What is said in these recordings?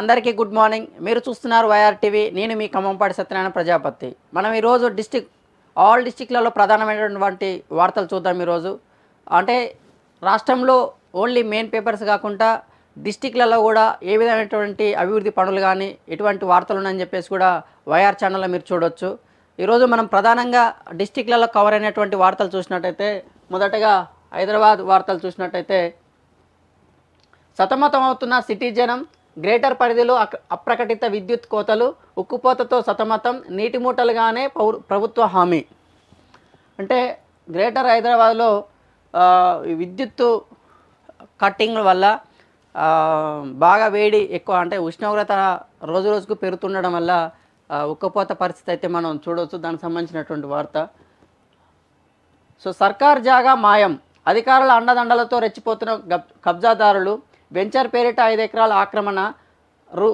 అందరికీ good morning మీరు చూస్తున్నారు వైఆర్ టీవీ నేను మీ ఖమ్మంపాటి సత్యనారాయణ ప్రజాపతి మనం ఈరోజు డిస్టిక్ ఆల్ డిస్టిక్లలో ప్రధానమైనటువంటి వార్తలు చూద్దాం ఈరోజు అంటే రాష్ట్రంలో ఓన్లీ మెయిన్ పేపర్స్ కాకుండా డిస్టిక్లలో కూడా ఏ విధమైనటువంటి అభివృద్ధి పనులు కానీ ఎటువంటి వార్తలు ఉన్నాయని చెప్పేసి కూడా వైఆర్ ఛానల్లో మీరు చూడొచ్చు ఈరోజు మనం ప్రధానంగా డిస్టిక్లలో కవర్ అయినటువంటి వార్తలు చూసినట్టయితే మొదటగా హైదరాబాద్ వార్తలు చూసినట్టయితే సతమతం అవుతున్న సిటీ జనం గ్రేటర్ పరిధిలో అప్రకటిత విద్యుత్ కోతలు ఉక్కుపోతతో సతమతం నీటి మూటలుగానే ప్రభుత్వ హామీ అంటే గ్రేటర్ హైదరాబాద్లో విద్యుత్తు కట్టింగ్ వల్ల బాగా వేడి ఎక్కువ అంటే ఉష్ణోగ్రత రోజు రోజుకు పెరుగుతుండడం వల్ల ఉక్కపోత పరిస్థితి అయితే మనం చూడవచ్చు దానికి సంబంధించినటువంటి వార్త సో సర్కార్ జాగా మాయం అధికారుల అండదండలతో రెచ్చిపోతున్న కబ్జాదారులు వెంచర్ పేరిట ఐదు ఎకరాల ఆక్రమణ రూ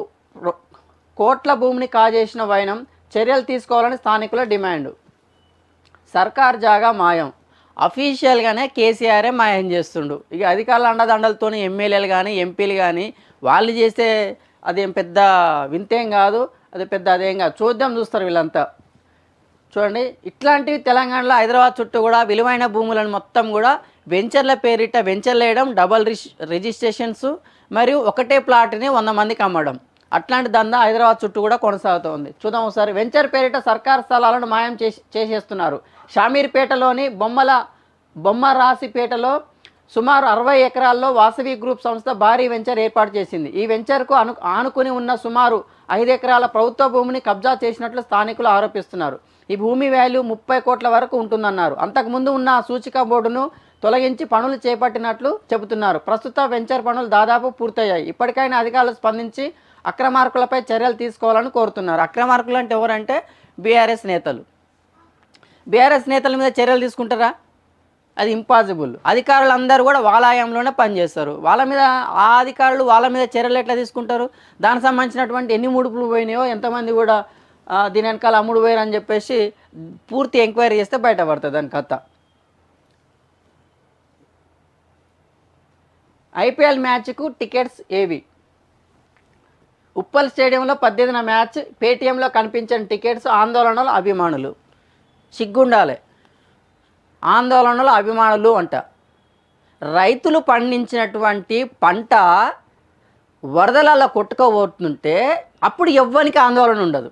కోట్ల భూమిని కాజేసిన వైనం చర్యలు తీసుకోవాలని స్థానికుల డిమాండ్ సర్కార్ జాగా మాయం అఫీషియల్గానే కేసీఆరే మాయం చేస్తుండు ఇక అధికారుల అండదండలతో ఎమ్మెల్యేలు కానీ ఎంపీలు కానీ వాళ్ళు చేస్తే అదేం పెద్ద వింతేం కాదు అది పెద్ద అదేం కాదు చూద్దాం చూస్తారు వీళ్ళంతా చూడండి ఇట్లాంటివి తెలంగాణలో హైదరాబాద్ చుట్టూ కూడా విలువైన భూములను మొత్తం కూడా వెంచర్ల పేరిట వెంచర్లు వేయడం డబల్ రిజిస్ట్రేషన్స్ మరియు ఒకటే ప్లాట్ని వంద మందికి అమ్మడం అట్లాంటి దందా హైదరాబాద్ చుట్టూ కూడా కొనసాగుతోంది చూద్దాం ఒకసారి వెంచర్ పేరిట సర్కారు స్థలాలను మాయం చేసేస్తున్నారు షామీర్పేటలోని బొమ్మల బొమ్మ రాసిపేటలో సుమారు అరవై ఎకరాల్లో వాసవి గ్రూప్ సంస్థ భారీ వెంచర్ ఏర్పాటు చేసింది ఈ వెంచర్కు అను ఆనుకుని ఉన్న సుమారు ఐదు ఎకరాల ప్రభుత్వ భూమిని కబ్జా చేసినట్లు స్థానికులు ఆరోపిస్తున్నారు ఈ భూమి వాల్యూ ముప్పై కోట్ల వరకు ఉంటుందన్నారు అంతకుముందు ఉన్న సూచిక బోర్డును తొలగించి పనులు చేపట్టినట్లు చెబుతున్నారు ప్రస్తుత వెంచర్ పనులు దాదాపు పూర్తయ్యాయి ఇప్పటికైనా అధికారులు స్పందించి అక్రమార్కులపై చర్యలు తీసుకోవాలని కోరుతున్నారు అక్రమార్కులు అంటే ఎవరంటే బీఆర్ఎస్ నేతలు బీఆర్ఎస్ నేతల మీద చర్యలు తీసుకుంటారా అది ఇంపాసిబుల్ అధికారులు అందరూ కూడా వాళ్ళ పనిచేస్తారు వాళ్ళ మీద ఆ అధికారులు వాళ్ళ మీద చర్యలు ఎట్లా తీసుకుంటారు దానికి సంబంధించినటువంటి ఎన్ని ముడుపులు పోయినాయో ఎంతమంది కూడా దీని వెనకాల అమ్ముడు పోయారని చెప్పేసి పూర్తి ఎంక్వైరీ చేస్తే బయటపడుతుంది దాని కథ ఐపీఎల్ మ్యాచ్కు టికెట్స్ ఏవి ఉప్పల్ స్టేడియంలో పద్దెనిమిదిన మ్యాచ్ పేటీఎంలో కనిపించిన టికెట్స్ ఆందోళనలు అభిమానులు చిగ్గుండాలి ఆందోళనలు అభిమానులు అంట రైతులు పండించినటువంటి పంట వరదలలో కొట్టుకోబోతుంటే అప్పుడు ఎవ్వనికి ఆందోళన ఉండదు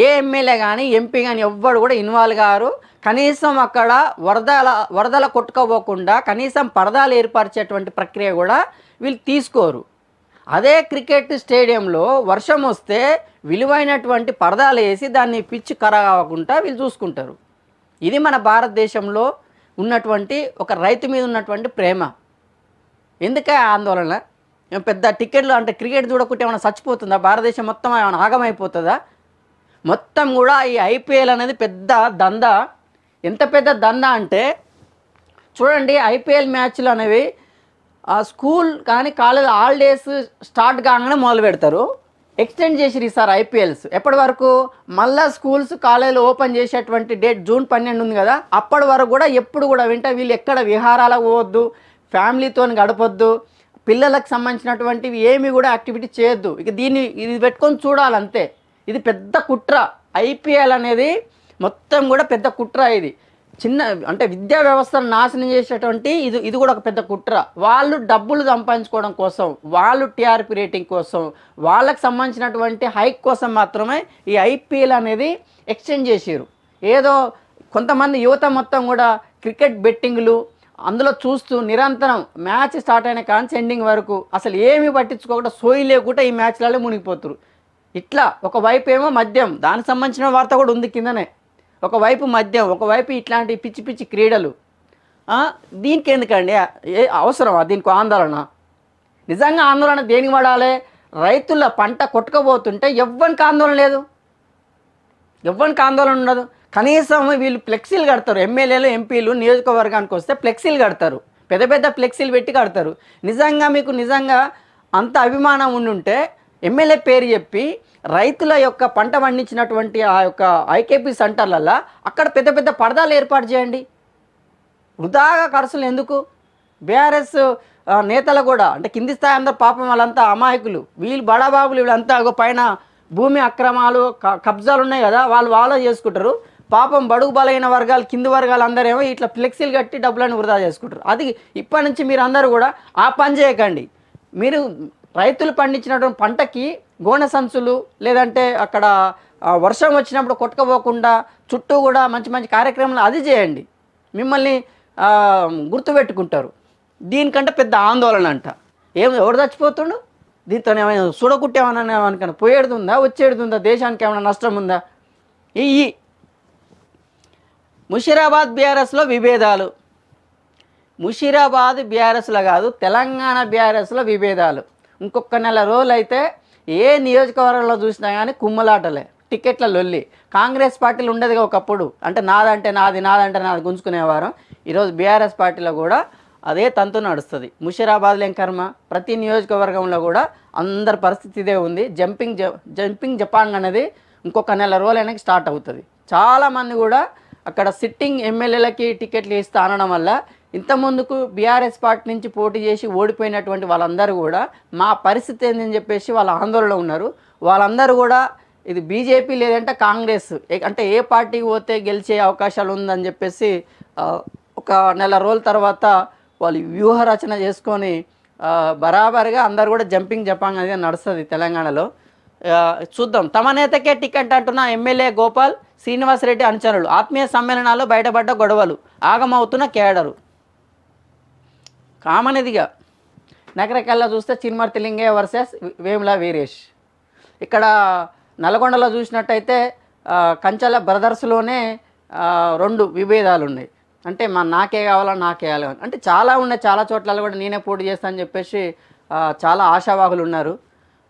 ఏ ఎమ్మెల్యే కానీ ఎంపీ కానీ ఎవ్వరు కూడా ఇన్వాల్వ్ కారు కనీసం అక్కడ వరదల వరదల కొట్టుకోపోకుండా కనీసం పరదాలు ఏర్పరిచేటువంటి ప్రక్రియ కూడా వీళ్ళు తీసుకోరు అదే క్రికెట్ స్టేడియంలో వర్షం వస్తే విలువైనటువంటి పరదాలు వేసి దాన్ని పిచ్చి కరగకుండా వీళ్ళు చూసుకుంటారు ఇది మన భారతదేశంలో ఉన్నటువంటి ఒక రైతు మీద ఉన్నటువంటి ప్రేమ ఎందుకే ఆందోళన పెద్ద టికెట్లు అంటే క్రికెట్ చూడకుంటే ఏమైనా చచ్చిపోతుందా భారతదేశం మొత్తం ఏమైనా ఆగమైపోతుందా మొత్తం కూడా ఈ ఐపీఎల్ అనేది పెద్ద దందా ఎంత పెద్ద దందా అంటే చూడండి ఐపీఎల్ మ్యాచ్లు అనేవి ఆ స్కూల్ కానీ కాలేజ్ హాలిడేస్ స్టార్ట్ కాగానే మొదలు పెడతారు ఎక్స్టెండ్ చేసిరు ఈసారి ఐపీఎల్స్ ఎప్పటి వరకు మళ్ళా స్కూల్స్ కాలేజీలు ఓపెన్ చేసేటువంటి డేట్ జూన్ పన్నెండు ఉంది కదా అప్పటి వరకు కూడా ఎప్పుడు కూడా వింటా వీళ్ళు ఎక్కడ విహారాలకు పోవద్దు ఫ్యామిలీతో గడపొద్దు పిల్లలకు సంబంధించినటువంటివి ఏమి కూడా యాక్టివిటీ చేయొద్దు ఇక దీన్ని ఇది పెట్టుకొని చూడాలంతే ఇది పెద్ద కుట్ర ఐపీఎల్ అనేది మొత్తం కూడా పెద్ద కుట్ర ఇది చిన్న అంటే విద్యా వ్యవస్థను నాశనం చేసేటువంటి ఇది ఇది కూడా ఒక పెద్ద కుట్ర వాళ్ళు డబ్బులు సంపాదించుకోవడం కోసం వాళ్ళు టీఆర్పీ రేటింగ్ కోసం వాళ్ళకి సంబంధించినటువంటి హైక్ కోసం మాత్రమే ఈ ఐపీఎల్ అనేది ఎక్స్చేంజ్ చేసారు ఏదో కొంతమంది యువత మొత్తం కూడా క్రికెట్ బెట్టింగ్లు అందులో చూస్తూ నిరంతరం మ్యాచ్ స్టార్ట్ అయిన కాన్స్ ఎండింగ్ వరకు అసలు ఏమి పట్టించుకోకుండా సోయి లేకుండా ఈ మ్యాచ్లలో మునిగిపోతున్నారు ఇట్లా ఒకవైపు ఏమో మద్యం దానికి సంబంధించిన వార్త కూడా ఉంది కిందనే ఒకవైపు మద్యం ఒకవైపు ఇట్లాంటి పిచ్చి పిచ్చి క్రీడలు దీనికి ఎందుకండి ఏ అవసరమా దీనికి ఆందోళన నిజంగా ఆందోళన దేనికి పడాలి రైతుల పంట కొట్టుకపోతుంటే ఎవ్వరికి ఆందోళన లేదు ఎవరికి ఆందోళన ఉండదు కనీసం వీళ్ళు ఫ్లెక్సీలు కడతారు ఎమ్మెల్యేలు ఎంపీలు నియోజకవర్గానికి వస్తే ఫ్లెక్సీలు కడతారు పెద్ద పెద్ద ఫ్లెక్సీలు పెట్టి కడతారు నిజంగా మీకు నిజంగా అంత అభిమానం ఉండుంటే ఎమ్మెల్యే పేరు చెప్పి రైతుల యొక్క పంట పండించినటువంటి ఆ యొక్క ఐకేపీ సెంటర్లలో అక్కడ పెద్ద పెద్ద పడదాలు ఏర్పాటు చేయండి వృధాగా ఖర్చులు ఎందుకు బీఆర్ఎస్ నేతలు కూడా అంటే కింది స్థాయి అందరు పాపం వాళ్ళంతా అమాయకులు వీళ్ళు బడాబాబులు వీళ్ళంతా పైన భూమి అక్రమాలు కబ్జాలు ఉన్నాయి కదా వాళ్ళు వాళ్ళ చేసుకుంటారు పాపం బడుగు బలైన వర్గాలు కింది వర్గాలు అందరేమో ఇట్లా ఫ్లెక్సీలు కట్టి డబ్బులను వృధా చేసుకుంటారు అది ఇప్పటి నుంచి మీరు అందరూ కూడా ఆ పని చేయకండి మీరు రైతులు పండించినటువంటి పంటకి గోనె సంచులు లేదంటే అక్కడ వర్షం వచ్చినప్పుడు కొట్టుకపోకుండా చుట్టూ కూడా మంచి మంచి కార్యక్రమాలు అది చేయండి మిమ్మల్ని గుర్తుపెట్టుకుంటారు దీనికంటే పెద్ద ఆందోళన అంట ఏం ఎవరు చచ్చిపోతుండు దీంతో ఏమైనా చూడకుట్టేమన్నా అనుకున్నా పోయేది ఉందా వచ్చేది ఉందా దేశానికి ఏమైనా నష్టం ఉందా ఈ ముషీరాబాద్ బీఆర్ఎస్లో విభేదాలు ముషీరాబాద్ బీఆర్ఎస్లో కాదు తెలంగాణ బీఆర్ఎస్లో విభేదాలు ఇంకొక నెల రోజులు అయితే ఏ నియోజకవర్గంలో చూసినా కానీ కుమ్మలాటలే టికెట్ల లొల్లి కాంగ్రెస్ పార్టీలు ఉండేదిగా ఒకప్పుడు అంటే నాదంటే నాది నాదంటే నాది గుంజుకునేవారు ఈరోజు బీఆర్ఎస్ పార్టీలో కూడా అదే తంతు నడుస్తుంది ముషీరాబాద్లో ఏం కర్మ ప్రతి నియోజకవర్గంలో కూడా అందరి పరిస్థితి ఇదే ఉంది జంపింగ్ జంపింగ్ జపాంగ్ అనేది ఇంకొక నెల రోజులైనా స్టార్ట్ అవుతుంది చాలామంది కూడా అక్కడ సిట్టింగ్ ఎమ్మెల్యేలకి టికెట్లు ఇస్తా అనడం వల్ల ఇంతకుముందుకు బీఆర్ఎస్ పార్టీ నుంచి పోటీ చేసి ఓడిపోయినటువంటి వాళ్ళందరూ కూడా మా పరిస్థితి ఏందని చెప్పేసి వాళ్ళ ఆందోళనలో ఉన్నారు వాళ్ళందరూ కూడా ఇది బీజేపీ లేదంటే కాంగ్రెస్ అంటే ఏ పార్టీకి పోతే గెలిచే అవకాశాలు ఉందని చెప్పేసి ఒక నెల రోజుల తర్వాత వాళ్ళు వ్యూహరచన చేసుకొని బరాబర్గా అందరు కూడా జంపింగ్ జపాంగ్ అనేది నడుస్తుంది తెలంగాణలో చూద్దాం తమ నేతకే టికెట్ అంటున్న ఎమ్మెల్యే గోపాల్ శ్రీనివాసరెడ్డి అనుచరులు ఆత్మీయ సమ్మేళనాల్లో బయటపడ్డ గొడవలు ఆగమవుతున్న కేడరు కామన్ ఇదిగా నగరకల్లా చూస్తే చిన్మర్తి లింగే వర్సెస్ వేముల వీరేష్ ఇక్కడ నల్గొండలో చూసినట్టయితే కంచెల బ్రదర్స్లోనే రెండు విభేదాలు ఉన్నాయి అంటే మా నాకే కావాలా నాకే కావాలి అంటే చాలా ఉన్నాయి చాలా చోట్ల కూడా నేనే పోటీ చేస్తానని చెప్పేసి చాలా ఆశావాహులు ఉన్నారు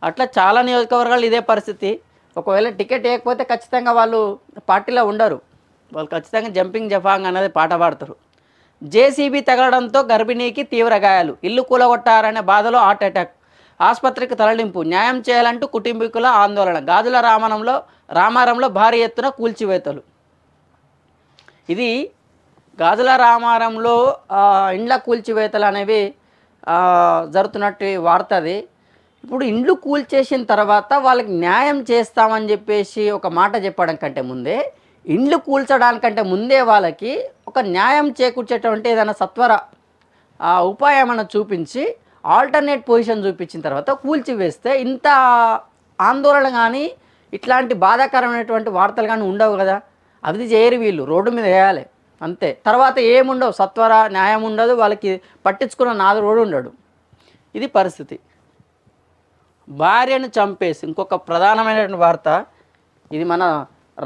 అట్లా చాలా నియోజకవర్గాలు ఇదే పరిస్థితి ఒకవేళ టికెట్ వేయకపోతే ఖచ్చితంగా వాళ్ళు పార్టీలో ఉండరు వాళ్ళు ఖచ్చితంగా జంపింగ్ జఫాంగ్ అనేది పాట పాడతారు జేసీబీ తగలడంతో గర్భిణీకి తీవ్ర గాయాలు ఇల్లు కూలగొట్టారనే బాధలో హార్ట్ అటాక్ ఆసుపత్రికి తరలింపు న్యాయం చేయాలంటూ కుటుంబీకుల ఆందోళన గాజుల రామణంలో రామారంలో భారీ ఎత్తున కూల్చివేతలు ఇది గాజుల రామారంలో ఇండ్ల కూల్చివేతలు అనేవి జరుగుతున్నట్టు వార్త అది ఇప్పుడు ఇండ్లు కూల్చేసిన తర్వాత వాళ్ళకి న్యాయం చేస్తామని చెప్పేసి ఒక మాట చెప్పడం కంటే ముందే ఇండ్లు కూల్చడానికంటే ముందే వాళ్ళకి ఒక న్యాయం చేకూర్చేటువంటి ఏదైనా సత్వర ఉపాయం అన్న చూపించి ఆల్టర్నేట్ పొజిషన్ చూపించిన తర్వాత కూల్చివేస్తే ఇంత ఆందోళన కానీ ఇట్లాంటి బాధాకరమైనటువంటి వార్తలు కానీ ఉండవు కదా అది చేయరు వీళ్ళు రోడ్డు మీద వేయాలి అంతే తర్వాత ఏముండవు సత్వర న్యాయం ఉండదు వాళ్ళకి పట్టించుకున్న నాదు రోడ్డు ఉండడు ఇది పరిస్థితి భార్యను చంపేసి ఇంకొక ప్రధానమైనటువంటి వార్త ఇది మన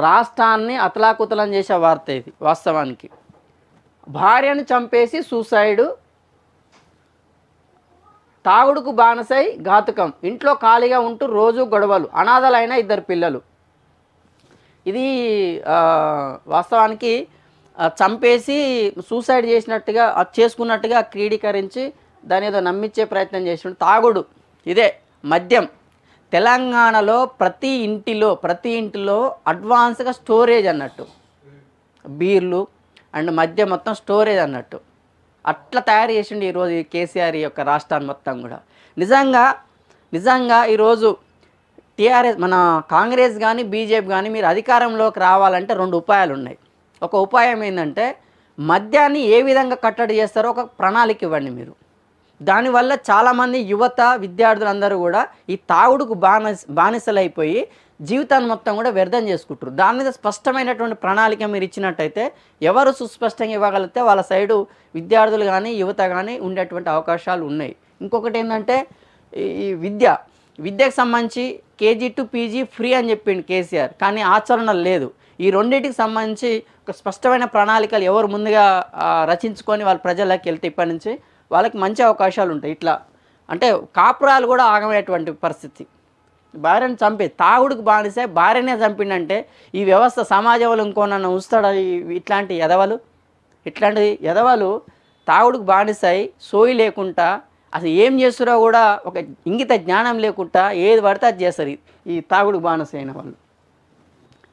రాష్ట్రాన్ని అతలాకుతలం చేసే వార్త ఇది వాస్తవానికి భార్యను చంపేసి సూసైడ్ తాగుడుకు బానసై ఘాతుకం ఇంట్లో ఖాళీగా ఉంటూ రోజు గొడవలు అనాథలైన ఇద్దరు పిల్లలు ఇది వాస్తవానికి చంపేసి సూసైడ్ చేసినట్టుగా చేసుకున్నట్టుగా క్రీడీకరించి దాని ఏదో నమ్మించే ప్రయత్నం చేసిండు తాగుడు ఇదే మద్యం తెలంగాణలో ప్రతి ఇంటిలో ప్రతి ఇంటిలో అడ్వాన్స్గా స్టోరేజ్ అన్నట్టు బీర్లు అండ్ మధ్య మొత్తం స్టోరేజ్ అన్నట్టు అట్లా తయారు చేసిండు ఈరోజు కేసీఆర్ యొక్క రాష్ట్రాన్ని మొత్తం కూడా నిజంగా నిజంగా ఈరోజు టీఆర్ఎస్ మన కాంగ్రెస్ కానీ బీజేపీ కానీ మీరు అధికారంలోకి రావాలంటే రెండు ఉపాయాలు ఉన్నాయి ఒక ఉపాయం ఏంటంటే మద్యాన్ని ఏ విధంగా కట్టడి చేస్తారో ఒక ప్రణాళిక ఇవ్వండి మీరు దానివల్ల చాలామంది యువత విద్యార్థులందరూ కూడా ఈ తాగుడుకు బానిస బానిసలైపోయి జీవితాన్ని మొత్తం కూడా వ్యర్థం చేసుకుంటారు దాని మీద స్పష్టమైనటువంటి ప్రణాళిక మీరు ఇచ్చినట్టయితే ఎవరు సుస్పష్టంగా ఇవ్వగలిగితే వాళ్ళ సైడు విద్యార్థులు కానీ యువత కానీ ఉండేటువంటి అవకాశాలు ఉన్నాయి ఇంకొకటి ఏంటంటే ఈ విద్య విద్యకు సంబంధించి కేజీ టు పీజీ ఫ్రీ అని చెప్పిండు కేసీఆర్ కానీ ఆచరణ లేదు ఈ రెండింటికి సంబంధించి ఒక స్పష్టమైన ప్రణాళికలు ఎవరు ముందుగా రచించుకొని వాళ్ళ ప్రజలకు వెళ్తే ఇప్పటి నుంచి వాళ్ళకి మంచి అవకాశాలు ఉంటాయి ఇట్లా అంటే కాపురాలు కూడా ఆగమయ్యేటువంటి పరిస్థితి భార్యను చంపి తాగుడుకు బానిసే భార్యనే చంపిండంటే ఈ వ్యవస్థ సమాజంలో ఇంకో నన్ను ఉంచుతాడు ఇట్లాంటి ఎదవలు ఇట్లాంటి ఎదవలు తాగుడుకు బానిసాయి సోయి లేకుండా అసలు ఏం చేస్తున్నా కూడా ఒక ఇంగిత జ్ఞానం లేకుండా ఏది పడితే అది చేస్తారు ఈ తాగుడు బానిస అయిన వాళ్ళు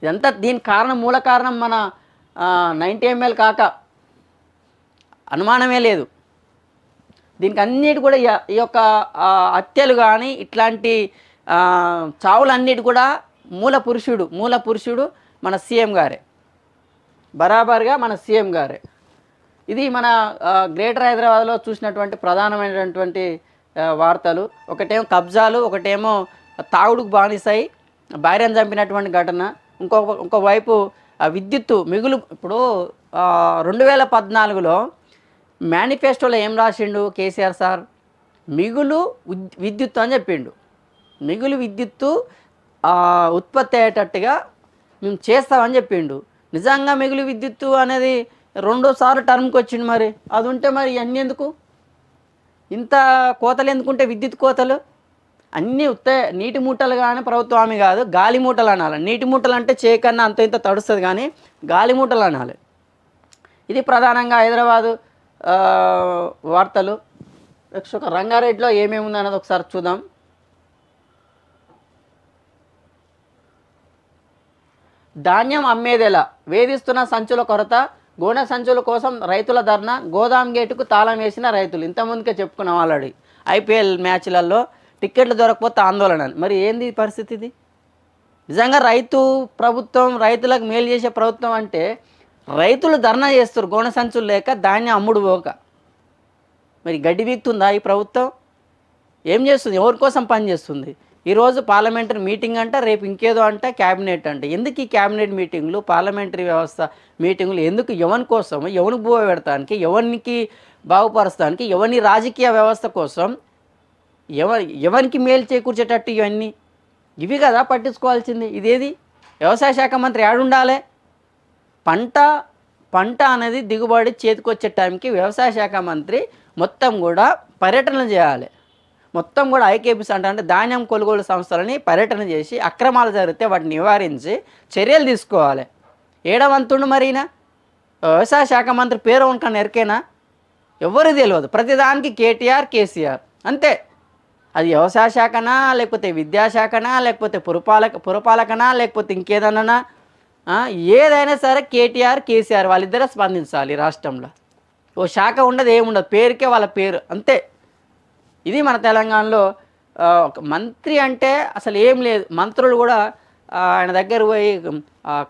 ఇదంతా దీని కారణం మూల కారణం మన నైంటీ ఎంఎల్ కాక అనుమానమే లేదు దీనికి అన్నిటి కూడా ఈ యొక్క హత్యలు కానీ ఇట్లాంటి చావులన్నిటి కూడా మూల పురుషుడు మూల పురుషుడు మన సీఎం గారే బరాబర్గా మన సీఎం గారే ఇది మన గ్రేటర్ హైదరాబాద్లో చూసినటువంటి ప్రధానమైనటువంటి వార్తలు ఒకటేమో కబ్జాలు ఒకటేమో తాగుడుకు బానిసాయి భార్యను చంపినటువంటి ఘటన ఇంకొక ఇంకోవైపు విద్యుత్తు మిగులు ఇప్పుడు రెండు వేల పద్నాలుగులో మేనిఫెస్టోలో ఏం రాసిండు కేసీఆర్ సార్ మిగులు విద్యుత్ అని చెప్పిండు మిగులు విద్యుత్తు ఉత్పత్తి అయ్యేటట్టుగా మేము చేస్తామని చెప్పిండు నిజంగా మిగులు విద్యుత్తు అనేది రెండోసారి టర్మ్కి వచ్చింది మరి అది ఉంటే మరి ఇవన్నీ ఎందుకు ఇంత కోతలు ఎందుకుంటే విద్యుత్ కోతలు అన్నీ ఉత్త నీటి మూటలు కానీ ప్రభుత్వం హామీ కాదు గాలి మూటలు అనాలి నీటి మూటలు అంటే చేయకన్నా అంత ఇంత తడుస్తుంది కానీ గాలి మూటలు అనాలి ఇది ప్రధానంగా హైదరాబాదు వార్తలు నెక్స్ట్ ఒక రంగారెడ్డిలో ఏమేమి ఉంది అన్నది ఒకసారి చూద్దాం ధాన్యం అమ్మేదెలా వేధిస్తున్న సంచుల కొరత గోడ సంచుల కోసం రైతుల ధర్నా గోదాం గేటుకు తాళం వేసిన రైతులు ఇంతకుముందుకే చెప్పుకున్నాం ఆల్రెడీ ఐపీఎల్ మ్యాచ్లలో టిక్కెట్లు దొరకపోతే ఆందోళన మరి ఏంది పరిస్థితి ఇది నిజంగా రైతు ప్రభుత్వం రైతులకు మేలు చేసే ప్రభుత్వం అంటే రైతులు ధర్నా చేస్తారు గోణ సంచులు లేక ధాన్యం అమ్ముడు పోక మరి గడ్డి వీక్తుందా ఈ ప్రభుత్వం ఏం చేస్తుంది ఎవరి కోసం పనిచేస్తుంది ఈరోజు పార్లమెంటరీ మీటింగ్ అంట రేపు ఇంకేదో అంట క్యాబినెట్ అంట ఎందుకు ఈ క్యాబినెట్ మీటింగ్లు పార్లమెంటరీ వ్యవస్థ మీటింగ్లు ఎందుకు ఎవరి కోసం ఎవరికి భూ పెడతానికి ఎవరికి బాగుపరచడానికి ఎవరి రాజకీయ వ్యవస్థ కోసం ఎవ ఎవరికి మేలు చేకూర్చేటట్టు ఇవన్నీ ఇవి కదా పట్టించుకోవాల్సింది ఇదేది వ్యవసాయ శాఖ మంత్రి ఏడుండాలి పంట పంట అనేది దిగుబడి చేతికొచ్చే టైంకి వ్యవసాయ శాఖ మంత్రి మొత్తం కూడా పర్యటనలు చేయాలి మొత్తం కూడా ఐకేపీస్ అంటే ధాన్యం కొనుగోలు సంస్థలని పర్యటన చేసి అక్రమాలు జరిగితే వాటిని నివారించి చర్యలు తీసుకోవాలి ఏడవంతుండు మరీనా వ్యవసాయ శాఖ మంత్రి పేరు వంకన్న ఎరికేనా ఎవరు తెలియదు ప్రతిదానికి కేటీఆర్ కేసీఆర్ అంతే అది వ్యవసాయ శాఖనా లేకపోతే విద్యాశాఖనా లేకపోతే పురపాలక పురపాలకనా లేకపోతే ఇంకేదన్నా ఏదైనా సరే కేటీఆర్ కేసీఆర్ వాళ్ళిద్దరే స్పందించాలి రాష్ట్రంలో ఓ శాఖ ఉండదు ఏముండదు పేరుకే వాళ్ళ పేరు అంతే ఇది మన తెలంగాణలో ఒక మంత్రి అంటే అసలు ఏం లేదు మంత్రులు కూడా ఆయన దగ్గర పోయి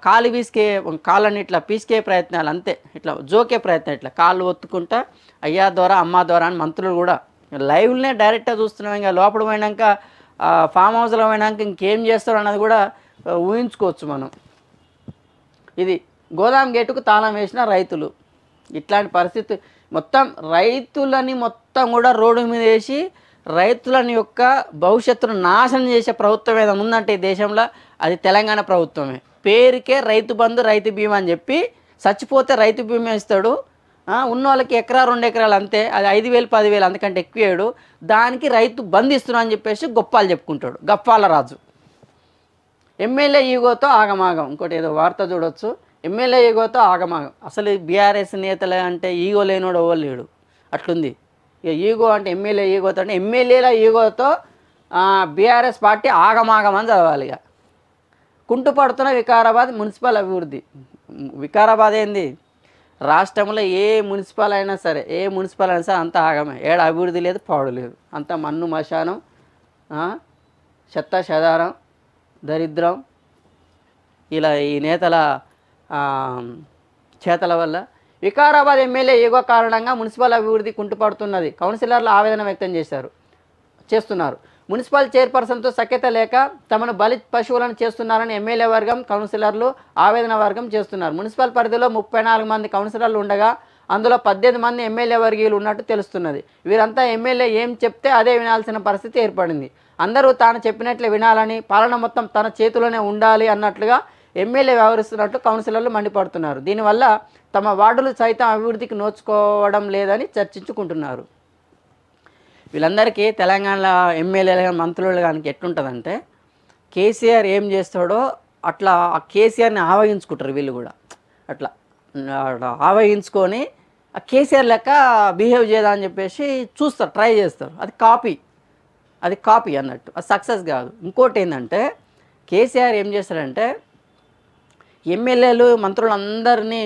కాలు పీసుకే కాళ్ళని ఇట్లా పీసుకే ప్రయత్నాలు అంతే ఇట్లా జోకే ప్రయత్నం ఇట్లా కాళ్ళు ఒత్తుకుంటా అయ్యా ద్వారా అమ్మ ద్వారా అని మంత్రులు కూడా లైవ్లనే డైరెక్ట్గా చూస్తున్నాం ఇంకా లోపల పోయినాక ఫామ్ హౌస్లో పోయినాక ఇంకేం చేస్తారు అన్నది కూడా ఊహించుకోవచ్చు మనం ఇది గోదాం గేటుకు తాళం వేసిన రైతులు ఇట్లాంటి పరిస్థితి మొత్తం రైతులని మొత్తం కూడా రోడ్డు మీద వేసి రైతులని యొక్క భవిష్యత్తును నాశనం చేసే ప్రభుత్వం ఏదైనా ఉందంటే ఈ దేశంలో అది తెలంగాణ ప్రభుత్వమే పేరుకే రైతు బంధు రైతు బీమా అని చెప్పి చచ్చిపోతే రైతు బీమా ఇస్తాడు ఉన్న వాళ్ళకి ఎకరా రెండు ఎకరాలు అంతే అది ఐదు వేలు పదివేలు అందుకంటే ఎక్కువ దానికి రైతు బంధు అని చెప్పేసి గొప్పాలు చెప్పుకుంటాడు గప్పాల రాజు ఎమ్మెల్యే ఈగోతో ఆగమాగం ఇంకోటి ఏదో వార్త చూడొచ్చు ఎమ్మెల్యే ఈగోతో ఆగమాగం అసలు బీఆర్ఎస్ నేతలు అంటే ఈగో లేనోడు ఎవరు లేడు అట్లుంది ఇక ఈగో అంటే ఎమ్మెల్యే ఈగోతో అంటే ఎమ్మెల్యేల ఈగోతో బీఆర్ఎస్ పార్టీ ఆగమాగం అని చదవాలి ఇక కుంటుపడుతున్న వికారాబాద్ మున్సిపల్ అభివృద్ధి వికారాబాద్ ఏంది రాష్ట్రంలో ఏ మున్సిపల్ అయినా సరే ఏ మున్సిపల్ అయినా సరే అంత ఆగమే ఏడ అభివృద్ధి లేదు పాడు లేదు అంత మన్ను మశానం చెత్త చెదారం దరిద్రం ఇలా ఈ నేతల చేతల వల్ల వికారాబాద్ ఎమ్మెల్యే ఏగో కారణంగా మున్సిపల్ అభివృద్ధి కుంటుపడుతున్నది కౌన్సిలర్లు ఆవేదన వ్యక్తం చేశారు చేస్తున్నారు మున్సిపల్ చైర్పర్సన్తో సఖ్యత లేక తమను బలి పశువులను చేస్తున్నారని ఎమ్మెల్యే వర్గం కౌన్సిలర్లు ఆవేదన వర్గం చేస్తున్నారు మున్సిపల్ పరిధిలో ముప్పై నాలుగు మంది కౌన్సిలర్లు ఉండగా అందులో పద్దెనిమిది మంది ఎమ్మెల్యే వర్గీయులు ఉన్నట్టు తెలుస్తున్నది వీరంతా ఎమ్మెల్యే ఏం చెప్తే అదే వినాల్సిన పరిస్థితి ఏర్పడింది అందరూ తాను చెప్పినట్లే వినాలని పాలన మొత్తం తన చేతిలోనే ఉండాలి అన్నట్లుగా ఎమ్మెల్యే వ్యవహరిస్తున్నట్లు కౌన్సిలర్లు మండిపడుతున్నారు దీనివల్ల తమ వార్డులు సైతం అభివృద్ధికి నోచుకోవడం లేదని చర్చించుకుంటున్నారు వీళ్ళందరికీ తెలంగాణలో ఎమ్మెల్యేలు కానీ మంత్రులు కానీ ఎట్లుంటుందంటే కేసీఆర్ ఏం చేస్తాడో అట్లా ఆ కేసీఆర్ని ఆవహించుకుంటారు వీళ్ళు కూడా అట్లా ఆవహించుకొని ఆ కేసీఆర్ లెక్క బిహేవ్ చేయదా అని చెప్పేసి చూస్తారు ట్రై చేస్తారు అది కాపీ అది కాపీ అన్నట్టు అది సక్సెస్ కాదు ఇంకోటి ఏంటంటే కేసీఆర్ ఏం చేశారంటే ఎమ్మెల్యేలు మంత్రులు అందరినీ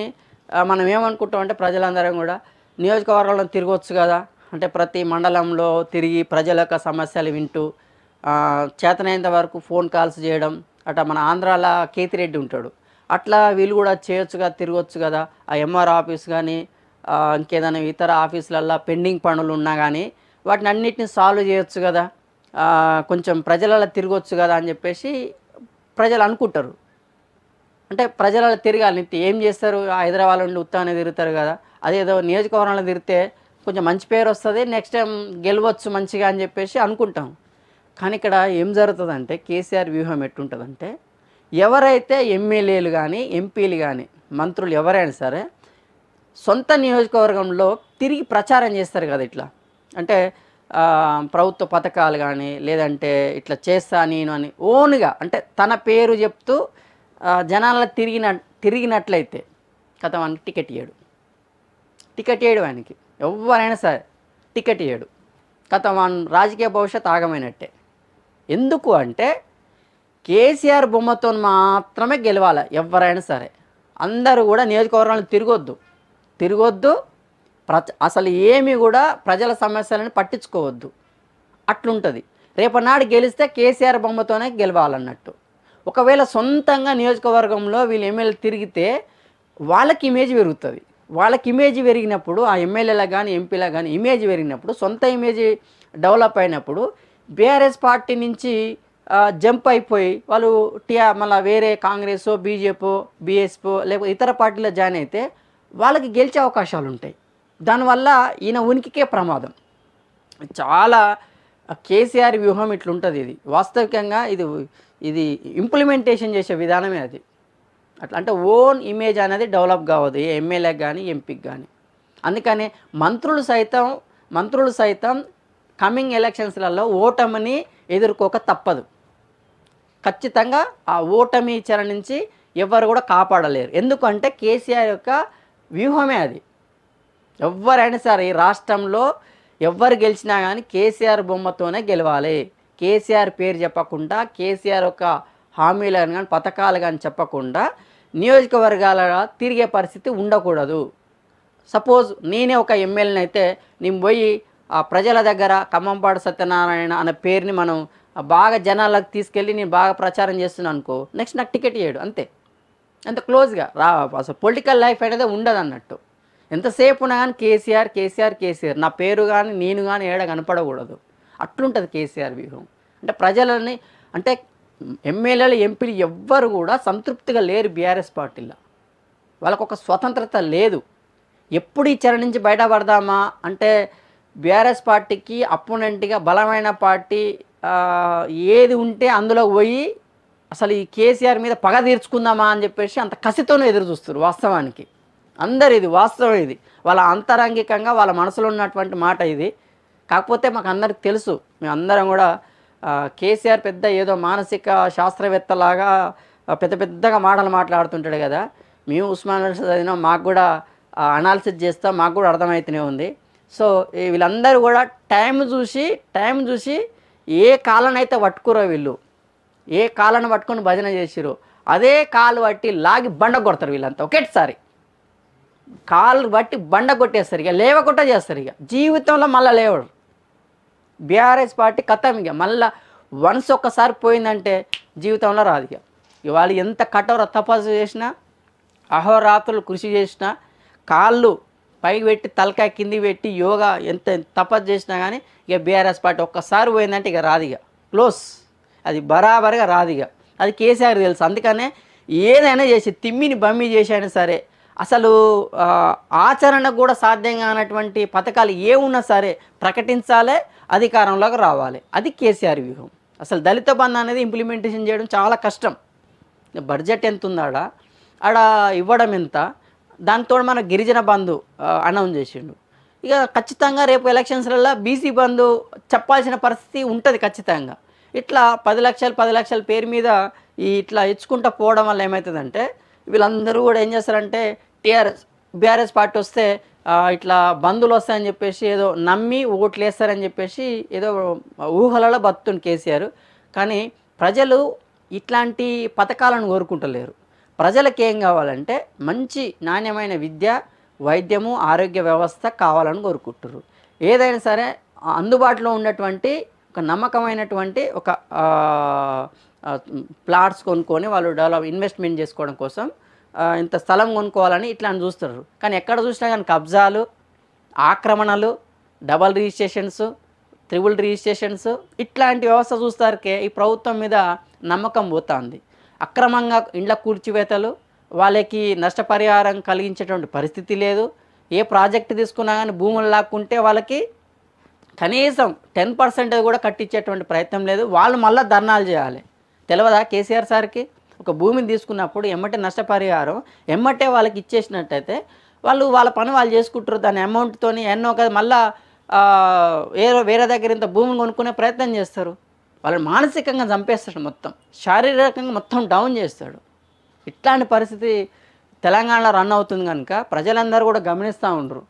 మనం ఏమనుకుంటామంటే ప్రజలందరం కూడా నియోజకవర్గంలో తిరగచ్చు కదా అంటే ప్రతి మండలంలో తిరిగి ప్రజల యొక్క సమస్యలు వింటూ చేతనైనంత వరకు ఫోన్ కాల్స్ చేయడం అట మన ఆంధ్రాల కేతిరెడ్డి ఉంటాడు అట్లా వీళ్ళు కూడా చేయొచ్చు కదా తిరగొచ్చు కదా ఆ ఎంఆర్ ఆఫీస్ కానీ ఇంకేదైనా ఇతర ఆఫీసులల్లో పెండింగ్ పనులు ఉన్నా కానీ వాటిని అన్నిటిని సాల్వ్ చేయొచ్చు కదా కొంచెం ప్రజలలో తిరగొచ్చు కదా అని చెప్పేసి ప్రజలు అనుకుంటారు అంటే ప్రజలలో తిరగాలి నిత్యం ఏం చేస్తారు హైదరాబాద్ నుండి ఉత్తానే తిరుగుతారు కదా అదేదో నియోజకవర్గంలో తిరిగితే కొంచెం మంచి పేరు వస్తుంది నెక్స్ట్ టైం గెలవచ్చు మంచిగా అని చెప్పేసి అనుకుంటాం కానీ ఇక్కడ ఏం జరుగుతుందంటే కేసీఆర్ వ్యూహం ఎట్టుంటుందంటే ఎవరైతే ఎమ్మెల్యేలు కానీ ఎంపీలు కానీ మంత్రులు ఎవరైనా సరే సొంత నియోజకవర్గంలో తిరిగి ప్రచారం చేస్తారు కదా ఇట్లా అంటే ప్రభుత్వ పథకాలు కానీ లేదంటే ఇట్లా చేస్తా నేను అని ఓన్గా అంటే తన పేరు చెప్తూ జనాల్లో తిరిగిన తిరిగినట్లయితే కథ వానికి టికెట్ ఇయ్యడు టికెట్ ఇయ్యడు ఆయనకి ఎవరైనా సరే టికెట్ ఇయ్యడు కథ వాన్ రాజకీయ భవిష్యత్ ఆగమైనట్టే ఎందుకు అంటే కేసీఆర్ బొమ్మతో మాత్రమే గెలవాలి ఎవరైనా సరే అందరూ కూడా నియోజకవర్గాలను తిరగొద్దు తిరగొద్దు అసలు ఏమి కూడా ప్రజల సమస్యలను పట్టించుకోవద్దు అట్లుంటుంది రేపనాడు గెలిస్తే కేసీఆర్ బొమ్మతోనే గెలవాలన్నట్టు ఒకవేళ సొంతంగా నియోజకవర్గంలో వీళ్ళు ఎమ్మెల్యే తిరిగితే వాళ్ళకి ఇమేజ్ పెరుగుతుంది వాళ్ళకి ఇమేజ్ పెరిగినప్పుడు ఆ ఎమ్మెల్యేల కానీ ఎంపీల కానీ ఇమేజ్ పెరిగినప్పుడు సొంత ఇమేజ్ డెవలప్ అయినప్పుడు బీఆర్ఎస్ పార్టీ నుంచి జంప్ అయిపోయి వాళ్ళు టీఆర్ మళ్ళీ వేరే కాంగ్రెస్ బీజేపీ బీఎస్పో లేకపోతే ఇతర పార్టీలో జాయిన్ అయితే వాళ్ళకి గెలిచే అవకాశాలు ఉంటాయి దానివల్ల ఈయన ఉనికికే ప్రమాదం చాలా కేసీఆర్ వ్యూహం ఇట్లుంటుంది ఇది వాస్తవికంగా ఇది ఇది ఇంప్లిమెంటేషన్ చేసే విధానమే అది అట్లా అంటే ఓన్ ఇమేజ్ అనేది డెవలప్ కావద్దు ఏ ఎమ్మెల్యేకి కానీ ఎంపీకి కానీ అందుకనే మంత్రులు సైతం మంత్రులు సైతం కమింగ్ ఎలక్షన్స్లలో ఓటమిని ఎదుర్కోక తప్పదు ఖచ్చితంగా ఆ ఓటమి చర నుంచి ఎవరు కూడా కాపాడలేరు ఎందుకంటే కేసీఆర్ యొక్క వ్యూహమే అది ఎవరైనా సరే రాష్ట్రంలో ఎవరు గెలిచినా కానీ కేసీఆర్ బొమ్మతోనే గెలవాలి కేసీఆర్ పేరు చెప్పకుండా కేసీఆర్ ఒక అని కానీ పథకాలు కానీ చెప్పకుండా నియోజకవర్గాల తిరిగే పరిస్థితి ఉండకూడదు సపోజ్ నేనే ఒక ఎమ్మెల్యేని అయితే నేను పోయి ఆ ప్రజల దగ్గర ఖమ్మంపాడు సత్యనారాయణ అనే పేరుని మనం బాగా జనాలకు తీసుకెళ్ళి నేను బాగా ప్రచారం చేస్తున్నాను అనుకో నెక్స్ట్ నాకు టికెట్ ఇయ్యాడు అంతే అంత క్లోజ్గా రా అసలు పొలిటికల్ లైఫ్ అనేది ఉండదు అన్నట్టు ఎంతసేపు ఉన్నా కానీ కేసీఆర్ కేసీఆర్ కేసీఆర్ నా పేరు కానీ నేను కానీ ఏడ కనపడకూడదు అట్లుంటుంది కేసీఆర్ వ్యూహం అంటే ప్రజలని అంటే ఎమ్మెల్యేలు ఎంపీలు ఎవ్వరు కూడా సంతృప్తిగా లేరు బీఆర్ఎస్ పార్టీలో వాళ్ళకు ఒక స్వతంత్రత లేదు ఎప్పుడు ఈ చెర నుంచి బయటపడదామా అంటే బీఆర్ఎస్ పార్టీకి అపోనెంట్గా బలమైన పార్టీ ఏది ఉంటే అందులో పోయి అసలు ఈ కేసీఆర్ మీద పగ తీర్చుకుందామా అని చెప్పేసి అంత కసితోనే ఎదురు చూస్తారు వాస్తవానికి అందరు ఇది వాస్తవం ఇది వాళ్ళ అంతరంగికంగా వాళ్ళ మనసులో ఉన్నటువంటి మాట ఇది కాకపోతే మాకు అందరికి తెలుసు మేమందరం కూడా కేసీఆర్ పెద్ద ఏదో మానసిక శాస్త్రవేత్తలాగా పెద్ద పెద్దగా మాటలు మాట్లాడుతుంటాడు కదా మేము ఉస్మాన్ చదివినా మాకు కూడా అనాలిసిస్ చేస్తాం మాకు కూడా అర్థమవుతూనే ఉంది సో వీళ్ళందరూ కూడా టైం చూసి టైం చూసి ఏ అయితే పట్టుకురో వీళ్ళు ఏ కాలను పట్టుకొని భజన చేసిరో అదే కాలు పట్టి లాగి బండ కొడతారు వీళ్ళంతా ఒకేసారి కాళ్ళు బట్టి బండ కొట్టేస్తారు ఇక లేవకుండా చేస్తారు ఇక జీవితంలో మళ్ళీ లేవడు బీఆర్ఎస్ పార్టీ కథం ఇక మళ్ళీ వన్స్ ఒక్కసారి పోయిందంటే జీవితంలో రాదు ఇక ఇవాళ ఎంత కఠోర తపస్సు చేసినా అహోరాత్రులు కృషి చేసినా కాళ్ళు పైకి పెట్టి తలకాయ కింది పెట్టి యోగా ఎంత తపస్సు చేసినా కానీ ఇక బీఆర్ఎస్ పార్టీ ఒక్కసారి పోయిందంటే ఇక రాదు ఇక క్లోజ్ అది బరాబర్గా రాదు ఇక అది కేసీఆర్ తెలుసు అందుకనే ఏదైనా చేసి తిమ్మిని బమ్మి చేసి అయినా సరే అసలు ఆచరణకు కూడా సాధ్యం కానటువంటి పథకాలు ఏ ఉన్నా సరే ప్రకటించాలే అధికారంలోకి రావాలి అది కేసీఆర్ వ్యూహం అసలు దళిత బంధు అనేది ఇంప్లిమెంటేషన్ చేయడం చాలా కష్టం బడ్జెట్ ఎంత ఉందాడ ఆడ ఇవ్వడం ఎంత దాంతో మన గిరిజన బంధు అనౌన్స్ చేసిండు ఇక ఖచ్చితంగా రేపు ఎలక్షన్స్లలో బీసీ బంధు చెప్పాల్సిన పరిస్థితి ఉంటుంది ఖచ్చితంగా ఇట్లా పది లక్షలు పది లక్షల పేరు మీద ఈ ఇట్లా ఇచ్చుకుంటూ పోవడం వల్ల ఏమవుతుందంటే వీళ్ళందరూ కూడా ఏం చేస్తారంటే టీఆర్ఎస్ బీఆర్ఎస్ పార్టీ వస్తే ఇట్లా బంధులు వస్తాయని చెప్పేసి ఏదో నమ్మి ఓట్లు వేస్తారని చెప్పేసి ఏదో ఊహలలో బతుకుని కేసీఆర్ కానీ ప్రజలు ఇట్లాంటి పథకాలను కోరుకుంటలేరు ప్రజలకు ఏం కావాలంటే మంచి నాణ్యమైన విద్య వైద్యము ఆరోగ్య వ్యవస్థ కావాలని కోరుకుంటారు ఏదైనా సరే అందుబాటులో ఉన్నటువంటి ఒక నమ్మకమైనటువంటి ఒక ప్లాట్స్ కొనుక్కొని వాళ్ళు డెవలప్ ఇన్వెస్ట్మెంట్ చేసుకోవడం కోసం ఇంత స్థలం కొనుక్కోవాలని ఇట్లా అని చూస్తారు కానీ ఎక్కడ చూసినా కానీ కబ్జాలు ఆక్రమణలు డబల్ రిజిస్ట్రేషన్స్ త్రిబుల్ రిజిస్ట్రేషన్స్ ఇట్లాంటి వ్యవస్థ చూస్తారకే ఈ ప్రభుత్వం మీద నమ్మకం పోతుంది అక్రమంగా ఇండ్ల కూర్చివేతలు వాళ్ళకి నష్టపరిహారం కలిగించేటువంటి పరిస్థితి లేదు ఏ ప్రాజెక్ట్ తీసుకున్నా కానీ భూములు లాక్కుంటే వాళ్ళకి కనీసం టెన్ పర్సెంట్ కూడా కట్టించేటువంటి ప్రయత్నం లేదు వాళ్ళు మళ్ళీ ధర్నాలు చేయాలి తెలియదా కేసీఆర్ సార్కి ఒక భూమిని తీసుకున్నప్పుడు ఎమ్మటే నష్టపరిహారం ఎమ్మటే వాళ్ళకి ఇచ్చేసినట్టయితే వాళ్ళు వాళ్ళ పని వాళ్ళు చేసుకుంటారు దాని అమౌంట్తో ఎన్నో కదా మళ్ళా వేరే వేరే దగ్గర ఇంత భూమిని కొనుక్కునే ప్రయత్నం చేస్తారు వాళ్ళని మానసికంగా చంపేస్తాడు మొత్తం శారీరకంగా మొత్తం డౌన్ చేస్తాడు ఇట్లాంటి పరిస్థితి తెలంగాణలో రన్ అవుతుంది కనుక ప్రజలందరూ కూడా గమనిస్తూ ఉండరు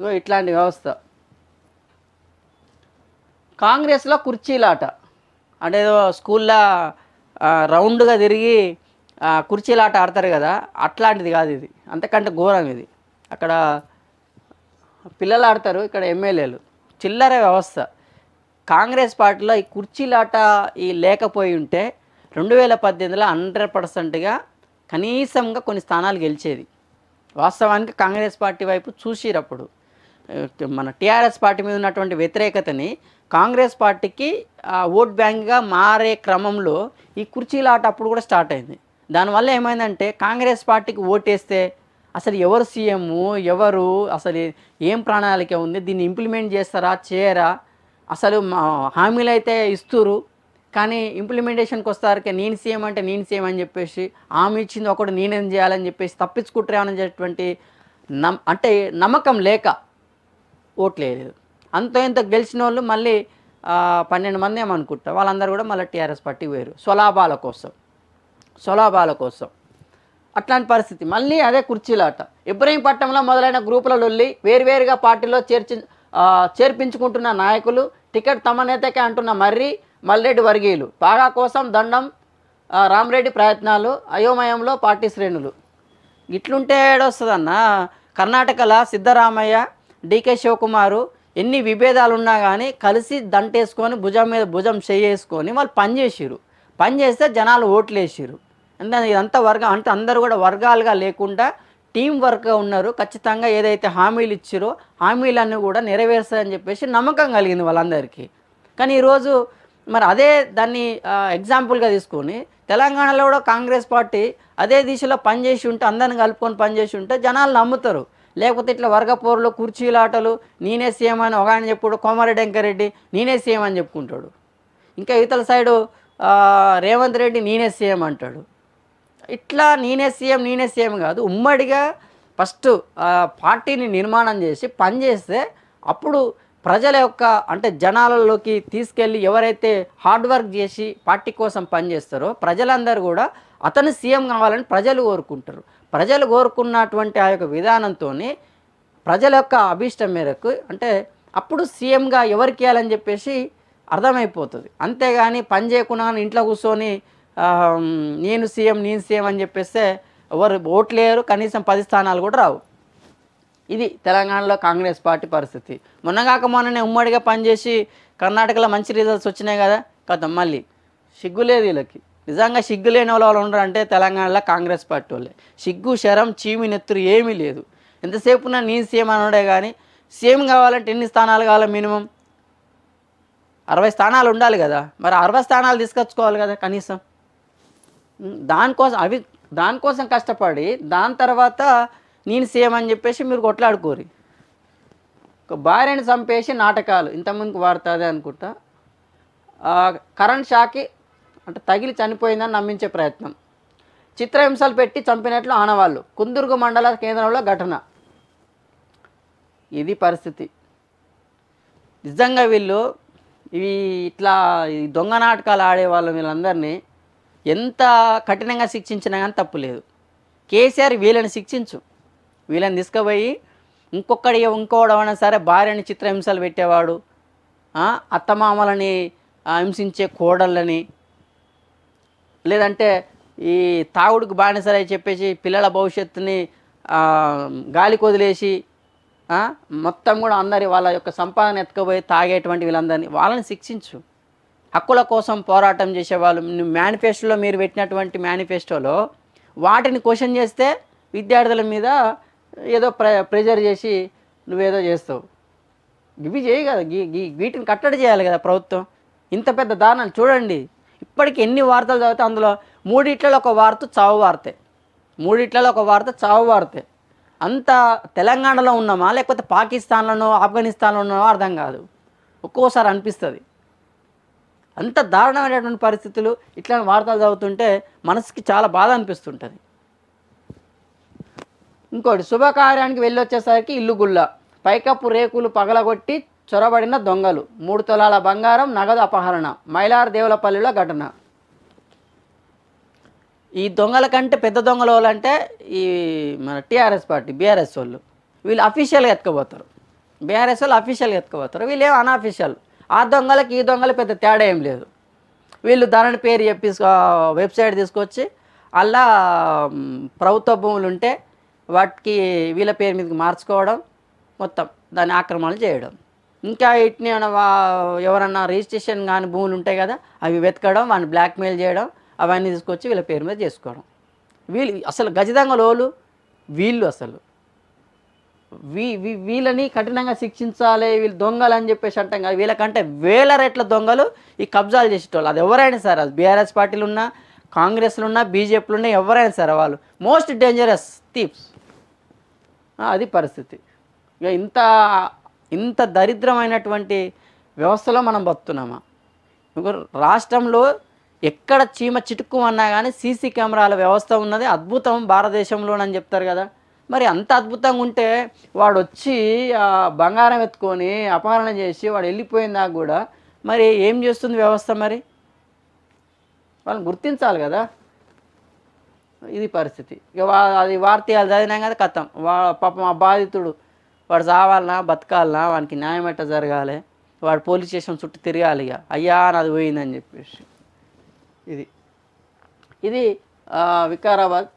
ఇగో ఇట్లాంటి వ్యవస్థ కాంగ్రెస్లో కుర్చీలాట అంటే ఏదో స్కూల్లో రౌండ్గా తిరిగి కుర్చీలాట ఆడతారు కదా అట్లాంటిది కాదు ఇది అంతకంటే ఘోరం ఇది అక్కడ పిల్లలు ఆడతారు ఇక్కడ ఎమ్మెల్యేలు చిల్లర వ్యవస్థ కాంగ్రెస్ పార్టీలో ఈ కుర్చీలాట ఈ లేకపోయి ఉంటే రెండు వేల పద్దెనిమిదిలో హండ్రెడ్ పర్సెంట్గా కనీసంగా కొన్ని స్థానాలు గెలిచేది వాస్తవానికి కాంగ్రెస్ పార్టీ వైపు చూసిరప్పుడు మన టీఆర్ఎస్ పార్టీ మీద ఉన్నటువంటి వ్యతిరేకతని కాంగ్రెస్ పార్టీకి ఓట్ బ్యాంక్గా మారే క్రమంలో ఈ కుర్చీల ఆట అప్పుడు కూడా స్టార్ట్ అయింది దానివల్ల ఏమైందంటే కాంగ్రెస్ పార్టీకి ఓటేస్తే అసలు ఎవరు సీఎం ఎవరు అసలు ఏం ప్రణాళిక ఉంది దీన్ని ఇంప్లిమెంట్ చేస్తారా చేయరా అసలు హామీలు అయితే ఇస్తురు కానీ ఇంప్లిమెంటేషన్కి వస్తారు నేను సీఎం అంటే నేను సీఎం అని చెప్పేసి హామీ ఇచ్చింది ఒకటి నేనేం చేయాలని చెప్పేసి తప్పించుకుంటారేమనేటువంటి నమ్ అంటే నమ్మకం లేక ఓట్లేదు అంత ఇంత గెలిచిన వాళ్ళు మళ్ళీ పన్నెండు మంది ఏమనుకుంటారు వాళ్ళందరూ కూడా మళ్ళీ టీఆర్ఎస్ పార్టీ వేరు స్వలాభాల కోసం స్వలాభాల కోసం అట్లాంటి పరిస్థితి మళ్ళీ అదే కుర్చీలాట ఇబ్రహీంపట్నంలో మొదలైన గ్రూపులలో వెళ్ళి వేరువేరుగా పార్టీలో చేర్చి చేర్పించుకుంటున్న నాయకులు టికెట్ తమ నేతకే అంటున్న మర్రి మల్లెడ్డి వర్గీయులు పాగా కోసం దండం రామరెడ్డి ప్రయత్నాలు అయోమయంలో పార్టీ శ్రేణులు ఇట్లుంటే ఏడొస్తుందన్న కర్ణాటకలో సిద్ధరామయ్య డికే శివకుమారు ఎన్ని విభేదాలు ఉన్నా కానీ కలిసి దంటేసుకొని భుజం మీద భుజం చేసుకొని వాళ్ళు పనిచేసిరు పని చేస్తే జనాలు ఓట్లు వేసిరు అంటే ఇదంతా వర్గం అంటే అందరూ కూడా వర్గాలుగా లేకుండా టీం వర్క్గా ఉన్నారు ఖచ్చితంగా ఏదైతే హామీలు ఇచ్చారో హామీలన్నీ కూడా నెరవేరుస్తారని చెప్పేసి నమ్మకం కలిగింది వాళ్ళందరికీ కానీ ఈరోజు మరి అదే దాన్ని ఎగ్జాంపుల్గా తీసుకొని తెలంగాణలో కూడా కాంగ్రెస్ పార్టీ అదే దిశలో పనిచేసి ఉంటే అందరిని కలుపుకొని పనిచేసి ఉంటే జనాలు నమ్ముతారు లేకపోతే ఇట్లా వర్గపోరులో కుర్చీలాటలు నేనే సీఎం అని ఒక ఆయన చెప్పుడు కోమారెడ్డి నేనే సీఎం అని చెప్పుకుంటాడు ఇంకా ఇతల సైడు రేవంత్ రెడ్డి నేనే సీఎం అంటాడు ఇట్లా నేనే సీఎం నేనే సీఎం కాదు ఉమ్మడిగా ఫస్ట్ పార్టీని నిర్మాణం చేసి పనిచేస్తే అప్పుడు ప్రజల యొక్క అంటే జనాలలోకి తీసుకెళ్ళి ఎవరైతే హార్డ్ వర్క్ చేసి పార్టీ కోసం పనిచేస్తారో ప్రజలందరూ కూడా అతను సీఎం కావాలని ప్రజలు కోరుకుంటారు ప్రజలు కోరుకున్నటువంటి ఆ యొక్క విధానంతో ప్రజల యొక్క అభీష్టం మేరకు అంటే అప్పుడు సీఎంగా ఎవరికి వేయాలని చెప్పేసి అర్థమైపోతుంది అంతేగాని పని చేయకుండా ఇంట్లో కూర్చొని నేను సీఎం నేను సీఎం అని చెప్పేస్తే ఎవరు ఓట్లేరు కనీసం పది స్థానాలు కూడా రావు ఇది తెలంగాణలో కాంగ్రెస్ పార్టీ పరిస్థితి మొన్నగాక మొన్ననే ఉమ్మడిగా పనిచేసి కర్ణాటకలో మంచి రిజల్ట్స్ వచ్చినాయి కదా కదా మళ్ళీ సిగ్గులేదు వీళ్ళకి నిజంగా సిగ్గు లేని వాళ్ళు ఉండరు అంటే తెలంగాణలో కాంగ్రెస్ పార్టీ వాళ్ళే సిగ్గు శరం చీమి నెత్తురు ఏమీ లేదు ఎంతసేపు ఉన్నా నేను సీఎం అనడే కానీ సీఎం కావాలంటే ఎన్ని స్థానాలు కావాలి మినిమం అరవై స్థానాలు ఉండాలి కదా మరి అరవై స్థానాలు తీసుకొచ్చుకోవాలి కదా కనీసం దానికోసం అవి దానికోసం కష్టపడి దాని తర్వాత నేను సీఎం అని చెప్పేసి మీరు కొట్లాడుకోరు భార్యను చంపేసి నాటకాలు ఇంతకుముందుకు వాడుతుంది అనుకుంటా కరెంట్ షాకి అంటే తగిలి చనిపోయిందని నమ్మించే ప్రయత్నం చిత్రహింసలు పెట్టి చంపినట్లు ఆనవాళ్ళు కుందుర్గు మండల కేంద్రంలో ఘటన ఇది పరిస్థితి నిజంగా వీళ్ళు ఇవి ఇట్లా దొంగ నాటకాలు ఆడేవాళ్ళు వీళ్ళందరినీ ఎంత కఠినంగా శిక్షించినా కానీ తప్పు లేదు కేసీఆర్ వీళ్ళని శిక్షించు వీళ్ళని తీసుకుపోయి ఇంకొకటి ఇంకోడమైనా సరే భార్యని చిత్రహింసలు పెట్టేవాడు అత్తమామలని హింసించే కోడళ్ళని లేదంటే ఈ తాగుడుకు బానిసరే చెప్పేసి పిల్లల భవిష్యత్తుని గాలి కొదిలేసి మొత్తం కూడా అందరి వాళ్ళ యొక్క సంపాదన ఎత్తుకుపోయి తాగేటువంటి వీళ్ళందరినీ వాళ్ళని శిక్షించు హక్కుల కోసం పోరాటం చేసేవాళ్ళు మేనిఫెస్టోలో మీరు పెట్టినటువంటి మేనిఫెస్టోలో వాటిని క్వశ్చన్ చేస్తే విద్యార్థుల మీద ఏదో ప్ర ప్రెజర్ చేసి నువ్వేదో చేస్తావు ఇవి చేయి కదా వీటిని కట్టడి చేయాలి కదా ప్రభుత్వం ఇంత పెద్ద దారుణాలు చూడండి ఇప్పటికి ఎన్ని వార్తలు చదివితే అందులో మూడిట్లలో ఒక వార్త చావు వార్తే మూడిట్లలో ఒక వార్త చావు వార్తే అంత తెలంగాణలో ఉన్నామా లేకపోతే పాకిస్తాన్లోనో ఆఫ్ఘనిస్తాన్లో ఉన్నామో అర్థం కాదు ఒక్కోసారి అనిపిస్తుంది అంత దారుణమైనటువంటి పరిస్థితులు ఇట్లాంటి వార్తలు చదువుతుంటే మనసుకి చాలా బాధ అనిపిస్తుంటుంది ఇంకోటి శుభకార్యానికి వచ్చేసరికి ఇల్లు గుళ్ళ పైకప్పు రేకులు పగలగొట్టి చొరబడిన దొంగలు మూడు తులాల బంగారం నగదు అపహరణ మైలార్ దేవులపల్లిలో ఘటన ఈ దొంగల కంటే పెద్ద దొంగల వాళ్ళంటే ఈ మన టీఆర్ఎస్ పార్టీ బీఆర్ఎస్ వాళ్ళు వీళ్ళు అఫీషియల్గా ఎత్తుకుపోతారు బీఆర్ఎస్ వాళ్ళు అఫీషియల్గా ఎత్తుకుపోతారు వీళ్ళు ఏం అనఫీషియల్ ఆ దొంగలకి ఈ దొంగలు పెద్ద తేడా ఏం లేదు వీళ్ళు ధరని పేరు చెప్పి వెబ్సైట్ తీసుకొచ్చి అలా ప్రభుత్వ భూములు ఉంటే వాటికి వీళ్ళ పేరు మీదకి మార్చుకోవడం మొత్తం దాని ఆక్రమణలు చేయడం ఇంకా ఇట్ని ఎవరన్నా రిజిస్ట్రేషన్ కానీ భూములు ఉంటాయి కదా అవి వెతకడం వాళ్ళని బ్లాక్మెయిల్ చేయడం అవన్నీ తీసుకొచ్చి వీళ్ళ పేరు మీద చేసుకోవడం వీళ్ళు అసలు లోలు వీళ్ళు అసలు వీ వీళ్ళని కఠినంగా శిక్షించాలి వీళ్ళు దొంగలు అని చెప్పేసి అంటాం కదా వీళ్ళకంటే వేల రెట్ల దొంగలు ఈ కబ్జాలు చేసేటోళ్ళు అది ఎవరైనా సార్ అది బీఆర్ఎస్ పార్టీలు ఉన్నా కాంగ్రెస్లు ఉన్నా బీజేపీలు ఉన్నా ఎవరైనా సరే వాళ్ళు మోస్ట్ డేంజరస్ థీప్స్ అది పరిస్థితి ఇక ఇంత ఇంత దరిద్రమైనటువంటి వ్యవస్థలో మనం బతున్నామా రాష్ట్రంలో ఎక్కడ చీమ చిటుక్కు అన్నా కానీ సీసీ కెమెరాల వ్యవస్థ ఉన్నది అద్భుతం భారతదేశంలోనని చెప్తారు కదా మరి అంత అద్భుతంగా ఉంటే వాడు వచ్చి బంగారం ఎత్తుకొని అపహరణ చేసి వాడు వెళ్ళిపోయిందా కూడా మరి ఏం చేస్తుంది వ్యవస్థ మరి వాళ్ళని గుర్తించాలి కదా ఇది పరిస్థితి ఇక అది వార్తీయాలు చదివినాం కదా కథం వా పాపం ఆ బాధితుడు వాడు చావాలనా బతకాలనా వానికి న్యాయం ఎట్ట జరగాలి వాడు పోలీస్ స్టేషన్ చుట్టూ తిరగాలి ఇక అయ్యా నాది పోయిందని చెప్పేసి ఇది ఇది వికారాబాద్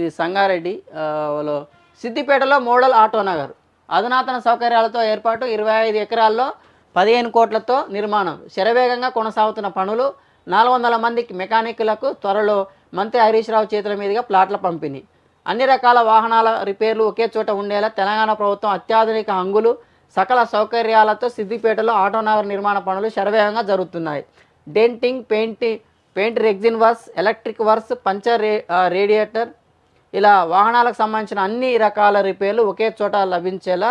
ఇది సంగారెడ్డి వాళ్ళు సిద్దిపేటలో మోడల్ ఆటో నగర్ అధునాతన సౌకర్యాలతో ఏర్పాటు ఇరవై ఐదు ఎకరాల్లో పదిహేను కోట్లతో నిర్మాణం శరవేగంగా కొనసాగుతున్న పనులు నాలుగు వందల మందికి మెకానిక్లకు త్వరలో మంత్రి హరీష్ రావు చేతుల మీదుగా ప్లాట్ల పంపిణీ అన్ని రకాల వాహనాల రిపేర్లు ఒకే చోట ఉండేలా తెలంగాణ ప్రభుత్వం అత్యాధునిక హంగులు సకల సౌకర్యాలతో సిద్దిపేటలో ఆటోనగర్ నిర్మాణ పనులు శరవేగంగా జరుగుతున్నాయి denting painting paint rexine works electric works puncture రే రేడియేటర్ ఇలా వాహనాలకు సంబంధించిన అన్ని రకాల రిపేర్లు ఒకే చోట లభించేలా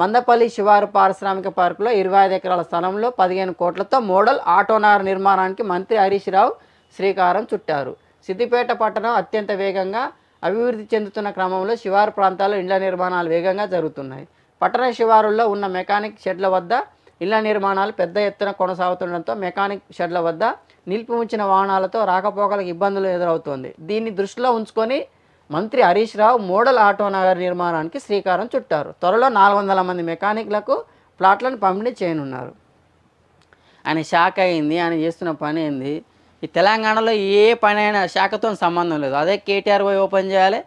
మందపల్లి శివారు పారిశ్రామిక పార్కులో ఇరవై ఐదు ఎకరాల స్థలంలో పదిహేను కోట్లతో మోడల్ ఆటోనార్ నిర్మాణానికి మంత్రి హరీష్ రావు శ్రీకారం చుట్టారు సిద్దిపేట పట్టణం అత్యంత వేగంగా అభివృద్ధి చెందుతున్న క్రమంలో శివారు ప్రాంతాల్లో ఇళ్ల నిర్మాణాలు వేగంగా జరుగుతున్నాయి పట్టణ శివారుల్లో ఉన్న మెకానిక్ షెడ్ల వద్ద ఇళ్ల నిర్మాణాలు పెద్ద ఎత్తున కొనసాగుతుండటంతో మెకానిక్ షెడ్ల వద్ద నిలిపి ఉంచిన వాహనాలతో రాకపోకలకు ఇబ్బందులు ఎదురవుతోంది దీన్ని దృష్టిలో ఉంచుకొని మంత్రి హరీష్ రావు మోడల్ ఆటో నగర్ నిర్మాణానికి శ్రీకారం చుట్టారు త్వరలో నాలుగు వందల మంది మెకానిక్లకు ప్లాట్లను పంపిణీ చేయనున్నారు ఆయన షాక్ అయింది ఆయన చేస్తున్న పని ఏంది ఈ తెలంగాణలో ఏ పనైనా శాఖతో సంబంధం లేదు అదే కేటీఆర్ పోయి ఓపెన్ చేయాలి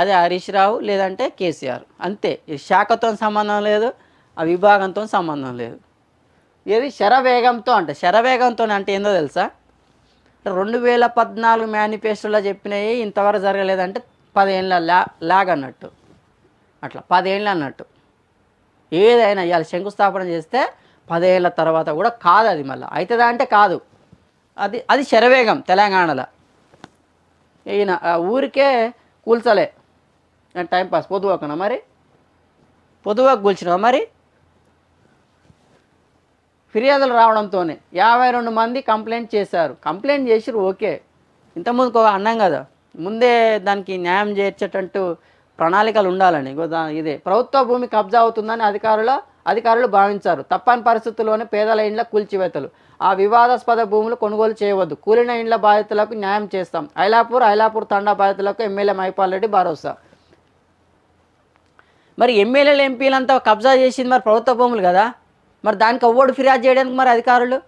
అదే హరీష్ రావు లేదంటే కేసీఆర్ అంతే ఈ శాఖతో సంబంధం లేదు ఆ విభాగంతో సంబంధం లేదు ఏది శరవేగంతో అంటే శరవేగంతో అంటే ఏందో తెలుసా రెండు వేల పద్నాలుగు మేనిఫెస్టోలో చెప్పినవి ఇంతవరకు జరగలేదంటే పదేళ్ళ లా లాగ్ అన్నట్టు అట్లా పదేళ్ళు అన్నట్టు ఏదైనా ఇవాళ శంకుస్థాపన చేస్తే పదేళ్ళ తర్వాత కూడా కాదు అది మళ్ళీ అవుతుందా అంటే కాదు అది అది శరవేగం తెలంగాణలో ఈయన ఊరికే కూల్చలే టైంపాస్ పొదువకనా మరి పొదువకు కూల్చినా మరి ఫిర్యాదులు రావడంతోనే యాభై రెండు మంది కంప్లైంట్ చేశారు కంప్లైంట్ చేసిరు ఓకే ఇంతకుముందు అన్నాం కదా ముందే దానికి న్యాయం చేర్చేటట్టు ప్రణాళికలు ఉండాలని ఇదే ప్రభుత్వ భూమి కబ్జా అవుతుందని అధికారుల అధికారులు భావించారు తప్పని పరిస్థితుల్లోనే పేదల ఇండ్ల కూల్చివేతలు ఆ వివాదాస్పద భూములు కొనుగోలు చేయవద్దు కూలిన ఇండ్ల బాధితులకు న్యాయం చేస్తాం ఐలాపూర్ ఐలాపూర్ తండా బాధితులకు ఎమ్మెల్యే మహిపాల్ రెడ్డి భరోసా మరి ఎమ్మెల్యేలు ఎంపీలంతా కబ్జా చేసింది మరి ప్రభుత్వ భూములు కదా మరి దానికి అవ్వడు ఫిర్యాదు చేయడానికి మరి అధికారులు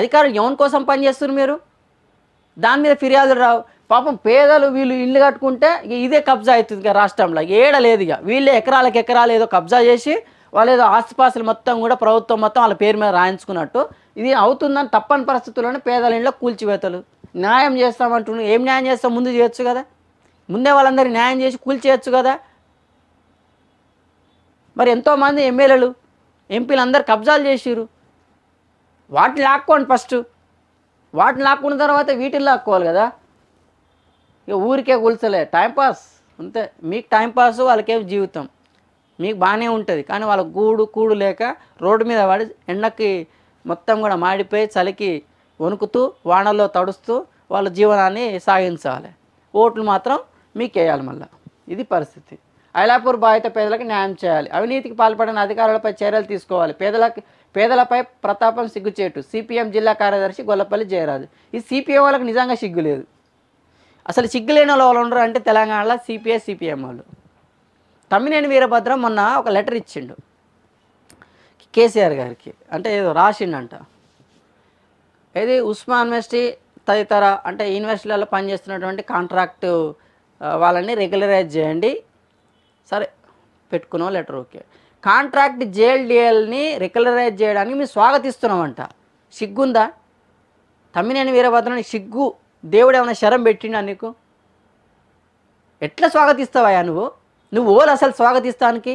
అధికారులు ఎవరి కోసం పనిచేస్తున్నారు మీరు దాని మీద ఫిర్యాదులు రావు పాపం పేదలు వీళ్ళు ఇల్లు కట్టుకుంటే ఇదే కబ్జా అవుతుంది ఇక రాష్ట్రంలో ఏడ లేదు ఇక వీళ్ళే ఎకరాలకు ఎకరాలు ఏదో కబ్జా చేసి వాళ్ళు ఏదో ఆస్తిపాస్తులు మొత్తం కూడా ప్రభుత్వం మొత్తం వాళ్ళ పేరు మీద రాయించుకున్నట్టు ఇది అవుతుందని తప్పని పరిస్థితుల్లోనే పేదల ఇంట్లో కూల్చివేతలు న్యాయం చేస్తామంటున్నాడు ఏం న్యాయం చేస్తాం ముందు చేయొచ్చు కదా ముందే వాళ్ళందరూ న్యాయం చేసి కూల్చేయచ్చు కదా మరి ఎంతోమంది ఎమ్మెల్యేలు ఎంపీలు అందరు కబ్జాలు చేసిరు వాటిని లాక్కోండి ఫస్ట్ వాటిని లాక్కున్న తర్వాత వీటిని లాక్కోవాలి కదా ఇక ఊరికే కూల్చలే టైంపాస్ అంతే మీకు టైంపాస్ వాళ్ళకేం జీవితం మీకు బాగానే ఉంటుంది కానీ వాళ్ళ గూడు కూడు లేక రోడ్డు మీద పడి ఎండకి మొత్తం కూడా మాడిపోయి చలికి వణుకుతూ వానల్లో తడుస్తూ వాళ్ళ జీవనాన్ని సాగించాలి ఓట్లు మాత్రం మీకు వేయాలి మళ్ళీ ఇది పరిస్థితి ఐలాపూర్ బాధిత పేదలకు న్యాయం చేయాలి అవినీతికి పాల్పడిన అధికారులపై చర్యలు తీసుకోవాలి పేదలకు పేదలపై ప్రతాపం సిగ్గుచేటు సిపిఎం జిల్లా కార్యదర్శి గొల్లపల్లి జయరాజు ఈ సిపిఎం వాళ్ళకి నిజంగా సిగ్గు లేదు అసలు సిగ్గు లేని వాళ్ళు ఉండరు అంటే తెలంగాణలో సిపిఐ సిపిఎం వాళ్ళు తమ్మినేని వీరభద్రం మొన్న ఒక లెటర్ ఇచ్చిండు కేసీఆర్ గారికి అంటే ఏదో రాసిండంట ఇది ఉస్మా ఇన్వెస్టీ తదితర అంటే యూనివర్సిటీలలో పనిచేస్తున్నటువంటి కాంట్రాక్ట్ వాళ్ళని రెగ్యులరైజ్ చేయండి సరే పెట్టుకున్నాం లెటర్ ఓకే కాంట్రాక్ట్ జేఎల్డిఎల్ని రెగ్యులరైజ్ చేయడానికి మేము స్వాగతిస్తున్నామంట సిగ్గుందా తమ్మినేని వీరభద్రానికి సిగ్గు దేవుడు ఏమైనా శరం పెట్టిండా నీకు ఎట్లా స్వాగతిస్తావా నువ్వు నువ్వు ఓలు అసలు స్వాగతిస్తానికి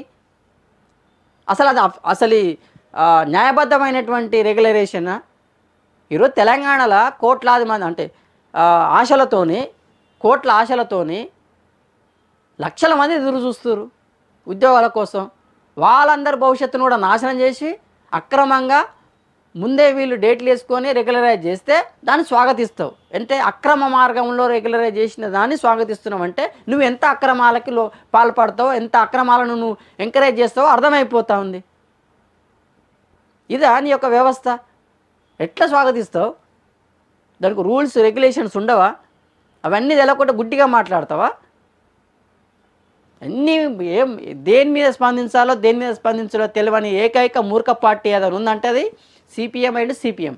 అసలు అది అసలు న్యాయబద్ధమైనటువంటి రెగ్యులరేషనా ఈరోజు తెలంగాణలో కోట్లాది మంది అంటే ఆశలతోని కోట్ల ఆశలతోని లక్షల మంది ఎదురు చూస్తారు ఉద్యోగాల కోసం వాళ్ళందరి భవిష్యత్తును కూడా నాశనం చేసి అక్రమంగా ముందే వీళ్ళు డేట్లు వేసుకొని రెగ్యులరైజ్ చేస్తే దాన్ని స్వాగతిస్తావు అంటే అక్రమ మార్గంలో రెగ్యులరైజ్ చేసిన దాన్ని స్వాగతిస్తున్నావు అంటే నువ్వు ఎంత అక్రమాలకి లో ఎంత అక్రమాలను నువ్వు ఎంకరేజ్ చేస్తావో అర్థమైపోతా ఉంది ఇదా నీ యొక్క వ్యవస్థ ఎట్లా స్వాగతిస్తావు దానికి రూల్స్ రెగ్యులేషన్స్ ఉండవా అవన్నీ తెలకుండా గుడ్డిగా మాట్లాడతావా అన్నీ ఏం దేని మీద స్పందించాలో దేని మీద స్పందించాలో తెలియని ఏకైక మూర్ఖ పార్టీ ఏదైనా ఉందంటే అది సిపిఎం అండ్ సిపిఎం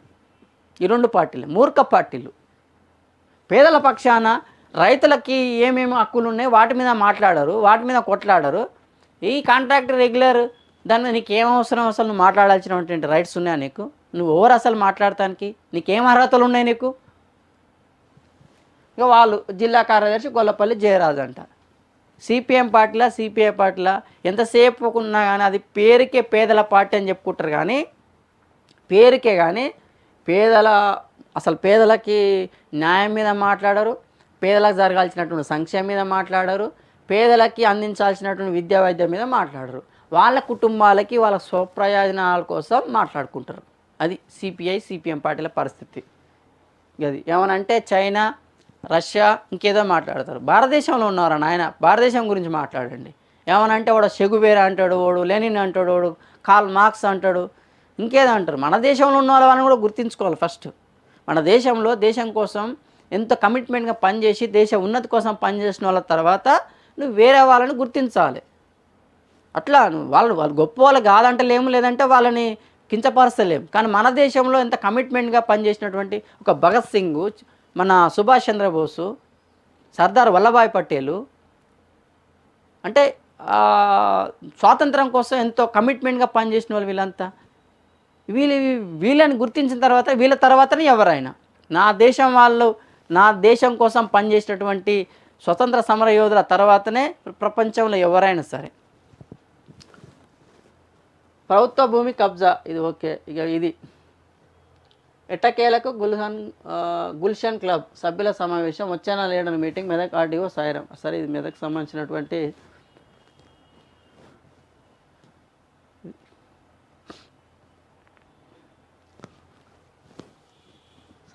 ఈ రెండు పార్టీలు మూర్ఖ పార్టీలు పేదల పక్షాన రైతులకి ఏమేమి హక్కులు ఉన్నాయో వాటి మీద మాట్లాడరు వాటి మీద కొట్లాడరు ఈ కాంట్రాక్ట్ రెగ్యులర్ దాని మీద నీకు ఏమవసరం అవసరం అసలు నువ్వు మాట్లాడాల్సినటువంటి రైట్స్ ఉన్నాయా నీకు నువ్వు ఎవరు అసలు మాట్లాడటానికి నీకేం అర్హతలు ఉన్నాయి నీకు ఇక వాళ్ళు జిల్లా కార్యదర్శి గొల్లపల్లి జయరాజు అంట సిపిఎం పార్టీలా సిపిఐ పార్టీలా ఎంతసేపు ఉన్నా కానీ అది పేరుకే పేదల పార్టీ అని చెప్పుకుంటారు కానీ పేరుకే కానీ పేదల అసలు పేదలకి న్యాయం మీద మాట్లాడరు పేదలకు జరగాల్సినటువంటి సంక్షేమం మీద మాట్లాడరు పేదలకి అందించాల్సినటువంటి విద్యా వైద్యం మీద మాట్లాడరు వాళ్ళ కుటుంబాలకి వాళ్ళ స్వప్రయోజనాల కోసం మాట్లాడుకుంటారు అది సిపిఐ సిపిఎం పార్టీల పరిస్థితి అది ఏమనంటే చైనా రష్యా ఇంకేదో మాట్లాడతారు భారతదేశంలో ఉన్నారా నాయన భారతదేశం గురించి మాట్లాడండి ఏమనంటే వాడు షెగుబేర్ అంటాడు వాడు లెనిన్ అంటాడు వాడు కాల్ మార్క్స్ అంటాడు ఇంకేదంటారు మన దేశంలో ఉన్న వాళ్ళని కూడా గుర్తించుకోవాలి ఫస్ట్ మన దేశంలో దేశం కోసం ఎంతో కమిట్మెంట్గా పనిచేసి దేశ ఉన్నతి కోసం పనిచేసిన వాళ్ళ తర్వాత నువ్వు వేరే వాళ్ళని గుర్తించాలి అట్లా వాళ్ళు వాళ్ళు గొప్ప వాళ్ళు కాదంటలేము లేదంటే వాళ్ళని కించపరచలేము కానీ మన దేశంలో ఎంత కమిట్మెంట్గా పనిచేసినటువంటి ఒక భగత్ సింగ్ మన సుభాష్ చంద్రబోసు సర్దార్ వల్లభాయ్ పటేలు అంటే స్వాతంత్రం కోసం ఎంతో కమిట్మెంట్గా పనిచేసిన వాళ్ళు వీళ్ళంతా వీళ్ళు వీళ్ళని గుర్తించిన తర్వాత వీళ్ళ తర్వాతనే ఎవరైనా నా దేశం వాళ్ళు నా దేశం కోసం పనిచేసినటువంటి స్వతంత్ర సమర యోధుల తర్వాతనే ప్రపంచంలో ఎవరైనా సరే ప్రభుత్వ భూమి కబ్జా ఇది ఓకే ఇక ఇది ఎట్టకేలకు గుల్హన్ గుల్షన్ క్లబ్ సభ్యుల సమావేశం వచ్చేనా లేడని మీటింగ్ మెదక్ ఆర్డీఓ సాయిరం సరే ఇది మెదక్ సంబంధించినటువంటి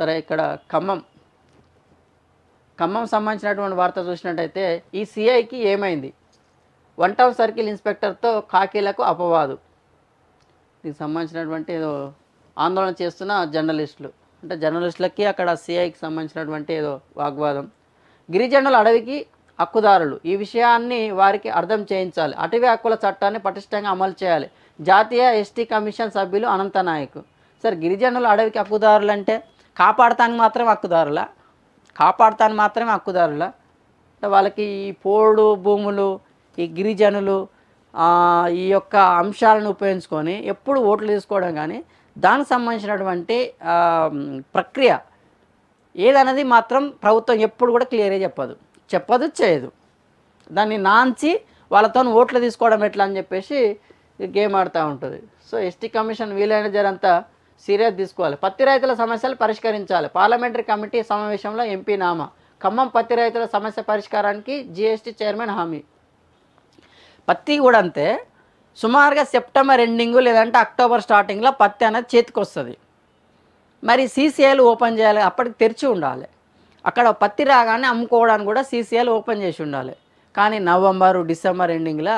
సరే ఇక్కడ ఖమ్మం ఖమ్మం సంబంధించినటువంటి వార్త చూసినట్టయితే ఈ సిఐకి ఏమైంది వన్ టౌన్ సర్కిల్ ఇన్స్పెక్టర్తో కాకీలకు అపవాదు దీనికి సంబంధించినటువంటి ఏదో ఆందోళన చేస్తున్న జర్నలిస్టులు అంటే జర్నలిస్టులకి అక్కడ సిఐకి సంబంధించినటువంటి ఏదో వాగ్వాదం గిరిజనుల అడవికి హక్కుదారులు ఈ విషయాన్ని వారికి అర్థం చేయించాలి అటవీ హక్కుల చట్టాన్ని పటిష్టంగా అమలు చేయాలి జాతీయ ఎస్టీ కమిషన్ సభ్యులు అనంతనాయక్ సార్ గిరిజనుల అడవికి హక్కుదారులు అంటే కాపాడతాను మాత్రం హక్కుదారుల కాపాడతాను మాత్రమే హక్కుదారుల వాళ్ళకి ఈ పోడు భూములు ఈ గిరిజనులు ఈ యొక్క అంశాలను ఉపయోగించుకొని ఎప్పుడు ఓట్లు తీసుకోవడం కానీ దానికి సంబంధించినటువంటి ప్రక్రియ ఏదన్నది మాత్రం ప్రభుత్వం ఎప్పుడు కూడా క్లియర్గా చెప్పదు చెప్పదు చేయదు దాన్ని నాంచి వాళ్ళతో ఓట్లు తీసుకోవడం ఎట్లా అని చెప్పేసి గేమ్ ఆడుతూ ఉంటుంది సో ఎస్టీ కమిషన్ వీలైన జరంతా సీరియస్ తీసుకోవాలి పత్తి రైతుల సమస్యలు పరిష్కరించాలి పార్లమెంటరీ కమిటీ సమావేశంలో ఎంపీ నామా ఖమ్మం పత్తి రైతుల సమస్య పరిష్కారానికి జిఎస్టీ చైర్మన్ హామీ పత్తి కూడా అంతే సుమారుగా సెప్టెంబర్ ఎండింగ్ లేదంటే అక్టోబర్ స్టార్టింగ్లో పత్తి అనేది చేతికి వస్తుంది మరి సీసీఐలు ఓపెన్ చేయాలి అప్పటికి తెరిచి ఉండాలి అక్కడ పత్తి రాగానే అమ్ముకోవడానికి కూడా సీసీఐలు ఓపెన్ చేసి ఉండాలి కానీ నవంబరు డిసెంబర్ ఎండింగ్లో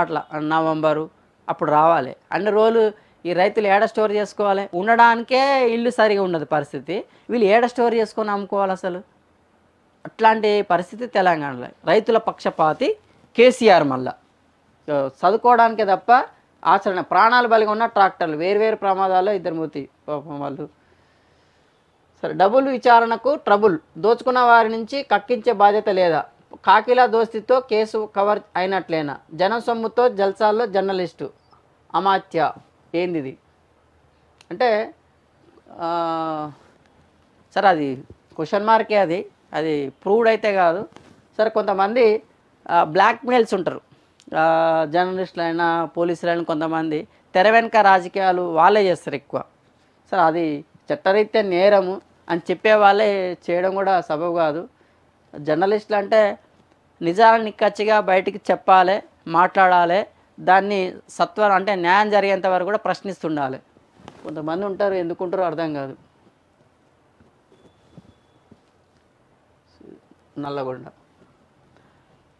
అట్లా నవంబరు అప్పుడు రావాలి అన్ని రోజులు ఈ రైతులు ఏడ స్టోర్ చేసుకోవాలి ఉండడానికే ఇల్లు సరిగా ఉండదు పరిస్థితి వీళ్ళు ఏడ స్టోర్ చేసుకొని అమ్ముకోవాలి అసలు అట్లాంటి పరిస్థితి తెలంగాణలో రైతుల పక్షపాతి కేసీఆర్ మళ్ళా చదువుకోవడానికే తప్ప ఆచరణ ప్రాణాలు బలిగా ఉన్న ట్రాక్టర్లు వేరువేరు ప్రమాదాల్లో ఇద్దరు మూతి పాపం వాళ్ళు సరే డబుల్ విచారణకు ట్రబుల్ దోచుకున్న వారి నుంచి కక్కించే బాధ్యత లేదా కాకిలా దోస్తితో కేసు కవర్ అయినట్లేనా జనం సొమ్ముతో జల్సాల్లో జర్నలిస్టు అమాత్య ఏంది ఇది అంటే సరే అది క్వశ్చన్ మార్కే అది అది ప్రూవ్డ్ అయితే కాదు సరే కొంతమంది బ్లాక్మెయిల్స్ ఉంటారు పోలీసులు అయినా కొంతమంది తెర వెనుక రాజకీయాలు వాళ్ళే చేస్తారు ఎక్కువ సరే అది చట్టరీత్యా నేరము అని చెప్పే వాళ్ళే చేయడం కూడా సబబు కాదు జర్నలిస్టులు అంటే నిజాలను నిక్కచ్చిగా బయటికి చెప్పాలి మాట్లాడాలి దాన్ని సత్వరం అంటే న్యాయం జరిగేంత వరకు కూడా ప్రశ్నిస్తుండాలి కొంతమంది ఉంటారు ఎందుకుంటారో అర్థం కాదు నల్లగొండ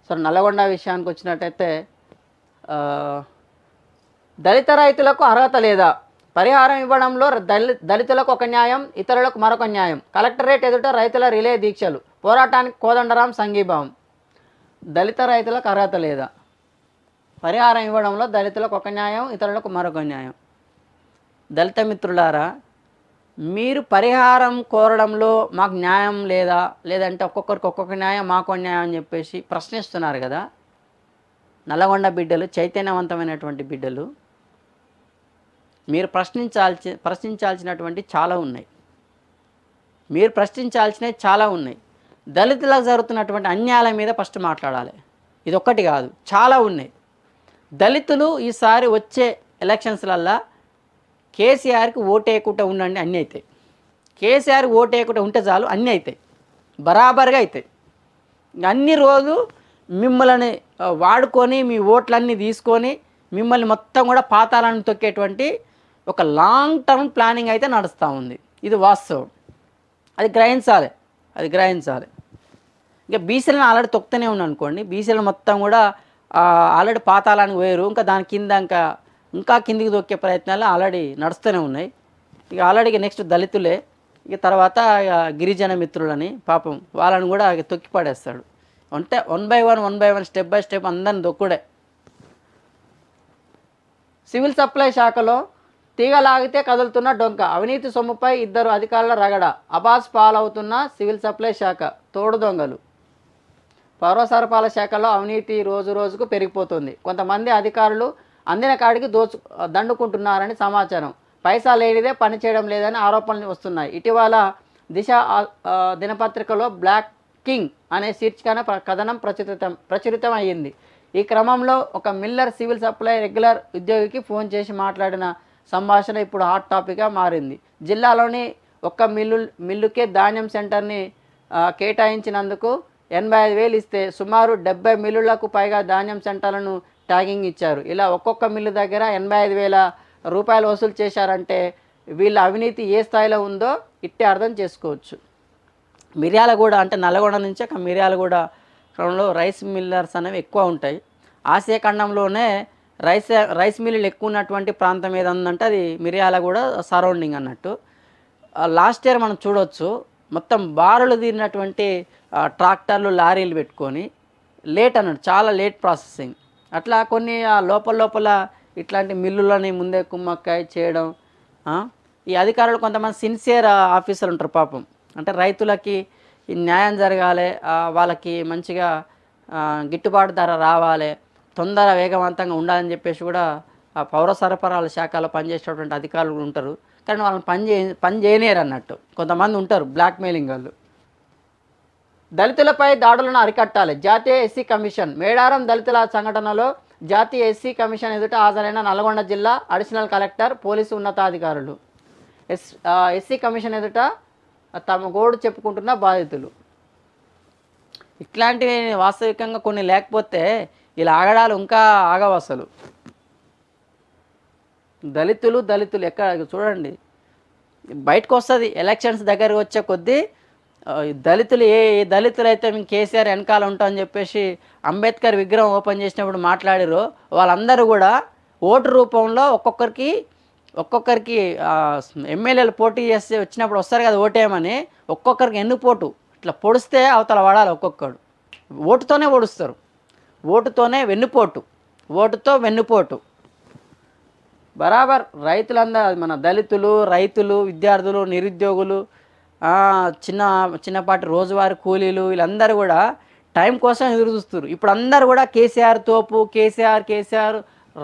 సో నల్లగొండ విషయానికి వచ్చినట్టయితే దళిత రైతులకు అర్హత లేదా పరిహారం ఇవ్వడంలో దళితులకు ఒక న్యాయం ఇతరులకు మరొక న్యాయం కలెక్టరేట్ ఎదుట రైతుల రిలే దీక్షలు పోరాటానికి కోదండరాం సంఘీభావం దళిత రైతులకు అర్హత లేదా పరిహారం ఇవ్వడంలో దళితులకు ఒక న్యాయం ఇతరులకు మరొక న్యాయం దళిత మిత్రులారా మీరు పరిహారం కోరడంలో మాకు న్యాయం లేదా లేదంటే ఒక్కొక్కరికి ఒక్కొక్క న్యాయం మాకు న్యాయం అని చెప్పేసి ప్రశ్నిస్తున్నారు కదా నల్లగొండ బిడ్డలు చైతన్యవంతమైనటువంటి బిడ్డలు మీరు ప్రశ్నించాల్సి ప్రశ్నించాల్సినటువంటి చాలా ఉన్నాయి మీరు ప్రశ్నించాల్సినవి చాలా ఉన్నాయి దళితులకు జరుగుతున్నటువంటి అన్యాయాల మీద ఫస్ట్ మాట్లాడాలి ఇది ఒక్కటి కాదు చాలా ఉన్నాయి దళితులు ఈసారి వచ్చే ఎలక్షన్స్లల్లా కేసీఆర్కి ఓటేయకుండా ఉండండి అన్నీ అవుతాయి కేసీఆర్ ఓటేయకుండా ఉంటే చాలు అన్నీ అవుతాయి బరాబర్గా అవుతాయి అన్ని రోజు మిమ్మల్ని వాడుకొని మీ ఓట్లన్నీ తీసుకొని మిమ్మల్ని మొత్తం కూడా పాతాలను తొక్కేటువంటి ఒక లాంగ్ టర్మ్ ప్లానింగ్ అయితే నడుస్తూ ఉంది ఇది వాస్తవం అది గ్రహించాలి అది గ్రహించాలి ఇంకా బీసీలను ఆల్రెడీ తొక్కుతూనే ఉన్నాను అనుకోండి బీసీలను మొత్తం కూడా ఆల్రెడీ పాతాళానికి పోయారు ఇంకా దాని కింద ఇంకా ఇంకా కిందికి దొక్కే ప్రయత్నాలు ఆల్రెడీ నడుస్తూనే ఉన్నాయి ఇక ఆల్రెడీ నెక్స్ట్ దళితులే ఇక తర్వాత గిరిజన మిత్రులని పాపం వాళ్ళని కూడా తొక్కి పడేస్తాడు అంటే one by one one by one step by step అందరిని దొక్కుడే సివిల్ సప్లై శాఖలో తీగలాగితే కదులుతున్న డొంక అవినీతి సొమ్ముపై ఇద్దరు అధికారుల రగడ అబాస్ పాలవుతున్న సివిల్ సప్లై శాఖ తోడు దొంగలు పౌర సరఫరాల శాఖలో అవినీతి రోజు రోజుకు పెరిగిపోతుంది కొంతమంది అధికారులు అందిన కాడికి దోచు దండుకుంటున్నారని సమాచారం పైసా లేనిదే పని చేయడం లేదని ఆరోపణలు వస్తున్నాయి ఇటీవల దిశ దినపత్రికలో బ్లాక్ కింగ్ అనే శీర్షికన కథనం ప్రచురితం ప్రచురితం అయ్యింది ఈ క్రమంలో ఒక మిల్లర్ సివిల్ సప్లై రెగ్యులర్ ఉద్యోగికి ఫోన్ చేసి మాట్లాడిన సంభాషణ ఇప్పుడు హాట్ టాపిక్గా మారింది జిల్లాలోని ఒక్క మిల్లు మిల్లుకే ధాన్యం సెంటర్ని కేటాయించినందుకు ఎనభై ఐదు వేలు ఇస్తే సుమారు డెబ్బై మిల్లులకు పైగా ధాన్యం సెంటర్లను ట్యాగింగ్ ఇచ్చారు ఇలా ఒక్కొక్క మిల్లు దగ్గర ఎనభై ఐదు వేల రూపాయలు వసూలు చేశారంటే వీళ్ళ అవినీతి ఏ స్థాయిలో ఉందో ఇట్టే అర్థం చేసుకోవచ్చు మిర్యాలగూడ అంటే నల్గొండ నుంచే మిర్యాలగూడ క్రమంలో రైస్ మిల్లర్స్ అనేవి ఎక్కువ ఉంటాయి ఆసియా ఖండంలోనే రైస్ రైస్ మిల్లులు ఎక్కువ ఉన్నటువంటి ప్రాంతం ఏదన్నంటే అది మిర్యాలగూడ సరౌండింగ్ అన్నట్టు లాస్ట్ ఇయర్ మనం చూడవచ్చు మొత్తం బారులు తీరినటువంటి ట్రాక్టర్లు లారీలు పెట్టుకొని లేట్ అన్నాడు చాలా లేట్ ప్రాసెసింగ్ అట్లా కొన్ని ఆ లోపల లోపల ఇట్లాంటి మిల్లులని ముందే కుమ్మక్కాయ చేయడం ఈ అధికారులు కొంతమంది సిన్సియర్ ఆఫీసర్లు ఉంటారు పాపం అంటే రైతులకి న్యాయం జరగాలి వాళ్ళకి మంచిగా గిట్టుబాటు ధర రావాలి తొందర వేగవంతంగా ఉండాలని చెప్పేసి కూడా ఆ పౌర సరఫరాల శాఖలో పనిచేసేటువంటి అధికారులు ఉంటారు కానీ వాళ్ళని పని చే పని చేయనేరు అన్నట్టు కొంతమంది ఉంటారు బ్లాక్మెయిలింగ్ వాళ్ళు దళితులపై దాడులను అరికట్టాలి జాతీయ ఎస్సీ కమిషన్ మేడారం దళితుల సంఘటనలో జాతీయ ఎస్సీ కమిషన్ ఎదుట హాజరైన నల్గొండ జిల్లా అడిషనల్ కలెక్టర్ పోలీసు ఉన్నతాధికారులు ఎస్ ఎస్సీ కమిషన్ ఎదుట తమ గోడు చెప్పుకుంటున్న బాధితులు ఇట్లాంటివి వాస్తవికంగా కొన్ని లేకపోతే ఇలా ఆగడాలు ఇంకా ఆగవు అసలు దళితులు దళితులు ఎక్కడ చూడండి బయటకు వస్తుంది ఎలక్షన్స్ దగ్గర వచ్చే కొద్దీ దళితులు ఏ దళితులు అయితే మేము కేసీఆర్ వెనకాల అని చెప్పేసి అంబేద్కర్ విగ్రహం ఓపెన్ చేసినప్పుడు మాట్లాడారు వాళ్ళందరూ కూడా ఓటు రూపంలో ఒక్కొక్కరికి ఒక్కొక్కరికి ఎమ్మెల్యేలు పోటీ చేస్తే వచ్చినప్పుడు వస్తారు కదా ఓటేయమని ఒక్కొక్కరికి ఎన్ని పోటు ఇట్లా పొడిస్తే అవతల వాడాలి ఒక్కొక్కడు ఓటుతోనే ఓడుస్తారు ఓటుతోనే వెన్నుపోటు ఓటుతో వెన్నుపోటు బరాబర్ రైతులందరూ మన దళితులు రైతులు విద్యార్థులు నిరుద్యోగులు చిన్న చిన్నపాటి రోజువారి కూలీలు వీళ్ళందరూ కూడా టైం కోసం ఎదురు చూస్తున్నారు ఇప్పుడు అందరు కూడా కేసీఆర్ తోపు కేసీఆర్ కేసీఆర్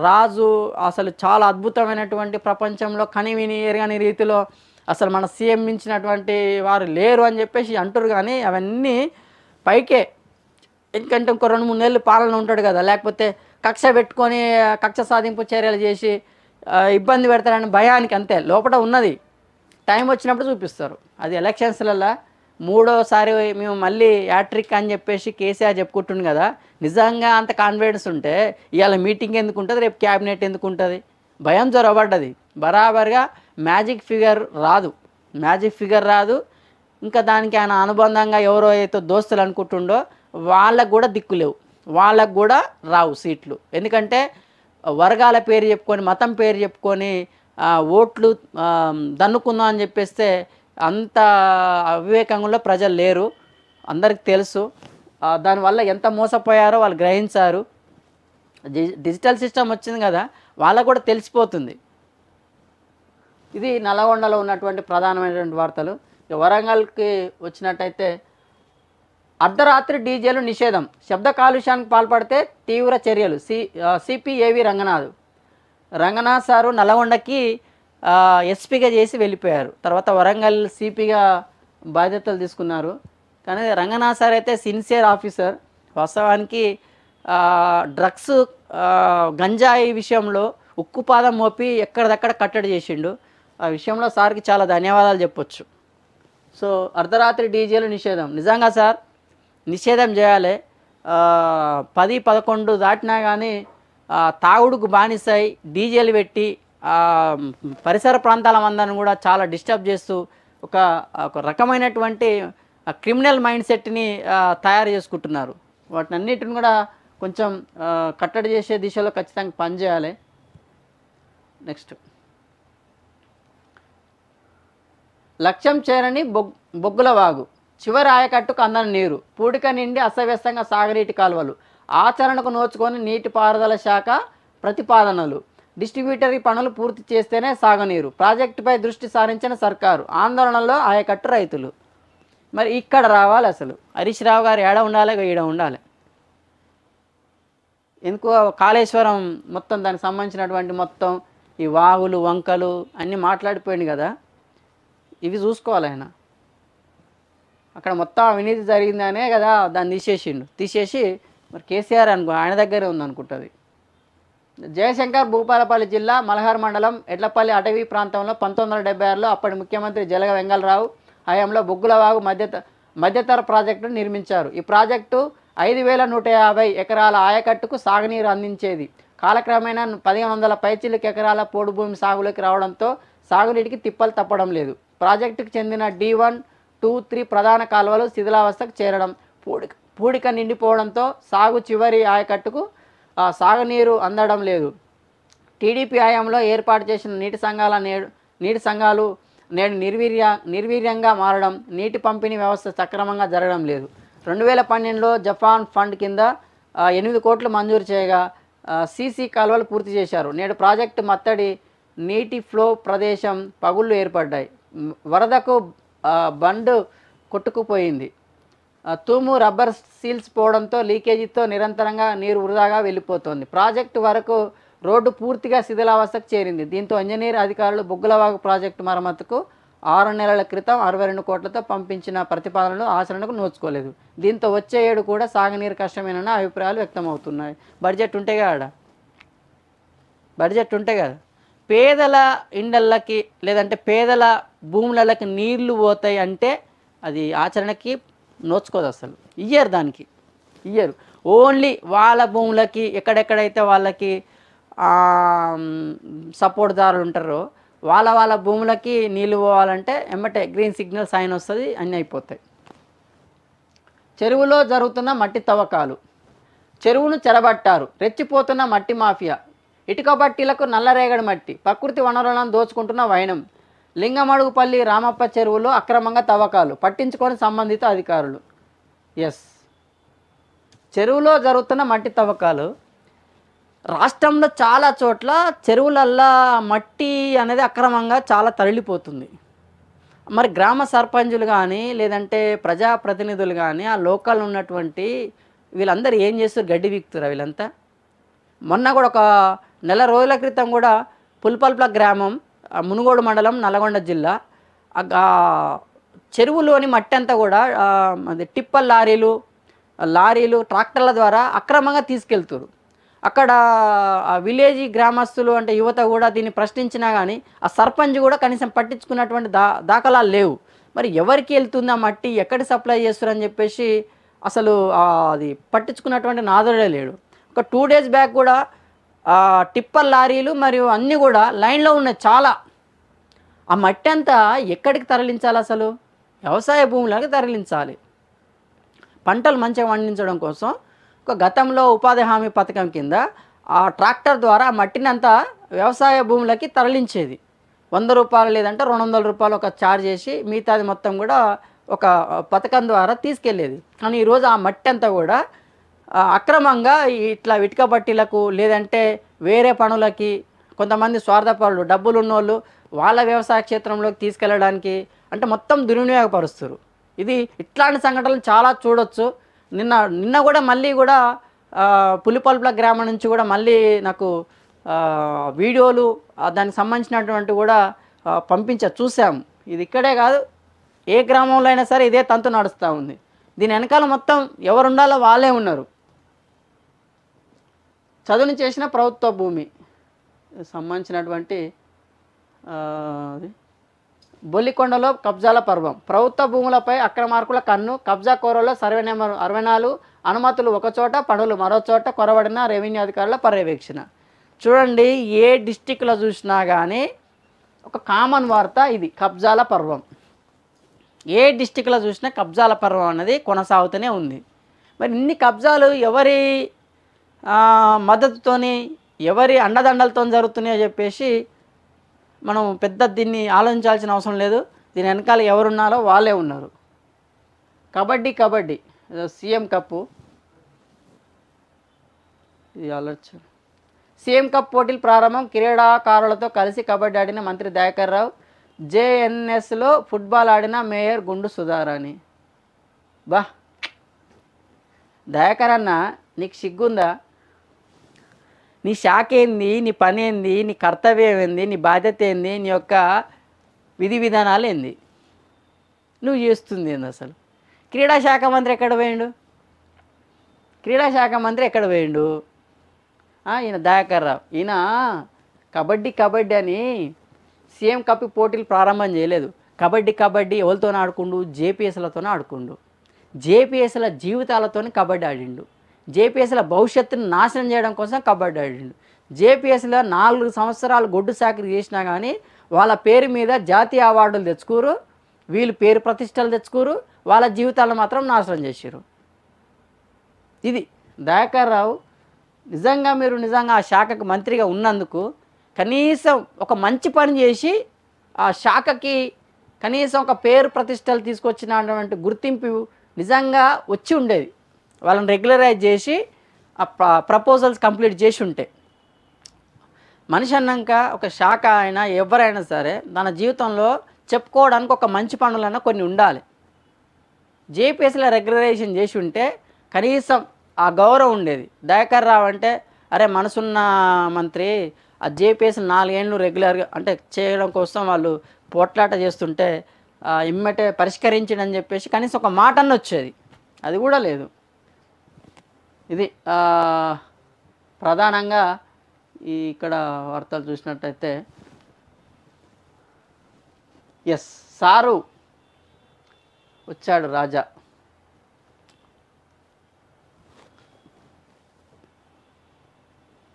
రాజు అసలు చాలా అద్భుతమైనటువంటి ప్రపంచంలో కనివిని ఎరగని రీతిలో అసలు మన సీఎం మించినటువంటి వారు లేరు అని చెప్పేసి అంటారు కానీ అవన్నీ పైకే ఎందుకంటే ఇంకో రెండు మూడు నెలలు పాలన ఉంటాడు కదా లేకపోతే కక్ష పెట్టుకొని కక్ష సాధింపు చర్యలు చేసి ఇబ్బంది పెడతారని భయానికి అంతే లోపల ఉన్నది టైం వచ్చినప్పుడు చూపిస్తారు అది ఎలక్షన్స్లలో మూడోసారి మేము మళ్ళీ యాట్రిక్ అని చెప్పేసి కేసీఆర్ చెప్పుకుంటుంది కదా నిజంగా అంత కాన్ఫిడెన్స్ ఉంటే ఇవాళ మీటింగ్ ఎందుకు ఉంటుంది రేపు క్యాబినెట్ ఎందుకు ఉంటుంది భయం జ్వరబడ్డది బరాబర్గా మ్యాజిక్ ఫిగర్ రాదు మ్యాజిక్ ఫిగర్ రాదు ఇంకా దానికి ఆయన అనుబంధంగా ఎవరో అయితే దోస్తులు అనుకుంటుండో వాళ్ళకు కూడా దిక్కులేవు వాళ్ళకు కూడా రావు సీట్లు ఎందుకంటే వర్గాల పేరు చెప్పుకొని మతం పేరు చెప్పుకొని ఓట్లు దన్నుకుందాం అని చెప్పేస్తే అంత అవివేకంలో ప్రజలు లేరు అందరికి తెలుసు దానివల్ల ఎంత మోసపోయారో వాళ్ళు గ్రహించారు డిజిటల్ సిస్టమ్ వచ్చింది కదా వాళ్ళకు కూడా తెలిసిపోతుంది ఇది నల్గొండలో ఉన్నటువంటి ప్రధానమైనటువంటి వార్తలు వరంగల్కి వచ్చినట్టయితే అర్ధరాత్రి డీజేలు నిషేధం శబ్ద కాలుష్యానికి పాల్పడితే తీవ్ర చర్యలు సి సిపిఏవి రంగనాథ్ రంగనాథ్ సారు నల్లగొండకి ఎస్పీగా చేసి వెళ్ళిపోయారు తర్వాత వరంగల్ సిపిగా బాధ్యతలు తీసుకున్నారు కానీ రంగనాథ్ సార్ అయితే సిన్సియర్ ఆఫీసర్ వాస్తవానికి డ్రగ్స్ గంజాయి విషయంలో ఉక్కుపాదం మోపి ఎక్కడిదక్కడ కట్టడి చేసిండు ఆ విషయంలో సార్కి చాలా ధన్యవాదాలు చెప్పొచ్చు సో అర్ధరాత్రి డీజేలు నిషేధం నిజంగా సార్ నిషేధం చేయాలి పది పదకొండు దాటినా కానీ తాగుడుకు బానిసాయి డీజేలు పెట్టి పరిసర ప్రాంతాల మందరిని కూడా చాలా డిస్టర్బ్ చేస్తూ ఒక ఒక రకమైనటువంటి క్రిమినల్ మైండ్ సెట్ని తయారు చేసుకుంటున్నారు వాటిని అన్నిటిని కూడా కొంచెం కట్టడి చేసే దిశలో ఖచ్చితంగా పనిచేయాలి నెక్స్ట్ లక్ష్యం చేరని బొగ్ బొగ్గుల వాగు ఆయకట్టుకు అందని నీరు పూడిక నిండి అస్తవ్యస్తంగా సాగరీటి కాలువలు ఆచరణకు నోచుకొని నీటిపారుదల శాఖ ప్రతిపాదనలు డిస్ట్రిబ్యూటరీ పనులు పూర్తి చేస్తేనే సాగునీరు ప్రాజెక్టుపై దృష్టి సారించిన సర్కారు ఆందోళనలో ఆయకట్టు రైతులు మరి ఇక్కడ రావాలి అసలు హరీష్ రావు గారు ఏడ ఉండాలి ఈడ ఉండాలి ఎందుకో కాళేశ్వరం మొత్తం దానికి సంబంధించినటువంటి మొత్తం ఈ వాగులు వంకలు అన్నీ మాట్లాడిపోయింది కదా ఇవి చూసుకోవాలి ఆయన అక్కడ మొత్తం అవినీతి జరిగిందనే కదా దాన్ని తీసేసిండు తీసేసి మరి కేసీఆర్ అనుకో ఆయన దగ్గరే ఉందనుకుంటుంది జయశంకర్ భూపాలపల్లి జిల్లా మలహార్ మండలం ఎడ్లపల్లి అటవీ ప్రాంతంలో పంతొమ్మిది వందల డెబ్బై ఆరులో అప్పటి ముఖ్యమంత్రి జలగ వెంగళరావు హయాంలో బొగ్గులవాగు మధ్య మధ్యతర ప్రాజెక్టును నిర్మించారు ఈ ప్రాజెక్టు ఐదు వేల నూట యాభై ఎకరాల ఆయకట్టుకు సాగునీరు అందించేది కాలక్రమేణా పదిహేను వందల పైచిలకు ఎకరాల పోడు భూమి సాగులోకి రావడంతో సాగునీటికి తిప్పలు తప్పడం లేదు ప్రాజెక్టుకు చెందిన డి వన్ టూ త్రీ ప్రధాన కాలువలు శిథిలావస్థకు చేరడం పూడిక పూడిక నిండిపోవడంతో సాగు చివరి ఆయకట్టుకు సాగునీరు అందడం లేదు టీడీపీ హయాంలో ఏర్పాటు చేసిన నీటి సంఘాల నేడు నీటి సంఘాలు నేడు నిర్వీర్య నిర్వీర్యంగా మారడం నీటి పంపిణీ వ్యవస్థ సక్రమంగా జరగడం లేదు రెండు వేల పన్నెండులో జపాన్ ఫండ్ కింద ఎనిమిది కోట్లు మంజూరు చేయగా సీసీ కాలువలు పూర్తి చేశారు నేడు ప్రాజెక్టు మత్తడి నీటి ఫ్లో ప్రదేశం పగుళ్ళు ఏర్పడ్డాయి వరదకు బండు కొట్టుకుపోయింది తూము రబ్బర్ సీల్స్ పోవడంతో లీకేజీతో నిరంతరంగా నీరు వృధాగా వెళ్ళిపోతోంది ప్రాజెక్టు వరకు రోడ్డు పూర్తిగా శిథిలావస్థకు చేరింది దీంతో ఇంజనీర్ అధికారులు బుగ్గలవాగు ప్రాజెక్టు మరమ్మతుకు ఆరు నెలల క్రితం అరవై రెండు కోట్లతో పంపించిన ప్రతిపాదనలు ఆచరణకు నోచుకోలేదు దీంతో వచ్చే ఏడు కూడా సాగునీరు కష్టమేనన్న అభిప్రాయాలు వ్యక్తమవుతున్నాయి బడ్జెట్ ఉంటే కదా బడ్జెట్ ఉంటే కదా పేదల ఇండళ్ళకి లేదంటే పేదల భూములకి నీళ్లు పోతాయి అంటే అది ఆచరణకి నోచుకోదు అసలు ఇయ్యరు దానికి ఇయ్యరు ఓన్లీ వాళ్ళ భూములకి ఎక్కడెక్కడైతే వాళ్ళకి సపోర్ట్ దారులు ఉంటారో వాళ్ళ వాళ్ళ భూములకి నీళ్ళు పోవాలంటే ఎమ్మటే గ్రీన్ సిగ్నల్ సైన్ వస్తుంది అన్నీ అయిపోతాయి చెరువులో జరుగుతున్న మట్టి తవ్వకాలు చెరువును చెరబట్టారు రెచ్చిపోతున్న మట్టి మాఫియా ఇటుక బట్టీలకు నల్లరేగడి మట్టి ప్రకృతి వనరులను దోచుకుంటున్న వైనం లింగమడుగుపల్లి రామప్ప చెరువులో అక్రమంగా తవ్వకాలు పట్టించుకొని సంబంధిత అధికారులు ఎస్ చెరువులో జరుగుతున్న మట్టి తవ్వకాలు రాష్ట్రంలో చాలా చోట్ల చెరువులల్లా మట్టి అనేది అక్రమంగా చాలా తరలిపోతుంది మరి గ్రామ సర్పంచులు కానీ లేదంటే ప్రజాప్రతినిధులు కానీ ఆ లోకల్ ఉన్నటువంటి వీళ్ళందరూ ఏం చేస్తారు గడ్డి వీక్తురా వీళ్ళంతా మొన్న కూడా ఒక నెల రోజుల క్రితం కూడా పుల్పల్ప్ల గ్రామం మునుగోడు మండలం నల్గొండ జిల్లా చెరువులోని మట్టి అంతా కూడా అది టిప్పర్ లారీలు లారీలు ట్రాక్టర్ల ద్వారా అక్రమంగా తీసుకెళ్తారు అక్కడ విలేజ్ గ్రామస్తులు అంటే యువత కూడా దీన్ని ప్రశ్నించినా కానీ ఆ సర్పంచ్ కూడా కనీసం పట్టించుకున్నటువంటి దా దాఖలాలు లేవు మరి ఎవరికి వెళ్తుందా మట్టి ఎక్కడ సప్లై చేస్తారని చెప్పేసి అసలు అది పట్టించుకున్నటువంటి నాదుడే లేడు ఒక టూ డేస్ బ్యాక్ కూడా టిప్పర్ లారీలు మరియు అన్నీ కూడా లైన్లో ఉన్నాయి చాలా ఆ మట్టి అంతా ఎక్కడికి తరలించాలి అసలు వ్యవసాయ భూములకి తరలించాలి పంటలు మంచిగా పండించడం కోసం ఒక గతంలో ఉపాధి హామీ పథకం కింద ఆ ట్రాక్టర్ ద్వారా మట్టిని అంతా వ్యవసాయ భూములకి తరలించేది వంద రూపాయలు లేదంటే రెండు వందల రూపాయలు ఒక ఛార్జ్ చేసి మిగతాది మొత్తం కూడా ఒక పథకం ద్వారా తీసుకెళ్ళేది కానీ ఈరోజు ఆ మట్టి అంతా కూడా అక్రమంగా ఇట్లా ఇటుకబట్టీలకు బట్టీలకు లేదంటే వేరే పనులకి కొంతమంది స్వార్థపరులు డబ్బులు ఉన్నోళ్ళు వాళ్ళ వ్యవసాయ క్షేత్రంలోకి తీసుకెళ్ళడానికి అంటే మొత్తం దుర్వినియోగపరుస్తారు ఇది ఇట్లాంటి సంఘటనలు చాలా చూడొచ్చు నిన్న నిన్న కూడా మళ్ళీ కూడా పులిపల్పుల గ్రామం నుంచి కూడా మళ్ళీ నాకు వీడియోలు దానికి సంబంధించినటువంటి కూడా పంపించా చూసాం ఇది ఇక్కడే కాదు ఏ గ్రామంలో అయినా సరే ఇదే తంతు నడుస్తూ ఉంది దీని వెనకాల మొత్తం ఎవరుండాలో వాళ్ళే ఉన్నారు చదువుని చేసిన ప్రభుత్వ భూమి సంబంధించినటువంటి బొల్లికొండలో కబ్జాల పర్వం ప్రభుత్వ భూములపై అక్రమార్కుల కన్ను కబ్జా కోరలో సర్వే నెంబర్ అరవై నాలుగు అనుమతులు ఒకచోట పనులు మరోచోట కొరబడిన రెవెన్యూ అధికారుల పర్యవేక్షణ చూడండి ఏ డిస్టిక్లో చూసినా కానీ ఒక కామన్ వార్త ఇది కబ్జాల పర్వం ఏ డిస్టిక్లో చూసినా కబ్జాల పర్వం అనేది కొనసాగుతూనే ఉంది మరి ఇన్ని కబ్జాలు ఎవరి మద్దతుతోని ఎవరి అండదండలతో జరుగుతున్నాయో చెప్పేసి మనం పెద్ద దీన్ని ఆలోచించాల్సిన అవసరం లేదు దీని వెనకాల ఎవరున్నారో వాళ్ళే ఉన్నారు కబడ్డీ కబడ్డీ సీఎం కప్పు ఇది ఆలోచన సీఎం కప్ పోటీలు ప్రారంభం క్రీడాకారులతో కలిసి కబడ్డీ ఆడిన మంత్రి దయాకర్ రావు జేఎన్ఎస్లో ఫుట్బాల్ ఆడిన మేయర్ గుండు సుధారాణి బా దయాకర్ అన్న నీకు సిగ్గుందా నీ శాఖ ఏంది నీ పని ఏంది నీ కర్తవ్యం ఏంది నీ బాధ్యత ఏంది నీ యొక్క విధి విధానాలు ఏంది నువ్వు చేస్తుంది ఏంది అసలు క్రీడా శాఖ మంత్రి ఎక్కడ పోయిండు క్రీడా శాఖ మంత్రి ఎక్కడ పోయిండు ఈయన దయాకర్ రావు ఈయన కబడ్డీ కబడ్డీ అని సీఎం కప్ పోటీలు ప్రారంభం చేయలేదు కబడ్డీ కబడ్డీ ఎవరితోనే ఆడుకుండు జేపీఎస్లతో ఆడుకుండు జేపీఎస్ల జీవితాలతోనే కబడ్డీ ఆడిండు జేపీఎస్ల భవిష్యత్తును నాశనం చేయడం కోసం కబడ్డీ జేపీఎస్లో నాలుగు సంవత్సరాలు గొడ్డు సాకరీ చేసినా కానీ వాళ్ళ పేరు మీద జాతీయ అవార్డులు తెచ్చుకోరు వీళ్ళు పేరు ప్రతిష్టలు తెచ్చుకోరు వాళ్ళ జీవితాలను మాత్రం నాశనం చేసారు ఇది దయాకర్ రావు నిజంగా మీరు నిజంగా ఆ శాఖకు మంత్రిగా ఉన్నందుకు కనీసం ఒక మంచి పని చేసి ఆ శాఖకి కనీసం ఒక పేరు ప్రతిష్టలు తీసుకొచ్చినటువంటి గుర్తింపు నిజంగా వచ్చి ఉండేది వాళ్ళని రెగ్యులరైజ్ చేసి ఆ ప్రపోజల్స్ కంప్లీట్ చేసి ఉంటే మనిషి అన్నాక ఒక శాఖ అయినా ఎవరైనా సరే తన జీవితంలో చెప్పుకోవడానికి ఒక మంచి పనులైనా కొన్ని ఉండాలి జేపీఎస్లో రెగ్యులరైజేషన్ చేసి ఉంటే కనీసం ఆ గౌరవం ఉండేది దయాకర్ రావు అంటే అరే మనసున్న మంత్రి ఆ జేపీఎస్ నాలుగేళ్ళు రెగ్యులర్గా అంటే చేయడం కోసం వాళ్ళు పోట్లాట చేస్తుంటే ఇమ్మటే పరిష్కరించడని చెప్పేసి కనీసం ఒక మాట అన్న వచ్చేది అది కూడా లేదు ఇది ప్రధానంగా ఈ ఇక్కడ వార్తలు చూసినట్టయితే ఎస్ సారు వచ్చాడు రాజా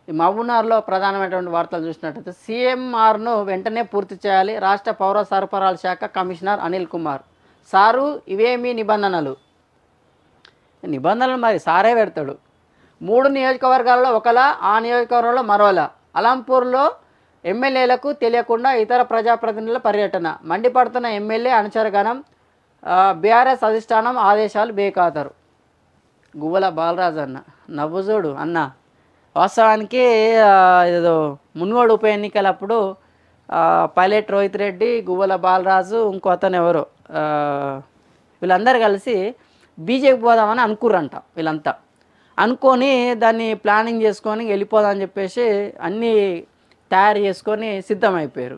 ఈ మహబూబ్నగర్లో ప్రధానమైనటువంటి వార్తలు చూసినట్టయితే సీఎంఆర్ను వెంటనే పూర్తి చేయాలి రాష్ట్ర పౌర సరఫరాల శాఖ కమిషనర్ అనిల్ కుమార్ సారు ఇవేమీ నిబంధనలు నిబంధనలు మరి సారే పెడతాడు మూడు నియోజకవర్గాల్లో ఒకలా ఆ నియోజకవర్గంలో మరోలా అలంపూర్లో ఎమ్మెల్యేలకు తెలియకుండా ఇతర ప్రజాప్రతినిధుల పర్యటన మండిపడుతున్న ఎమ్మెల్యే అనుచరగణం బీఆర్ఎస్ అధిష్టానం ఆదేశాలు బేకాతారు గువ్వల బాలరాజు అన్న నవ్వుజోడు అన్న వాస్తవానికి ఏదో మున్గోడు ఉప ఎన్నికలప్పుడు పైలట్ రోహిత్ రెడ్డి గువ్వల బాలరాజు ఇంకో అతను ఎవరు వీళ్ళందరూ కలిసి బీజేపీ పోదామని అనుకుర్రంట వీళ్ళంతా అనుకొని దాన్ని ప్లానింగ్ చేసుకొని వెళ్ళిపోదామని చెప్పేసి అన్నీ తయారు చేసుకొని సిద్ధమైపోయారు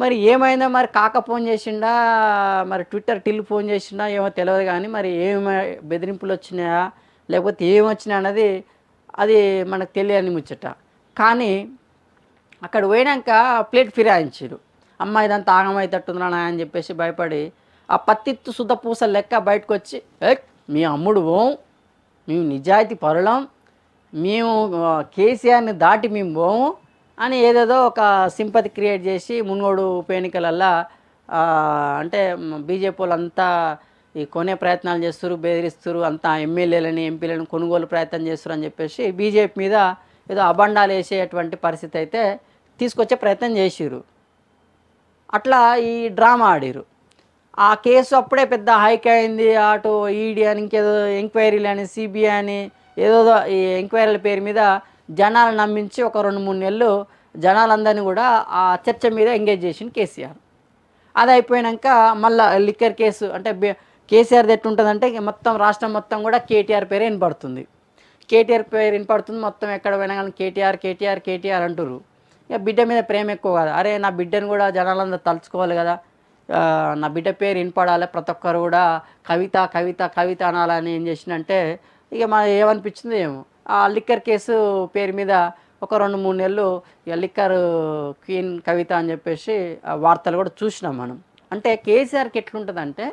మరి ఏమైందో మరి కాక ఫోన్ చేసిండా మరి ట్విట్టర్ టిల్ ఫోన్ చేసిండా ఏమో తెలియదు కానీ మరి ఏమి బెదిరింపులు వచ్చినాయా లేకపోతే ఏమి అన్నది అది మనకు తెలియని ముచ్చట కానీ అక్కడ పోయినాక ప్లేట్ ఫిరాయించారు అమ్మాయి దాని ఆగమైతట్టుందిరా అని చెప్పేసి భయపడి ఆ పత్తిత్తు పూస లెక్క బయటకు వచ్చి మీ అమ్ముడు పోం మేము నిజాయితీ పరులం మేము కేసీఆర్ని దాటి మేము పోము అని ఏదేదో ఒక సింపతి క్రియేట్ చేసి మున్నోడు ఉప ఎన్నికలల్లా అంటే బీజేపీ వాళ్ళంతా ఈ కొనే ప్రయత్నాలు చేస్తారు బెదిరిస్తారు అంతా ఎమ్మెల్యేలని ఎంపీలని కొనుగోలు ప్రయత్నం చేస్తారు అని చెప్పేసి బీజేపీ మీద ఏదో అబండాలు వేసేటువంటి పరిస్థితి అయితే తీసుకొచ్చే ప్రయత్నం చేసిరు అట్లా ఈ డ్రామా ఆడిరు ఆ కేసు అప్పుడే పెద్ద హైక్ అయింది అటు ఈడీ అని ఇంకేదో ఎంక్వైరీలు అని సిబిఐ అని ఏదో ఈ ఎంక్వైరీల పేరు మీద జనాలు నమ్మించి ఒక రెండు మూడు నెలలు జనాలందరినీ కూడా ఆ చర్చ మీద ఎంగేజ్ చేసింది కేసీఆర్ అది అయిపోయాక మళ్ళీ లిక్కర్ కేసు అంటే కేసీఆర్ది ఎట్టుంటుందంటే మొత్తం రాష్ట్రం మొత్తం కూడా కేటీఆర్ పేరు వినపడుతుంది కేటీఆర్ పేరు వినపడుతుంది మొత్తం ఎక్కడ పోయినా కానీ కేటీఆర్ కేటీఆర్ కేటీఆర్ అంటారు ఇక బిడ్డ మీద ప్రేమ ఎక్కువ కదా అరే నా బిడ్డను కూడా జనాలందరూ తలుచుకోవాలి కదా నా బిడ్డ పేరు వినపడాలి ప్రతి ఒక్కరు కూడా కవిత కవిత కవిత అనాలని ఏం చేసినంటే ఇక మా ఏమనిపించింది ఏమో ఆ లిక్కర్ కేసు పేరు మీద ఒక రెండు మూడు నెలలు లిక్కర్ క్వీన్ కవిత అని చెప్పేసి వార్తలు కూడా చూసినాం మనం అంటే కేసీఆర్కి ఎట్లుంటుందంటే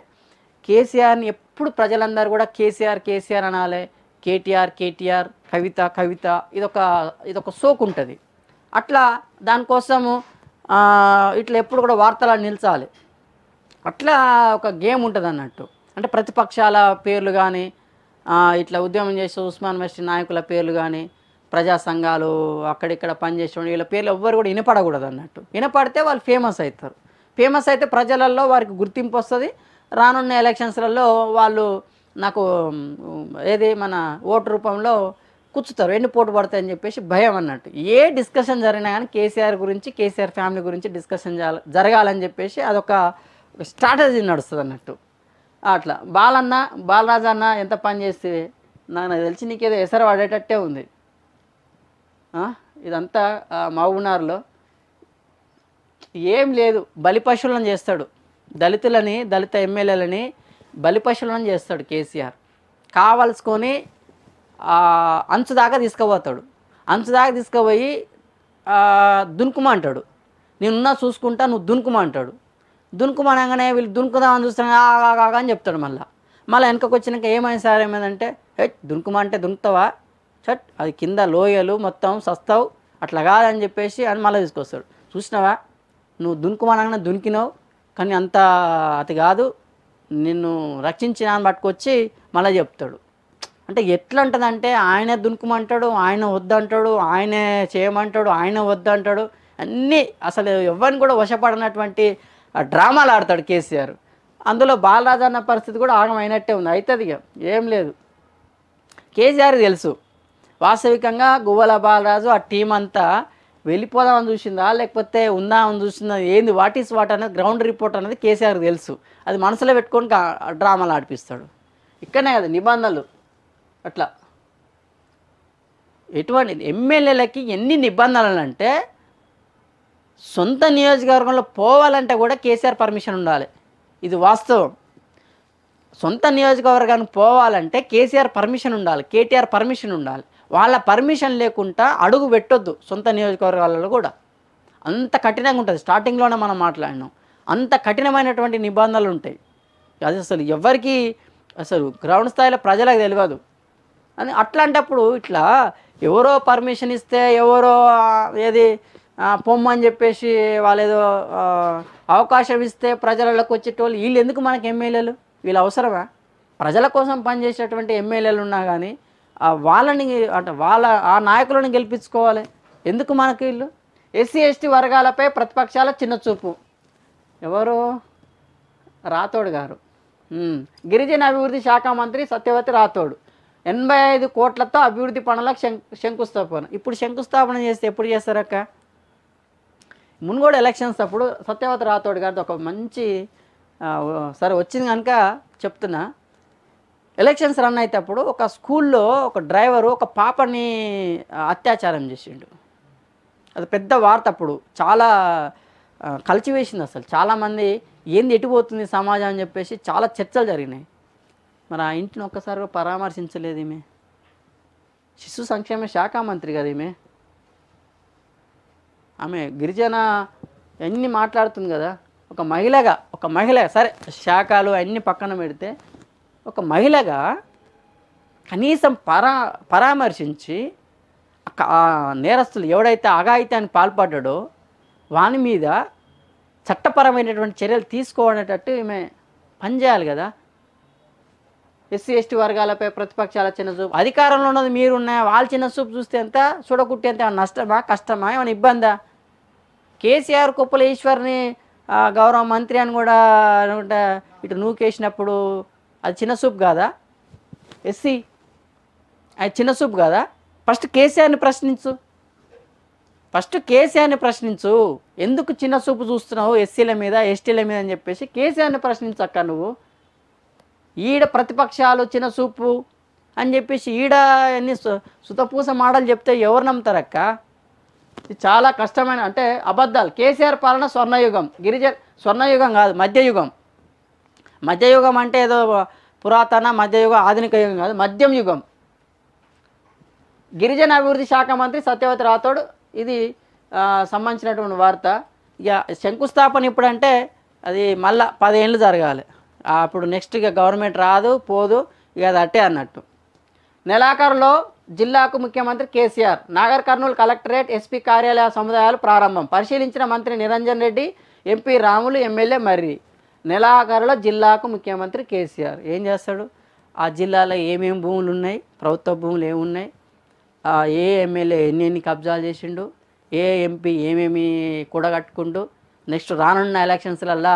కేసీఆర్ని ఎప్పుడు ప్రజలందరూ కూడా కేసీఆర్ కేసీఆర్ అనాలి కేటీఆర్ కేటీఆర్ కవిత కవిత ఇదొక ఇదొక సోకు ఉంటుంది అట్లా దానికోసము ఇట్లా ఎప్పుడు కూడా వార్తలు నిలిచాలి అట్లా ఒక గేమ్ ఉంటుంది అన్నట్టు అంటే ప్రతిపక్షాల పేర్లు కానీ ఇట్లా ఉద్యమం చేసే ఉస్మాన్ వెస్ట్ నాయకుల పేర్లు కానీ ప్రజా సంఘాలు అక్కడిక్కడ పనిచేసేవాడు వీళ్ళ పేర్లు ఎవ్వరు కూడా వినపడకూడదు అన్నట్టు వినపడితే వాళ్ళు ఫేమస్ అవుతారు ఫేమస్ అయితే ప్రజలలో వారికి గుర్తింపు వస్తుంది రానున్న ఎలక్షన్స్లలో వాళ్ళు నాకు ఏది మన ఓటు రూపంలో కూర్చుతారు ఎన్ని పోటు పడతాయని చెప్పేసి భయం అన్నట్టు ఏ డిస్కషన్ జరిగినా కానీ కేసీఆర్ గురించి కేసీఆర్ ఫ్యామిలీ గురించి డిస్కషన్ జరగాలని చెప్పేసి అదొక స్ట్రాటజీ నడుస్తుంది అన్నట్టు అట్లా బాలన్న బాలరాజు అన్న ఎంత పని చేస్తే నాకు తెలిసి నీకేదో ఎసరు పడేటట్టే ఉంది ఇదంతా మహబూబ్నగర్లో ఏం లేదు బలి పశువులను చేస్తాడు దళితులని దళిత ఎమ్మెల్యేలని పశువులను చేస్తాడు కేసీఆర్ కావలసుకొని అంచు దాకా తీసుకుపోతాడు అంచు దాకా తీసుకుపోయి దునుకుమంటాడు నేనున్నా చూసుకుంటా నువ్వు దునుకుమంటాడు దునుకుమనగానే వీళ్ళు దునుకుదామని చూస్తున్నా ఆగాగా అని చెప్తాడు మళ్ళీ మళ్ళీ వెనకకు వచ్చినాక ఏమైంది సార్ ఏమైందంటే హే దునుకుమా అంటే దునుకుతావా చట్ అది కింద లోయలు మొత్తం సస్తావు అట్లా కాదని చెప్పేసి అని మళ్ళీ తీసుకొస్తాడు చూసినావా నువ్వు దునుకుమనగానే దునికినావు కానీ అంత అది కాదు నిన్ను రక్షించిన పట్టుకొచ్చి మళ్ళీ చెప్తాడు అంటే ఎట్లా ఉంటుందంటే ఆయనే దునుకుమంటాడు ఆయన వద్దంటాడు ఆయనే చేయమంటాడు ఆయన వద్దంటాడు అన్నీ అసలు ఎవరిని కూడా వశపడినటువంటి డ్రామాలు ఆడతాడు కేసీఆర్ అందులో బాలరాజు అన్న పరిస్థితి కూడా ఆగమైనట్టే ఉంది అవుతుంది ఇక ఏం లేదు కేసీఆర్ తెలుసు వాస్తవికంగా గువ్వల బాలరాజు ఆ టీం అంతా వెళ్ళిపోదామని చూసిందా లేకపోతే ఉందామని చూసిందా ఏంది వాట్ ఈస్ వాట్ అనేది గ్రౌండ్ రిపోర్ట్ అనేది కేసీఆర్ తెలుసు అది మనసులో పెట్టుకొని డ్రామాలు ఆడిపిస్తాడు ఇక్కడనే కదా నిబంధనలు అట్లా ఎటువంటి ఎమ్మెల్యేలకి ఎన్ని నిబంధనలు అంటే సొంత నియోజకవర్గంలో పోవాలంటే కూడా కేసీఆర్ పర్మిషన్ ఉండాలి ఇది వాస్తవం సొంత నియోజకవర్గానికి పోవాలంటే కేసీఆర్ పర్మిషన్ ఉండాలి కేటీఆర్ పర్మిషన్ ఉండాలి వాళ్ళ పర్మిషన్ లేకుండా అడుగు పెట్టొద్దు సొంత నియోజకవర్గాలలో కూడా అంత కఠినంగా ఉంటుంది స్టార్టింగ్లోనే మనం మాట్లాడినాం అంత కఠినమైనటువంటి నిబంధనలు ఉంటాయి అది అసలు ఎవరికి అసలు గ్రౌండ్ స్థాయిలో ప్రజలకు తెలియదు అని అట్లాంటప్పుడు ఇట్లా ఎవరో పర్మిషన్ ఇస్తే ఎవరో ఏది పొమ్మని చెప్పేసి వాళ్ళేదో అవకాశం ఇస్తే ప్రజలకు వచ్చేటోళ్ళు వీళ్ళు ఎందుకు మనకు ఎమ్మెల్యేలు వీళ్ళు అవసరమా ప్రజల కోసం పనిచేసేటువంటి ఎమ్మెల్యేలు ఉన్నా కానీ వాళ్ళని అంటే వాళ్ళ ఆ నాయకులను గెలిపించుకోవాలి ఎందుకు మనకి వీళ్ళు ఎస్సీ ఎస్టీ వర్గాలపై ప్రతిపక్షాల చిన్న చూపు ఎవరు రాథోడ్ గారు గిరిజన అభివృద్ధి శాఖ మంత్రి సత్యవతి రాథోడ్ ఎనభై ఐదు కోట్లతో అభివృద్ధి పనులకు శంకుస్థాపన ఇప్పుడు శంకుస్థాపన చేస్తే ఎప్పుడు చేస్తారక్క మున్గోడు ఎలక్షన్స్ అప్పుడు సత్యవత రాథోడ్ గారిది ఒక మంచి సరే వచ్చింది కనుక చెప్తున్నా ఎలక్షన్స్ రన్ అయితేప్పుడు ఒక స్కూల్లో ఒక డ్రైవరు ఒక పాపని అత్యాచారం చేసిండు అది పెద్ద వార్త అప్పుడు చాలా కలిచివేసింది అసలు చాలామంది ఏంది ఎటుపోతుంది సమాజం అని చెప్పేసి చాలా చర్చలు జరిగినాయి మరి ఆ ఇంటిని ఒక్కసారిగా పరామర్శించలేదు ఈమె శిశు సంక్షేమ శాఖ మంత్రి కదా ఈమె ఆమె గిరిజన అన్నీ మాట్లాడుతుంది కదా ఒక మహిళగా ఒక మహిళ సరే శాఖలు అన్నీ పక్కన పెడితే ఒక మహిళగా కనీసం పరా పరామర్శించి నేరస్తులు ఎవడైతే అఘాయితానికి పాల్పడ్డాడో వాని మీద చట్టపరమైనటువంటి చర్యలు తీసుకోవడేటట్టు ఈమె పనిచేయాలి కదా ఎస్సీ ఎస్టీ వర్గాలపై ప్రతిపక్షాల చిన్న చూపు అధికారంలో ఉన్నది మీరున్న వాళ్ళు చిన్న చూపు చూస్తే ఎంత చూడకుంటే ఎంత నష్టమా కష్టమా ఏమైనా ఇబ్బందా కేసీఆర్ కుప్పల ఈశ్వర్ని గౌరవ మంత్రి అని కూడా అనుకుంటా ఇటు నూకేసినప్పుడు అది చిన్న చూపు కాదా ఎస్సీ అది చిన్న చూపు కాదా ఫస్ట్ కేసీఆర్ని ప్రశ్నించు ఫస్ట్ కేసీఆర్ని ప్రశ్నించు ఎందుకు చిన్న చూపు చూస్తున్నావు ఎస్సీల మీద ఎస్టీల మీద అని చెప్పేసి కేసీఆర్ని ప్రశ్నించక్క నువ్వు ఈడ ప్రతిపక్షాలు ఆలోచన చూపు అని చెప్పేసి ఈడ అన్ని సుతపూస మాటలు చెప్తే ఎవరు నమ్ముతారక్క ఇది చాలా కష్టమైన అంటే అబద్ధాలు కేసీఆర్ పాలన స్వర్ణయుగం గిరిజ స్వర్ణయుగం కాదు మధ్యయుగం మధ్యయుగం అంటే ఏదో పురాతన మధ్యయుగం ఆధునిక యుగం కాదు మధ్యం యుగం గిరిజన అభివృద్ధి శాఖ మంత్రి సత్యవతి రాథోడ్ ఇది సంబంధించినటువంటి వార్త ఇక శంకుస్థాపన ఇప్పుడంటే అది మళ్ళా పదేళ్ళు జరగాలి అప్పుడు నెక్స్ట్ ఇక గవర్నమెంట్ రాదు పోదు ఇక అది అట్టే అన్నట్టు నెలాఖరులో జిల్లాకు ముఖ్యమంత్రి కేసీఆర్ నాగర్ కర్నూలు కలెక్టరేట్ ఎస్పీ కార్యాలయ సముదాయాలు ప్రారంభం పరిశీలించిన మంత్రి నిరంజన్ రెడ్డి ఎంపీ రాములు ఎమ్మెల్యే మర్రి నెలాఖరులో జిల్లాకు ముఖ్యమంత్రి కేసీఆర్ ఏం చేస్తాడు ఆ జిల్లాలో ఏమేమి భూములు ఉన్నాయి ప్రభుత్వ భూములు ఏమున్నాయి ఏ ఎమ్మెల్యే ఎన్ని ఎన్ని కబ్జాలు చేసిండు ఏ ఎంపీ ఏమేమి కూడగట్టుకుండు నెక్స్ట్ రానున్న ఎలక్షన్స్లల్లా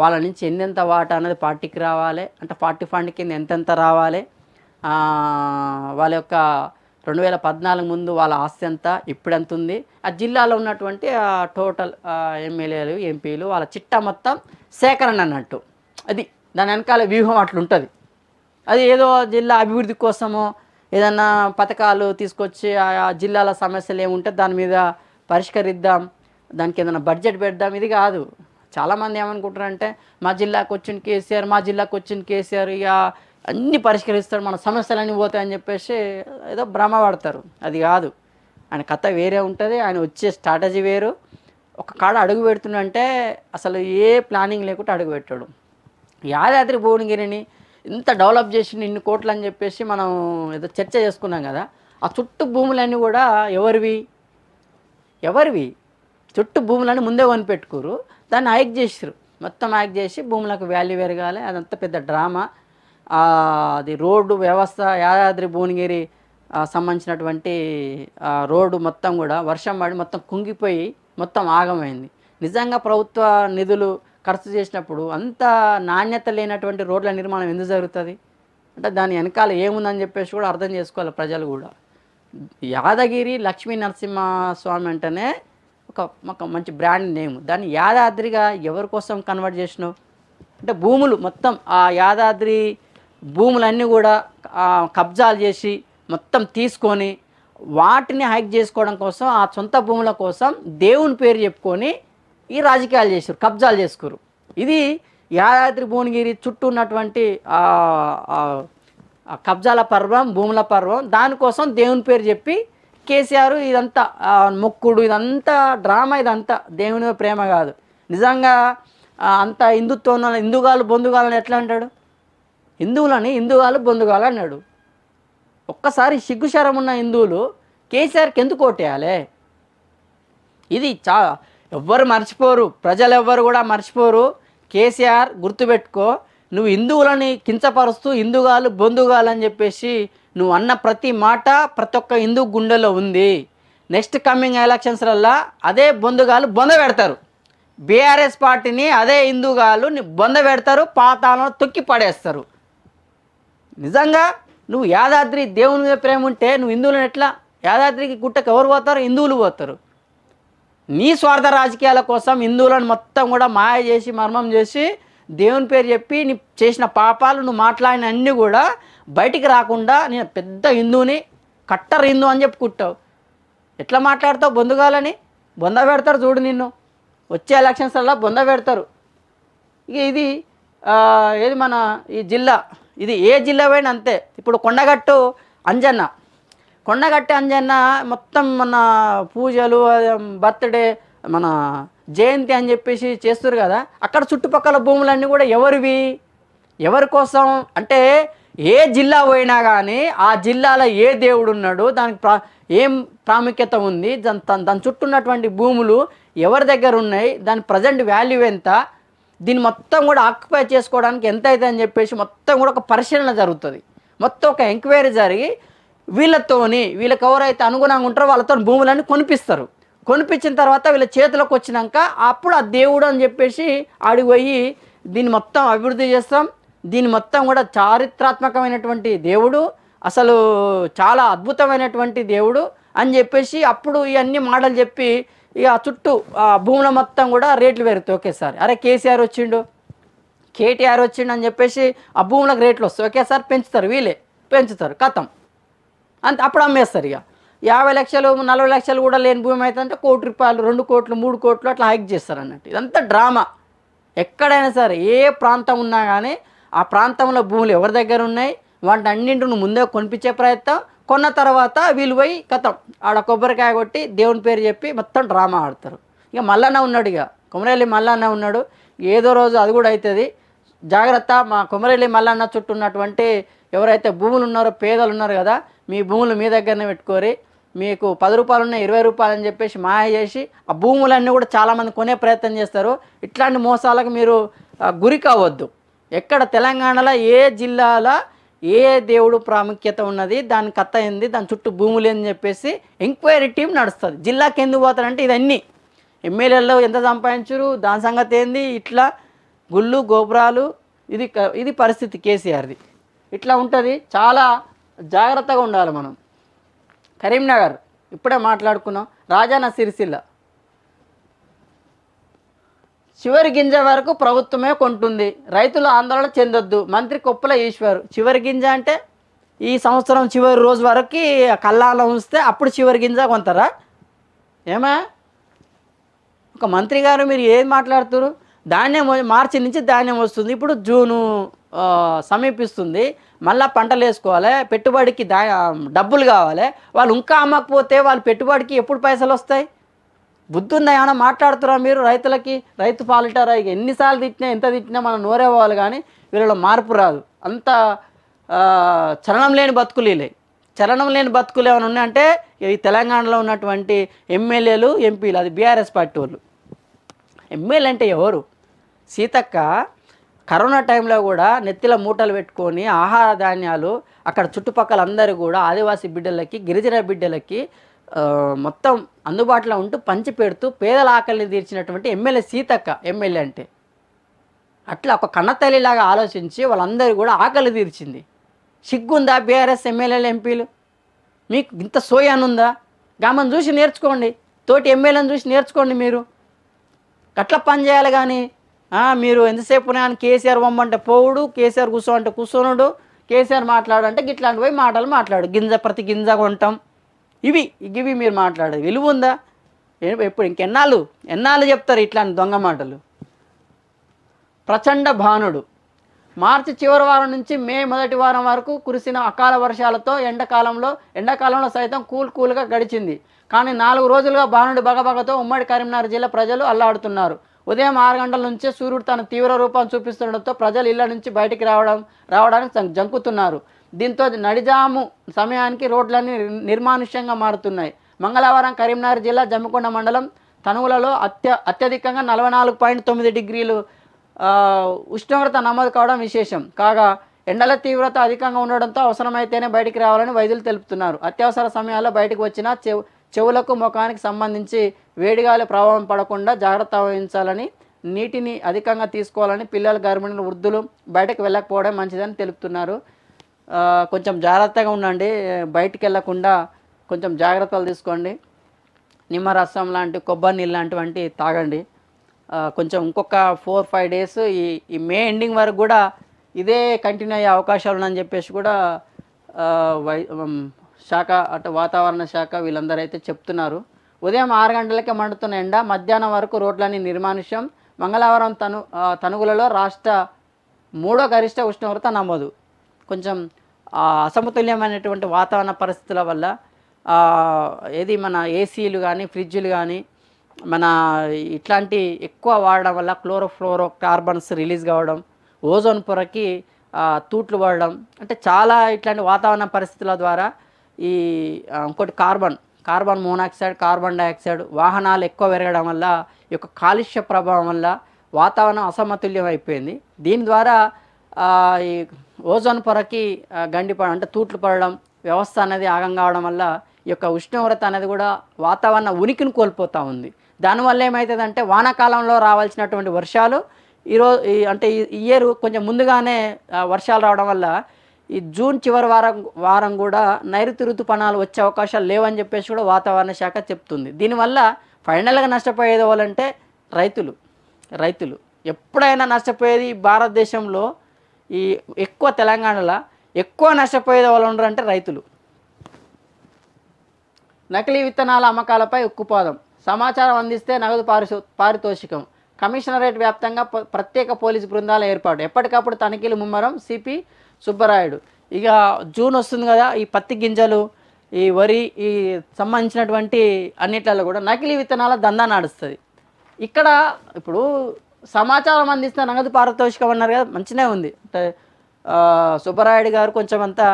వాళ్ళ నుంచి ఎంతెంత వాటా అనేది పార్టీకి రావాలి అంటే పార్టీ ఫండ్ కింద ఎంతెంత రావాలి వాళ్ళ యొక్క రెండు వేల పద్నాలుగు ముందు వాళ్ళ ఆస్తి ఎంత ఎంత ఉంది ఆ జిల్లాలో ఉన్నటువంటి టోటల్ ఎమ్మెల్యేలు ఎంపీలు వాళ్ళ చిట్టా మొత్తం సేకరణ అన్నట్టు అది దాని వెనకాల వ్యూహం అట్లుంటుంది అది ఏదో జిల్లా అభివృద్ధి కోసమో ఏదన్నా పథకాలు తీసుకొచ్చి ఆ జిల్లాల సమస్యలు ఏముంటే దాని మీద పరిష్కరిద్దాం దానికి ఏదైనా బడ్జెట్ పెడదాం ఇది కాదు చాలామంది ఏమనుకుంటారంటే మా జిల్లాకు వచ్చిన కేసీఆర్ మా జిల్లాకు వచ్చిన కేసీఆర్ ఇక అన్నీ పరిష్కరిస్తాడు మన సమస్యలన్నీ పోతాయని చెప్పేసి ఏదో భ్రమ పడతారు అది కాదు ఆయన కథ వేరే ఉంటుంది ఆయన వచ్చే స్ట్రాటజీ వేరు ఒక కాడ అడుగు పెడుతుందంటే అసలు ఏ ప్లానింగ్ లేకుండా అడుగు పెట్టాడు యాదాద్రి భువనగిరిని ఇంత డెవలప్ చేసి ఇన్ని కోట్లు అని చెప్పేసి మనం ఏదో చర్చ చేసుకున్నాం కదా ఆ చుట్టూ భూములన్నీ కూడా ఎవరివి ఎవరివి చుట్టూ భూములను ముందే కొనిపెట్టుకోరు దాన్ని హైక్ చేసారు మొత్తం హైక్ చేసి భూములకు వాల్యూ పెరగాలి అదంతా పెద్ద డ్రామా అది రోడ్డు వ్యవస్థ యాదాద్రి భువనగిరి సంబంధించినటువంటి రోడ్డు మొత్తం కూడా వర్షం పడి మొత్తం కుంగిపోయి మొత్తం ఆగమైంది నిజంగా ప్రభుత్వ నిధులు ఖర్చు చేసినప్పుడు అంత నాణ్యత లేనటువంటి రోడ్ల నిర్మాణం ఎందుకు జరుగుతుంది అంటే దాని వెనకాల ఏముందని చెప్పేసి కూడా అర్థం చేసుకోవాలి ప్రజలు కూడా యాదగిరి లక్ష్మీ నరసింహస్వామి అంటేనే ఒక ఒక మంచి బ్రాండ్ నేమ్ దాన్ని యాదాద్రిగా ఎవరి కోసం కన్వర్ట్ చేసినావు అంటే భూములు మొత్తం ఆ యాదాద్రి భూములన్నీ కూడా కబ్జాలు చేసి మొత్తం తీసుకొని వాటిని హైక్ చేసుకోవడం కోసం ఆ సొంత భూముల కోసం దేవుని పేరు చెప్పుకొని ఈ రాజకీయాలు చేశారు కబ్జాలు చేసుకోరు ఇది యాదాద్రి భువనగిరి చుట్టూ ఉన్నటువంటి కబ్జాల పర్వం భూముల పర్వం దానికోసం దేవుని పేరు చెప్పి కేసీఆర్ ఇదంతా మొక్కుడు ఇదంతా డ్రామా ఇదంతా దేవుని ప్రేమ కాదు నిజంగా అంత హిందుత్వం హిందుగాలు బొందుగాలని ఎట్లా అంటాడు హిందువులని హిందుగాలు బొందుగాలు అన్నాడు ఒక్కసారి సిగ్గుశరం ఉన్న హిందువులు కేసీఆర్కి ఎందుకు ఓటేయాలి ఇది చా ఎవ్వరు మర్చిపోరు ప్రజలు ఎవ్వరు కూడా మర్చిపోరు కేసీఆర్ గుర్తుపెట్టుకో నువ్వు హిందువులని కించపరుస్తూ హిందుగాలు బొందుగాలు అని చెప్పేసి నువ్వు అన్న ప్రతి మాట ప్రతి ఒక్క హిందూ గుండెలో ఉంది నెక్స్ట్ కమింగ్ ఎలక్షన్స్లల్లా అదే బొందుగాలు బొంద పెడతారు బీఆర్ఎస్ పార్టీని అదే హిందూగాలు బొంద పెడతారు పాతాలను తొక్కి పడేస్తారు నిజంగా నువ్వు యాదాద్రి దేవుని మీద ప్రేమ ఉంటే నువ్వు హిందువులను ఎట్లా యాదాద్రికి గుట్టకు ఎవరు పోతారు హిందువులు పోతారు నీ స్వార్థ రాజకీయాల కోసం హిందువులను మొత్తం కూడా మాయ చేసి మర్మం చేసి దేవుని పేరు చెప్పి నీ చేసిన పాపాలు నువ్వు మాట్లాడిన అన్నీ కూడా బయటికి రాకుండా నేను పెద్ద హిందువుని కట్టర్ హిందూ అని చెప్పుకుంటావు ఎట్లా మాట్లాడతావు బొందుగాలని బొంద పెడతారు చూడు నిన్ను వచ్చే ఎలక్షన్స్ అలా బొంద పెడతారు ఇక ఇది ఏది మన ఈ జిల్లా ఇది ఏ జిల్లా పోయినా అంతే ఇప్పుడు కొండగట్టు అంజన్న కొండగట్టు అంజన్న మొత్తం మన పూజలు బర్త్డే మన జయంతి అని చెప్పేసి చేస్తారు కదా అక్కడ చుట్టుపక్కల భూములన్నీ కూడా ఎవరివి ఎవరి కోసం అంటే ఏ జిల్లా పోయినా కానీ ఆ జిల్లాలో ఏ దేవుడు ఉన్నాడు దానికి ప్రా ఏం ప్రాముఖ్యత ఉంది దాని దాని చుట్టూ ఉన్నటువంటి భూములు ఎవరి దగ్గర ఉన్నాయి దాని ప్రజెంట్ వాల్యూ ఎంత దీన్ని మొత్తం కూడా ఆక్యుపై చేసుకోవడానికి ఎంత అవుతుంది అని చెప్పేసి మొత్తం కూడా ఒక పరిశీలన జరుగుతుంది మొత్తం ఒక ఎంక్వైరీ జరిగి వీళ్ళతోని వీళ్ళకి ఎవరైతే అనుగుణంగా ఉంటారో వాళ్ళతో భూములన్నీ కొనిపిస్తారు కొనిపించిన తర్వాత వీళ్ళ చేతిలోకి వచ్చినాక అప్పుడు ఆ దేవుడు అని చెప్పేసి ఆడిపోయి దీన్ని మొత్తం అభివృద్ధి చేస్తాం దీని మొత్తం కూడా చారిత్రాత్మకమైనటువంటి దేవుడు అసలు చాలా అద్భుతమైనటువంటి దేవుడు అని చెప్పేసి అప్పుడు ఇవన్నీ మాటలు చెప్పి ఇక చుట్టూ ఆ భూముల మొత్తం కూడా రేట్లు పెరుగుతాయి ఒకేసారి అరే కేసీఆర్ వచ్చిండు కేటీఆర్ వచ్చిండు అని చెప్పేసి ఆ భూములకు రేట్లు వస్తాయి ఒకేసారి పెంచుతారు వీలే పెంచుతారు కథం అంత అప్పుడు అమ్మేస్తారు ఇక యాభై లక్షలు నలభై లక్షలు కూడా లేని భూమి అయితే అంటే కోటి రూపాయలు రెండు కోట్లు మూడు కోట్లు అట్లా హైక్ చేస్తారు అన్నట్టు ఇదంతా డ్రామా ఎక్కడైనా సరే ఏ ప్రాంతం ఉన్నా కానీ ఆ ప్రాంతంలో భూములు ఎవరి దగ్గర ఉన్నాయి వాటిని అన్నింటిని ముందే కొనిపించే ప్రయత్నం కొన్న తర్వాత వీళ్ళు పోయి కథం ఆడ కొబ్బరికాయ కొట్టి దేవుని పేరు చెప్పి మొత్తం డ్రామా ఆడతారు ఇక మల్లన్న ఉన్నాడు ఇక కొమరేలి మల్లన్న ఉన్నాడు ఏదో రోజు అది కూడా అవుతుంది జాగ్రత్త మా కొమరేలి మల్లన్న చుట్టూ ఉన్నటువంటి ఎవరైతే భూములు ఉన్నారో పేదలు ఉన్నారు కదా మీ భూములు మీ దగ్గరనే పెట్టుకోరి మీకు పది రూపాయలు ఉన్నాయి ఇరవై రూపాయలు అని చెప్పేసి మాయ చేసి ఆ భూములన్నీ కూడా చాలామంది కొనే ప్రయత్నం చేస్తారు ఇట్లాంటి మోసాలకు మీరు గురి కావద్దు ఎక్కడ తెలంగాణలో ఏ జిల్లాలో ఏ దేవుడు ప్రాముఖ్యత ఉన్నది దాని కథ ఏంది దాని చుట్టూ భూములు అని చెప్పేసి ఎంక్వైరీ టీం నడుస్తుంది జిల్లాకి ఎందుకు పోతారంటే ఇదన్నీ ఎమ్మెల్యేలు ఎంత సంపాదించరు దాని సంగతి ఏంది ఇట్లా గుళ్ళు గోపురాలు ఇది ఇది పరిస్థితి కేసీఆర్ది ఇట్లా ఉంటుంది చాలా జాగ్రత్తగా ఉండాలి మనం కరీంనగర్ ఇప్పుడే మాట్లాడుకున్నాం రాజాన సిరిసిల్ల చివరి గింజ వరకు ప్రభుత్వమే కొంటుంది రైతులు ఆందోళన చెందొద్దు మంత్రి కొప్పుల ఈశ్వర్ చివరి గింజ అంటే ఈ సంవత్సరం చివరి రోజు వరకు కల్లాల ఉంచితే అప్పుడు చివరి గింజ కొంతారా ఏమా ఒక మంత్రి గారు మీరు ఏం మాట్లాడుతున్నారు ధాన్యం మార్చి నుంచి ధాన్యం వస్తుంది ఇప్పుడు జూను సమీపిస్తుంది మళ్ళీ పంటలు వేసుకోవాలి పెట్టుబడికి దా డబ్బులు కావాలి వాళ్ళు ఇంకా అమ్మకపోతే వాళ్ళు పెట్టుబడికి ఎప్పుడు పైసలు వస్తాయి బుద్ధుందా ఏమైనా మాట్లాడుతురా మీరు రైతులకి రైతు పాలిటారా ఇక ఎన్నిసార్లు తిట్టినా ఎంత తిట్టినా మనం పోవాలి కానీ వీళ్ళలో మార్పు రాదు అంత చలనం లేని బతుకులు చలనం లేని బతుకులు ఏమైనా ఉన్నాయంటే ఈ తెలంగాణలో ఉన్నటువంటి ఎమ్మెల్యేలు ఎంపీలు అది బీఆర్ఎస్ పార్టీ వాళ్ళు ఎమ్మెల్యే అంటే ఎవరు సీతక్క కరోనా టైంలో కూడా నెత్తిల మూటలు పెట్టుకొని ఆహార ధాన్యాలు అక్కడ చుట్టుపక్కల అందరూ కూడా ఆదివాసీ బిడ్డలకి గిరిజన బిడ్డలకి మొత్తం అందుబాటులో ఉంటూ పంచి పెడుతూ పేదల ఆకలిని తీర్చినటువంటి ఎమ్మెల్యే సీతక్క ఎమ్మెల్యే అంటే అట్లా ఒక కన్నతల్లిలాగా ఆలోచించి వాళ్ళందరూ కూడా ఆకలి తీర్చింది సిగ్గుందా బీఆర్ఎస్ ఎమ్మెల్యేలు ఎంపీలు మీకు ఇంత సోయానుందా గమని చూసి నేర్చుకోండి తోటి ఎమ్మెల్యేని చూసి నేర్చుకోండి మీరు అట్లా పని చేయాలి కానీ మీరు ఎంతసేపు నేను కేసీఆర్ బొమ్మంటే పోవుడు కేసీఆర్ కూర్చోమంటే కూర్చోనుడు కేసీఆర్ మాట్లాడంటే ఇట్లాంటి పోయి మాటలు మాట్లాడు గింజ ప్రతి గింజ కొంటాం ఇవి ఇవి మీరు మాట్లాడేది విలువ ఉందా ఎప్పుడు ఇంకెన్నాళ్ళు ఎన్నాళ్ళు చెప్తారు ఇట్లాంటి దొంగ మాటలు ప్రచండ భానుడు మార్చి చివరి వారం నుంచి మే మొదటి వారం వరకు కురిసిన అకాల వర్షాలతో ఎండాకాలంలో ఎండాకాలంలో సైతం కూల్ కూల్గా గడిచింది కానీ నాలుగు రోజులుగా భానుడు బగబగతో ఉమ్మడి కరీంనగర్ జిల్లా ప్రజలు అల్లాడుతున్నారు ఉదయం ఆరు గంటల నుంచే సూర్యుడు తన తీవ్ర రూపం చూపిస్తుండటంతో ప్రజలు ఇళ్ల నుంచి బయటికి రావడం రావడానికి జంకుతున్నారు దీంతో నడిజాము సమయానికి రోడ్లన్నీ నిర్మానుష్యంగా మారుతున్నాయి మంగళవారం కరీంనగర్ జిల్లా జమ్మికొండ మండలం తనువులలో అత్య అత్యధికంగా నలభై నాలుగు పాయింట్ తొమ్మిది డిగ్రీలు ఉష్ణోగ్రత నమోదు కావడం విశేషం కాగా ఎండల తీవ్రత అధికంగా ఉండడంతో అవసరమైతేనే బయటికి రావాలని వైద్యులు తెలుపుతున్నారు అత్యవసర సమయాల్లో బయటకు వచ్చిన చెవులకు ముఖానికి సంబంధించి వేడిగాలి ప్రభావం పడకుండా జాగ్రత్త వహించాలని నీటిని అధికంగా తీసుకోవాలని పిల్లలు గర్భిణులు వృద్ధులు బయటకు వెళ్ళకపోవడం మంచిదని తెలుపుతున్నారు కొంచెం జాగ్రత్తగా ఉండండి బయటికి వెళ్ళకుండా కొంచెం జాగ్రత్తలు తీసుకోండి నిమ్మరసం లాంటి కొబ్బరి నీళ్ళు లాంటివంటి తాగండి కొంచెం ఇంకొక ఫోర్ ఫైవ్ డేస్ ఈ ఈ మే ఎండింగ్ వరకు కూడా ఇదే కంటిన్యూ అయ్యే అవకాశాలు ఉన్నాయని చెప్పేసి కూడా వై శాఖ అటు వాతావరణ శాఖ వీళ్ళందరూ అయితే చెప్తున్నారు ఉదయం ఆరు గంటలకే మండుతున్న ఎండ మధ్యాహ్నం వరకు రోడ్లన్నీ నిర్మానుష్యం మంగళవారం తను తనుగులలో రాష్ట్ర మూడో గరిష్ట ఉష్ణోగ్రత నమోదు కొంచెం అసమతుల్యమైనటువంటి వాతావరణ పరిస్థితుల వల్ల ఏది మన ఏసీలు కానీ ఫ్రిడ్జ్లు కానీ మన ఇట్లాంటి ఎక్కువ వాడడం వల్ల క్లోరోఫ్లోరో కార్బన్స్ రిలీజ్ కావడం ఓజోన్ పొరకి తూట్లు పడడం అంటే చాలా ఇట్లాంటి వాతావరణ పరిస్థితుల ద్వారా ఈ ఇంకోటి carbon carbon monoxide carbon dioxide వాహనాలు ఎక్కువ పెరగడం వల్ల ఈ యొక్క కాలుష్య ప్రభావం వల్ల వాతావరణం అసమతుల్యం అయిపోయింది దీని ద్వారా ఈ ఓజోన్ పొరకి గండి పడ అంటే తూట్లు పడడం వ్యవస్థ అనేది ఆగం కావడం వల్ల ఈ యొక్క ఉష్ణోగ్రత అనేది కూడా వాతావరణ ఉనికిని కోల్పోతూ ఉంది దానివల్ల ఏమవుతుందంటే వానాకాలంలో రావాల్సినటువంటి వర్షాలు ఈరోజు అంటే ఈ ఇయర్ కొంచెం ముందుగానే వర్షాలు రావడం వల్ల ఈ జూన్ చివరి వారం వారం కూడా నైరుతి ఋతుపణాలు వచ్చే అవకాశాలు లేవని చెప్పేసి కూడా వాతావరణ శాఖ చెప్తుంది దీనివల్ల ఫైనల్గా నష్టపోయేది వాళ్ళంటే రైతులు రైతులు ఎప్పుడైనా నష్టపోయేది భారతదేశంలో ఈ ఎక్కువ తెలంగాణలో ఎక్కువ నష్టపోయేది వాళ్ళు అంటే రైతులు నకిలీ విత్తనాల అమ్మకాలపై ఉక్కుపోదం సమాచారం అందిస్తే నగదు పారితోషికం కమిషనరేట్ వ్యాప్తంగా ప్రత్యేక పోలీసు బృందాల ఏర్పాటు ఎప్పటికప్పుడు తనిఖీలు ముమ్మరం సిపి సుబ్బరాయుడు ఇక జూన్ వస్తుంది కదా ఈ పత్తి గింజలు ఈ వరి ఈ సంబంధించినటువంటి అన్నిట్లలో కూడా నకిలీ విత్తనాల దందా నడుస్తుంది ఇక్కడ ఇప్పుడు సమాచారం అందిస్తే నగదు పారితోషికం అన్నారు కదా మంచినే ఉంది అంటే సుబ్బరాయుడు గారు కొంచెం అంతా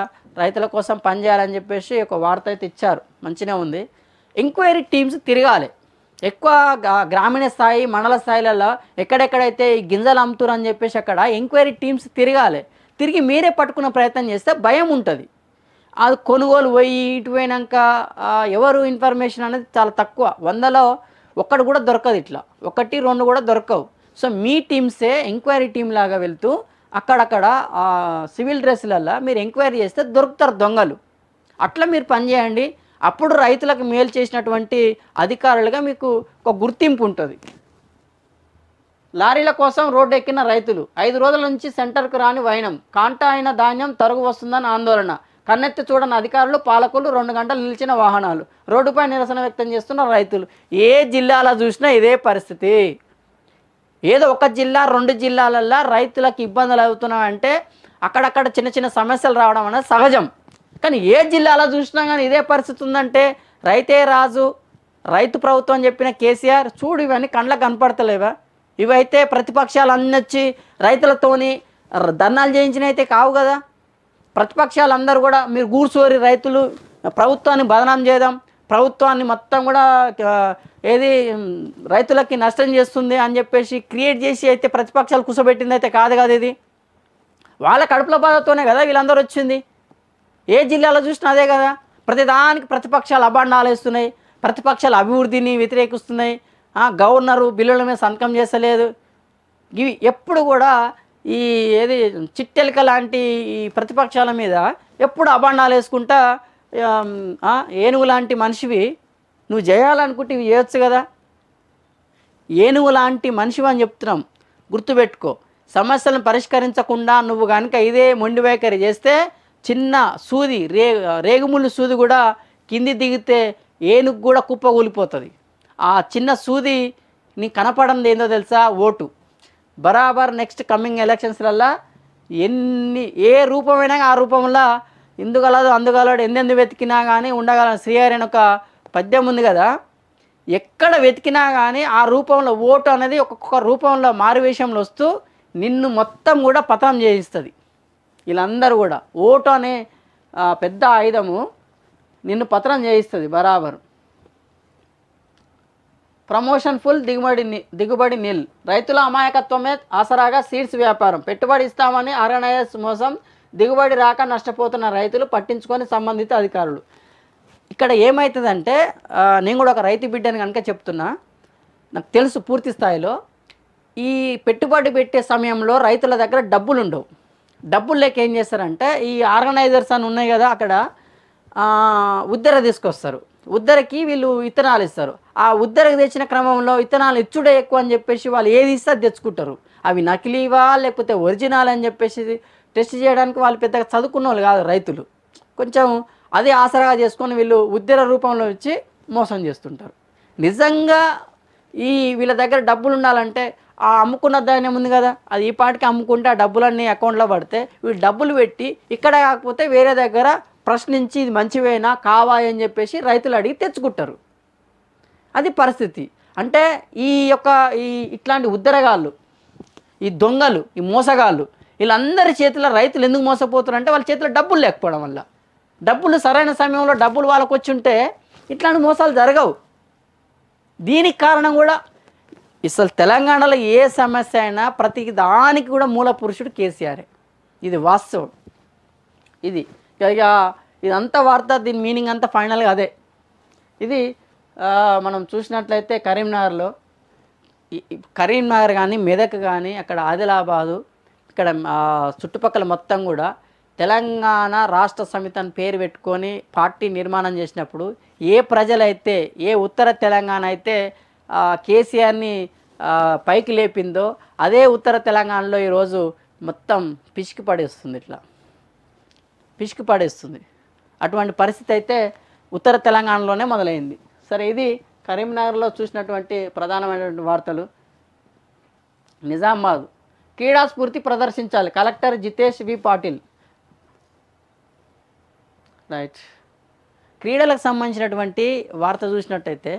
రైతుల కోసం పనిచేయాలని చెప్పేసి ఒక వార్త అయితే ఇచ్చారు మంచినే ఉంది ఎంక్వైరీ టీమ్స్ తిరగాలి ఎక్కువ గ్రామీణ స్థాయి మండల స్థాయిలలో ఎక్కడెక్కడైతే ఈ గింజలు అమ్ముతురు అని చెప్పేసి అక్కడ ఎంక్వైరీ టీమ్స్ తిరగాలి తిరిగి మీరే పట్టుకునే ప్రయత్నం చేస్తే భయం ఉంటుంది అది కొనుగోలు పోయి ఇటు పోయినాక ఎవరు ఇన్ఫర్మేషన్ అనేది చాలా తక్కువ వందలో ఒక్కటి కూడా దొరకదు ఇట్లా ఒకటి రెండు కూడా దొరకవు సో మీ టీమ్సే ఎంక్వైరీ టీం లాగా వెళ్తూ అక్కడక్కడ సివిల్ డ్రెస్సులల్లో మీరు ఎంక్వైరీ చేస్తే దొరుకుతారు దొంగలు అట్లా మీరు పనిచేయండి అప్పుడు రైతులకు మేలు చేసినటువంటి అధికారులుగా మీకు ఒక గుర్తింపు ఉంటుంది లారీల కోసం రోడ్డు ఎక్కిన రైతులు ఐదు రోజుల నుంచి సెంటర్కు రాని వైనం కాంట అయిన ధాన్యం తరుగు వస్తుందని ఆందోళన కన్నెత్తి చూడని అధికారులు పాలకులు రెండు గంటలు నిలిచిన వాహనాలు రోడ్డుపై నిరసన వ్యక్తం చేస్తున్న రైతులు ఏ జిల్లాలో చూసినా ఇదే పరిస్థితి ఏదో ఒక జిల్లా రెండు జిల్లాలల్లో రైతులకు ఇబ్బందులు అవుతున్నాయంటే అక్కడక్కడ చిన్న చిన్న సమస్యలు రావడం అనేది సహజం కానీ ఏ జిల్లాలో చూసినా కానీ ఇదే పరిస్థితి ఉందంటే రైతే రాజు రైతు ప్రభుత్వం చెప్పిన కేసీఆర్ చూడు ఇవన్నీ కండ్లకు కనపడతలేవా ఇవైతే ప్రతిపక్షాలు అన్నీ వచ్చి రైతులతోని ధర్నాలు అయితే కావు కదా ప్రతిపక్షాలు అందరూ కూడా మీరు గూర్చోరి రైతులు ప్రభుత్వాన్ని బదనాం చేద్దాం ప్రభుత్వాన్ని మొత్తం కూడా ఏది రైతులకి నష్టం చేస్తుంది అని చెప్పేసి క్రియేట్ చేసి అయితే ప్రతిపక్షాలు కూర్చోబెట్టింది అయితే కాదు కదా ఇది వాళ్ళ కడుపుల బాధతోనే కదా వీళ్ళందరూ వచ్చింది ఏ జిల్లాలో చూసినా అదే కదా ప్రతిదానికి ప్రతిపక్షాలు అభాండాలు వేస్తున్నాయి ప్రతిపక్షాలు అభివృద్ధిని వ్యతిరేకిస్తున్నాయి గవర్నరు బిల్లుల మీద సంతకం చేస్తలేదు ఇవి ఎప్పుడు కూడా ఈ ఏది చిట్టెలిక లాంటి ప్రతిపక్షాల మీద ఎప్పుడు అభాండాలు వేసుకుంటా ఏనుగు లాంటి మనిషివి నువ్వు చేయాలనుకుంటే ఇవి చేయొచ్చు కదా ఏనుగు లాంటి మనిషివి అని చెప్తున్నాం గుర్తుపెట్టుకో సమస్యలను పరిష్కరించకుండా నువ్వు కనుక ఇదే మొండి వైఖరి చేస్తే చిన్న సూది రే రేగుముళ్ళు సూది కూడా కింది దిగితే ఏనుగు కూడా కుప్ప కూలిపోతుంది ఆ చిన్న సూది నీ కనపడంది ఏందో తెలుసా ఓటు బరాబర్ నెక్స్ట్ కమింగ్ ఎలక్షన్స్లల్లా ఎన్ని ఏ రూపమైనా ఆ రూపంలో ఇందుగలదు అందుగలడు ఎందెందు వెతికినా కానీ ఉండగల శ్రీహరి అని ఒక పద్యం ఉంది కదా ఎక్కడ వెతికినా కానీ ఆ రూపంలో ఓటు అనేది ఒక్కొక్క రూపంలో మారువేషంలో వస్తూ నిన్ను మొత్తం కూడా పతనం చేయిస్తుంది వీళ్ళందరూ కూడా ఓటు అనే పెద్ద ఆయుధము నిన్ను పతనం చేయిస్తుంది బరాబరు ప్రమోషన్ ఫుల్ దిగుబడి దిగుబడి నిల్ రైతుల అమాయకత్వమే ఆసరాగా సీడ్స్ వ్యాపారం పెట్టుబడి ఇస్తామని ఆర్గనైజర్స్ మోసం దిగుబడి రాక నష్టపోతున్న రైతులు పట్టించుకొని సంబంధిత అధికారులు ఇక్కడ ఏమవుతుందంటే నేను కూడా ఒక రైతు బిడ్డని కనుక చెప్తున్నా నాకు తెలుసు పూర్తి స్థాయిలో ఈ పెట్టుబడి పెట్టే సమయంలో రైతుల దగ్గర డబ్బులు ఉండవు డబ్బులు లేక ఏం చేస్తారంటే ఈ ఆర్గనైజర్స్ అని ఉన్నాయి కదా అక్కడ ఉద్దర తీసుకొస్తారు ఉద్దరకి వీళ్ళు విత్తనాలు ఇస్తారు ఆ ఉద్దరకు తెచ్చిన క్రమంలో విత్తనాలు ఇచ్చుడే ఎక్కువ అని చెప్పేసి వాళ్ళు ఏది ఇస్తే అది తెచ్చుకుంటారు అవి నకిలీవా లేకపోతే ఒరిజినల్ అని చెప్పేసి టెస్ట్ చేయడానికి వాళ్ళు పెద్దగా చదువుకున్న వాళ్ళు కాదు రైతులు కొంచెం అది ఆసరాగా చేసుకొని వీళ్ళు ఉద్యోగ రూపంలో ఇచ్చి మోసం చేస్తుంటారు నిజంగా ఈ వీళ్ళ దగ్గర డబ్బులు ఉండాలంటే ఆ అమ్ముకున్న ధాన్యం ఉంది కదా అది ఈ పాటికి అమ్ముకుంటే ఆ డబ్బులన్నీ అకౌంట్లో పడితే వీళ్ళు డబ్బులు పెట్టి ఇక్కడ కాకపోతే వేరే దగ్గర ప్రశ్నించి ఇది మంచివేనా కావా అని చెప్పేసి రైతులు అడిగి తెచ్చుకుంటారు అది పరిస్థితి అంటే ఈ యొక్క ఈ ఇట్లాంటి ఉద్దరగాళ్ళు ఈ దొంగలు ఈ మోసగాళ్ళు వీళ్ళందరి చేతిలో రైతులు ఎందుకు మోసపోతున్నారు అంటే వాళ్ళ చేతిలో డబ్బులు లేకపోవడం వల్ల డబ్బులు సరైన సమయంలో డబ్బులు వాళ్ళకు వచ్చి ఉంటే ఇట్లాంటి మోసాలు జరగవు దీనికి కారణం కూడా అసలు తెలంగాణలో ఏ సమస్య అయినా ప్రతి దానికి కూడా మూల పురుషుడు కేసీఆర్ ఇది వాస్తవం ఇది ఇక ఇదంతా వార్త దీని మీనింగ్ అంతా ఫైనల్గా అదే ఇది మనం చూసినట్లయితే కరీంనగర్లో కరీంనగర్ కానీ మెదక్ కానీ అక్కడ ఆదిలాబాదు ఇక్కడ చుట్టుపక్కల మొత్తం కూడా తెలంగాణ రాష్ట్ర సమితి అని పేరు పెట్టుకొని పార్టీ నిర్మాణం చేసినప్పుడు ఏ ప్రజలైతే ఏ ఉత్తర తెలంగాణ అయితే కేసీఆర్ని పైకి లేపిందో అదే ఉత్తర తెలంగాణలో ఈరోజు మొత్తం పిసికి పడేస్తుంది ఇట్లా పిసికి పడేస్తుంది అటువంటి పరిస్థితి అయితే ఉత్తర తెలంగాణలోనే మొదలైంది సరే ఇది కరీంనగర్లో చూసినటువంటి ప్రధానమైనటువంటి వార్తలు నిజామాబాద్ క్రీడాస్ఫూర్తి ప్రదర్శించాలి collector Jitesh V Patil right క్రీడలకు సంబంధించినటువంటి వార్త చూసినట్టయితే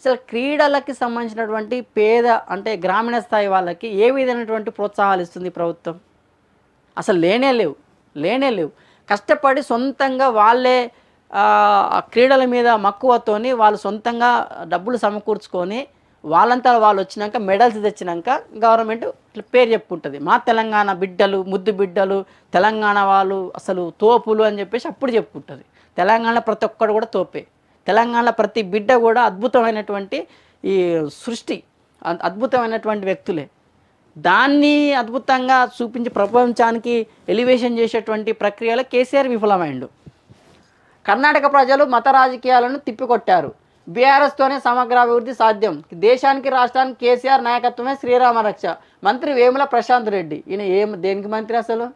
అసలు క్రీడలకి సంబంధించినటువంటి పేద అంటే గ్రామీణ స్థాయి వాళ్ళకి ఏ విధమైనటువంటి ప్రోత్సాహాలు ఇస్తుంది ప్రభుత్వం అసలు లేనే లేవు లేనే లేవు కష్టపడి సొంతంగా వాళ్ళే క్రీడల మీద మక్కువతోని వాళ్ళు సొంతంగా డబ్బులు సమకూర్చుకొని వాళ్ళంతా వాళ్ళు వచ్చినాక మెడల్స్ తెచ్చినాక గవర్నమెంట్ పేరు చెప్పుకుంటుంది మా తెలంగాణ బిడ్డలు ముద్దు బిడ్డలు తెలంగాణ వాళ్ళు అసలు తోపులు అని చెప్పేసి అప్పుడు చెప్పుకుంటుంది తెలంగాణ ప్రతి ఒక్కడు కూడా తోపే తెలంగాణ ప్రతి బిడ్డ కూడా అద్భుతమైనటువంటి ఈ సృష్టి అద్భుతమైనటువంటి వ్యక్తులే దాన్ని అద్భుతంగా చూపించి ప్రపంచానికి ఎలివేషన్ చేసేటువంటి ప్రక్రియలో కేసీఆర్ విఫలమైండు కర్ణాటక ప్రజలు మత రాజకీయాలను తిప్పికొట్టారు బీఆర్ఎస్తోనే సమగ్ర అభివృద్ధి సాధ్యం దేశానికి రాష్ట్రానికి కేసీఆర్ నాయకత్వమే శ్రీరామ రక్ష మంత్రి వేముల ప్రశాంత్ రెడ్డి ఈయన ఏం దేనికి మంత్రి అసలు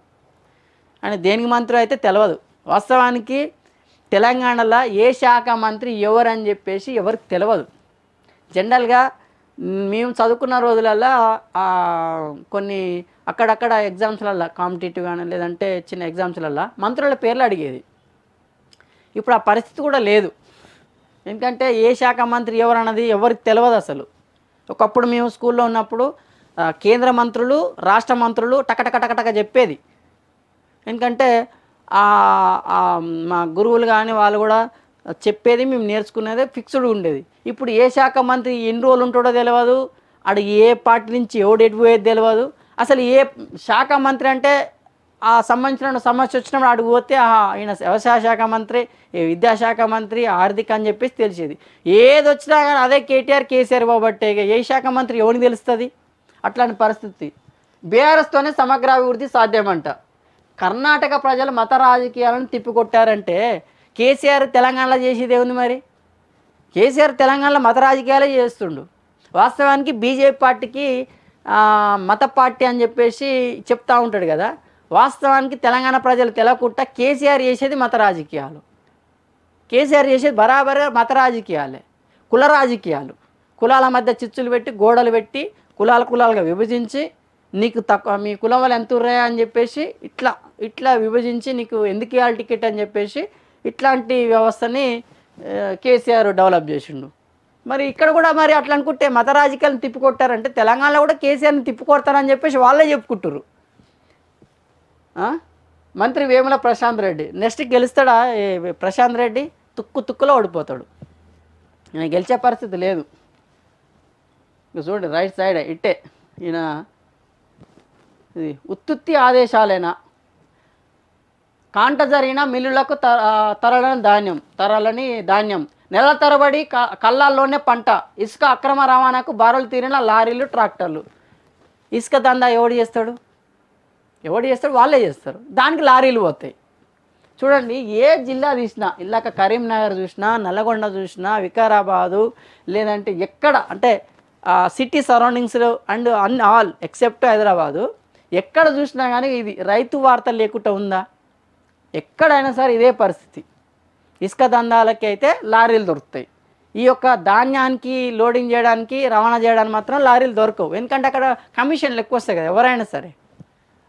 అని దేనికి మంత్రి అయితే తెలియదు వాస్తవానికి తెలంగాణలో ఏ శాఖ మంత్రి ఎవరని చెప్పేసి ఎవరికి తెలియదు జనరల్గా మేము చదువుకున్న రోజులల్లో కొన్ని అక్కడక్కడ ఎగ్జామ్స్లల్లో కాంపిటేటివ్ కానీ లేదంటే చిన్న ఎగ్జామ్స్లల్లో మంత్రుల పేర్లు అడిగేది ఇప్పుడు ఆ పరిస్థితి కూడా లేదు ఎందుకంటే ఏ శాఖ మంత్రి ఎవరన్నది ఎవరికి తెలియదు అసలు ఒకప్పుడు మేము స్కూల్లో ఉన్నప్పుడు కేంద్ర మంత్రులు రాష్ట్ర మంత్రులు టకటకటకటక చెప్పేది ఎందుకంటే మా గురువులు కానీ వాళ్ళు కూడా చెప్పేది మేము నేర్చుకునేది ఫిక్స్డ్ ఉండేది ఇప్పుడు ఏ శాఖ మంత్రి ఎన్ని రోజులు ఉంటాడో తెలియదు అడు ఏ పార్టీ నుంచి ఎవడు ఎటు పోయేది తెలియదు అసలు ఏ శాఖ మంత్రి అంటే ఆ సంబంధించిన సమస్య వచ్చినప్పుడు ఆడికి పోతే ఆయన వ్యవసాయ శాఖ మంత్రి విద్యాశాఖ మంత్రి ఆర్థిక అని చెప్పేసి తెలిసేది ఏది వచ్చినా కానీ అదే కేటీఆర్ కేసీఆర్ పోబట్టే ఏ శాఖ మంత్రి ఎవరికి తెలుస్తుంది అట్లాంటి పరిస్థితి బీఆర్ఎస్తోనే సమగ్రాభివృద్ధి సాధ్యమంట కర్ణాటక ప్రజలు మత రాజకీయాలను తిప్పికొట్టారంటే కేసీఆర్ తెలంగాణలో చేసేది ఏముంది మరి కేసీఆర్ తెలంగాణలో మత రాజకీయాలే చేస్తుండు వాస్తవానికి బీజేపీ పార్టీకి మత పార్టీ అని చెప్పేసి చెప్తూ ఉంటాడు కదా వాస్తవానికి తెలంగాణ ప్రజలు తెలకుండా కేసీఆర్ చేసేది మత రాజకీయాలు కేసీఆర్ చేసేది బరాబరే మత రాజకీయాలే కుల రాజకీయాలు కులాల మధ్య చిచ్చులు పెట్టి గోడలు పెట్టి కులాల కులాలుగా విభజించి నీకు తక్కువ మీ కులం వాళ్ళు ఎంత ఉన్నాయా అని చెప్పేసి ఇట్లా ఇట్లా విభజించి నీకు ఎందుకు ఇవ్వాలి టికెట్ అని చెప్పేసి ఇట్లాంటి వ్యవస్థని కేసీఆర్ డెవలప్ చేసిండు మరి ఇక్కడ కూడా మరి అట్లా అనుకుంటే మత రాజకీయాలను తిప్పికొట్టారంటే తెలంగాణలో కూడా కేసీఆర్ని తిప్పికొడతారని చెప్పేసి వాళ్ళే చెప్పుకుంటారు మంత్రి వేముల ప్రశాంత్ రెడ్డి నెక్స్ట్ గెలుస్తాడా ప్రశాంత్ రెడ్డి తుక్కు తుక్కులో ఓడిపోతాడు ఈయన గెలిచే పరిస్థితి లేదు చూడండి రైట్ సైడ్ ఇట్టే ఈయన ఇది ఉత్తుత్తి ఆదేశాలైనా కాంట జరిగిన మిల్లులకు తరలని ధాన్యం తరలని ధాన్యం నెల తరబడి కళ్ళాల్లోనే పంట ఇసుక అక్రమ రవాణాకు బారులు తీరిన లారీలు ట్రాక్టర్లు ఇసుక దందా ఎవడు చేస్తాడు ఎవడు చేస్తారు వాళ్ళే చేస్తారు దానికి లారీలు పోతాయి చూడండి ఏ జిల్లా చూసినా ఇలాక కరీంనగర్ చూసినా నల్లగొండ చూసినా వికారాబాదు లేదంటే ఎక్కడ అంటే city surroundings and on all except Hyderabad ఎక్కడ చూసినా కానీ ఇది రైతు వార్త లేకుండా ఉందా ఎక్కడైనా సరే ఇదే పరిస్థితి ఇసుక దందాలకి అయితే లారీలు దొరుకుతాయి ఈ యొక్క ధాన్యానికి లోడింగ్ చేయడానికి రవాణా చేయడానికి మాత్రం లారీలు దొరకవు ఎందుకంటే అక్కడ కమిషన్లు ఎక్కువ వస్తాయి కదా ఎవరైనా సరే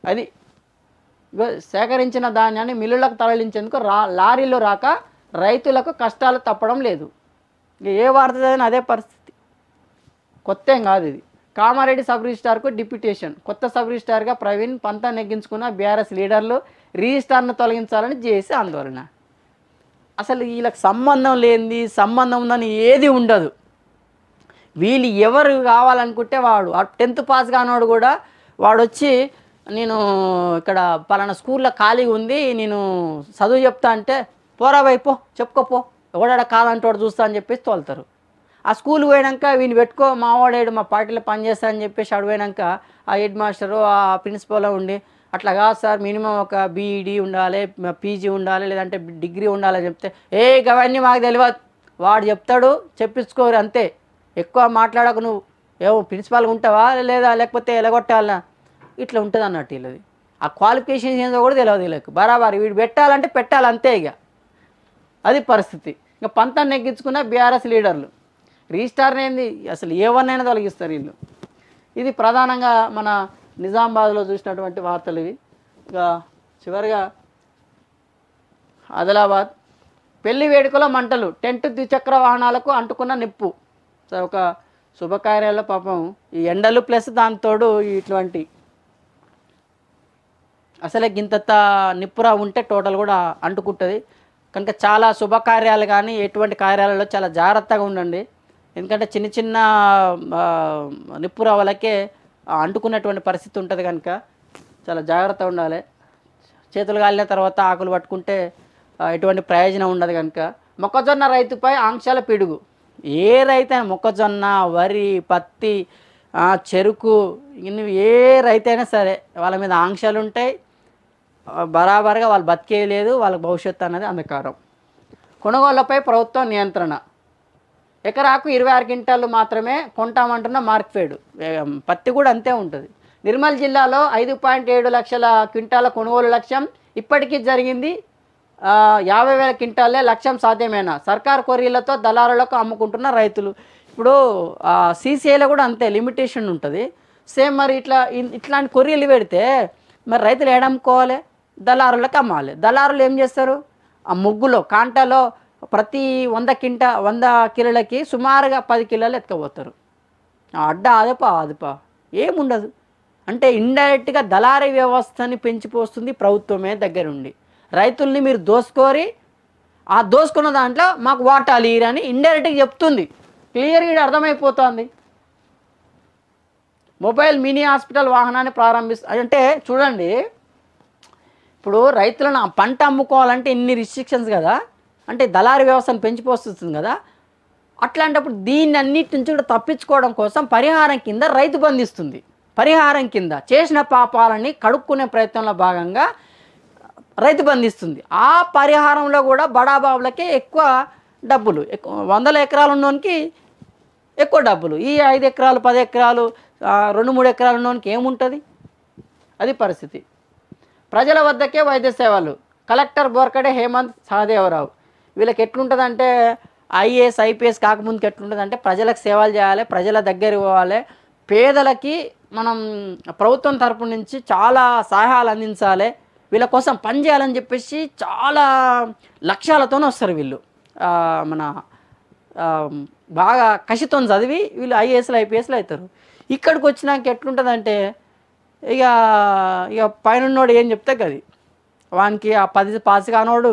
అది సేకరించిన ధాన్యాన్ని మిల్లులకు తరలించేందుకు రా లారీలు రాక రైతులకు కష్టాలు తప్పడం లేదు ఏ వార్త చదివినా అదే పరిస్థితి కొత్త ఏం కాదు ఇది కామారెడ్డి సబ్ రిజిస్టార్కు డిప్యూటేషన్ కొత్త సబ్ రిజిస్టార్గా ప్రవీణ్ పంత నెగ్గించుకున్న బీఆర్ఎస్ లీడర్లు రిజిస్టార్ను తొలగించాలని చేసి ఆందోళన అసలు వీళ్ళకి సంబంధం లేనిది సంబంధం ఉందని ఏది ఉండదు వీళ్ళు ఎవరు కావాలనుకుంటే వాడు టెన్త్ పాస్ కానివాడు కూడా వాడు వచ్చి నేను ఇక్కడ పలానా స్కూల్లో ఖాళీ ఉంది నేను చదువు చెప్తా అంటే పోరా వైపో చెప్పుకోపో ఎవడాడ కాలంటోడు చూస్తా అని చెప్పేసి తోలుతారు ఆ స్కూల్ పోయాక వీని పెట్టుకో మా వాడేడు మా పార్టీలో పనిచేస్తా అని చెప్పేసి పోయాక ఆ హెడ్ మాస్టరు ఆ ప్రిన్సిపల్ ఉండి అట్లా కాదు సార్ మినిమం ఒక బీఈడి ఉండాలి పీజీ ఉండాలి లేదంటే డిగ్రీ ఉండాలని చెప్తే ఏ గవన్నీ మాకు తెలియదు వాడు చెప్తాడు చెప్పించుకోరు అంతే ఎక్కువ మాట్లాడకు నువ్వు ఏమో ప్రిన్సిపాల్ ఉంటావా లేదా లేకపోతే ఎలగొట్టాలా ఇట్లా ఉంటుంది అన్నట్టు వీళ్ళది ఆ క్వాలిఫికేషన్ ఏందో కూడా తెలియదు వీళ్ళకి బరాబరి వీడు పెట్టాలంటే పెట్టాలి అంతే ఇక అది పరిస్థితి ఇంకా పంతాన్ని ఎక్కించుకున్న బీఆర్ఎస్ లీడర్లు రీస్టార్ ఏంది అసలు ఏ వన్ అయినా తొలగిస్తారు వీళ్ళు ఇది ప్రధానంగా మన నిజామాబాద్లో చూసినటువంటి వార్తలు ఇవి ఇంకా చివరిగా ఆదిలాబాద్ పెళ్లి వేడుకలో మంటలు టెంట్ ద్విచక్ర వాహనాలకు అంటుకున్న నిప్పు ఒక శుభకార్యాల పాపం ఈ ఎండలు ప్లస్ దానితోడు ఇటువంటి అసలే గింతంత నిప్పురా ఉంటే టోటల్ కూడా అంటుకుంటుంది కనుక చాలా శుభకార్యాలు కానీ ఎటువంటి కార్యాలలో చాలా జాగ్రత్తగా ఉండండి ఎందుకంటే చిన్న చిన్న నిప్పురా వాళ్ళకే అంటుకున్నటువంటి పరిస్థితి ఉంటుంది కనుక చాలా జాగ్రత్తగా ఉండాలి చేతులు కాలిన తర్వాత ఆకులు పట్టుకుంటే ఎటువంటి ప్రయోజనం ఉండదు కనుక మొక్కజొన్న రైతుపై ఆంక్షల పిడుగు ఏ రైతైనా మొక్కజొన్న వరి పత్తి చెరుకు ఇవి ఏ రైతైనా సరే వాళ్ళ మీద ఆంక్షలు ఉంటాయి బరాబర్గా వాళ్ళు బతికేయలేదు వాళ్ళ భవిష్యత్తు అన్నది అంధకారం కొనుగోళ్లపై ప్రభుత్వం నియంత్రణ ఎకరాకు ఇరవై ఆరు క్వింటాలు మాత్రమే కొంటామంటున్న ఫేడు పత్తి కూడా అంతే ఉంటుంది నిర్మల్ జిల్లాలో ఐదు పాయింట్ ఏడు లక్షల క్వింటాల కొనుగోలు లక్ష్యం ఇప్పటికీ జరిగింది యాభై వేల క్వింటాలే లక్ష్యం సాధ్యమేనా సర్కార్ కొరీలతో దళారులకు అమ్ముకుంటున్న రైతులు ఇప్పుడు సీసీఐలో కూడా అంతే లిమిటేషన్ ఉంటుంది సేమ్ మరి ఇట్లా ఇట్లాంటి కొర్రీలు పెడితే మరి రైతులు ఏడమ్ముకోవాలి దళారులకు అమ్మాలి దళారులు ఏం చేస్తారు ఆ ముగ్గులో కాంటలో ప్రతి వంద కింట వంద కిలోలకి సుమారుగా పది కిలోలు ఎత్తుకపోతారు అడ్డ అదపా అదపా ఏముండదు అంటే ఇండైరెక్ట్గా దళారీ వ్యవస్థని పెంచిపోస్తుంది ప్రభుత్వమే దగ్గరుండి రైతుల్ని మీరు దోసుకోరి ఆ దోసుకున్న దాంట్లో మాకు వాటాలి అని ఇండైరెక్ట్గా చెప్తుంది క్లియర్గా అర్థమైపోతుంది మొబైల్ మినీ హాస్పిటల్ వాహనాన్ని ప్రారంభిస్తుంది అంటే చూడండి ఇప్పుడు రైతులను ఆ పంట అమ్ముకోవాలంటే ఇన్ని రిస్ట్రిక్షన్స్ కదా అంటే దళారీ వ్యవస్థను పెంచిపోస్తుంది కదా అట్లాంటప్పుడు దీన్ని అన్నిటి నుంచి కూడా తప్పించుకోవడం కోసం పరిహారం కింద రైతు బంధిస్తుంది పరిహారం కింద చేసిన పాపాలని కడుక్కునే ప్రయత్నంలో భాగంగా రైతు బంధిస్తుంది ఆ పరిహారంలో కూడా బడాబాబులకే ఎక్కువ డబ్బులు వందల ఎకరాలు ఉన్నోనికి ఎక్కువ డబ్బులు ఈ ఐదు ఎకరాలు పది ఎకరాలు రెండు మూడు ఎకరాలు ఉన్నోనికి ఏముంటుంది అది పరిస్థితి ప్రజల వద్దకే వైద్య సేవలు కలెక్టర్ బోర్కడే హేమంత్ సహదేవరావు వీళ్ళకి ఎట్లుంటుందంటే ఐఏఎస్ ఐపీఎస్ కాకముందుకు ఎట్లుంటుందంటే ప్రజలకు సేవలు చేయాలి ప్రజల దగ్గర ఇవ్వాలి పేదలకి మనం ప్రభుత్వం తరపు నుంచి చాలా సహాయాలు అందించాలి వీళ్ళ కోసం పనిచేయాలని చెప్పేసి చాలా లక్ష్యాలతోనే వస్తారు వీళ్ళు మన బాగా కసితో చదివి వీళ్ళు ఐఏఎస్లు ఐపీఎస్లు అవుతారు ఇక్కడికి వచ్చినాక ఎట్లుంటుందంటే ఇక ఇక పైన ఉన్నోడు ఏం చెప్తే గది వానికి ఆ పది పాస్ కానోడు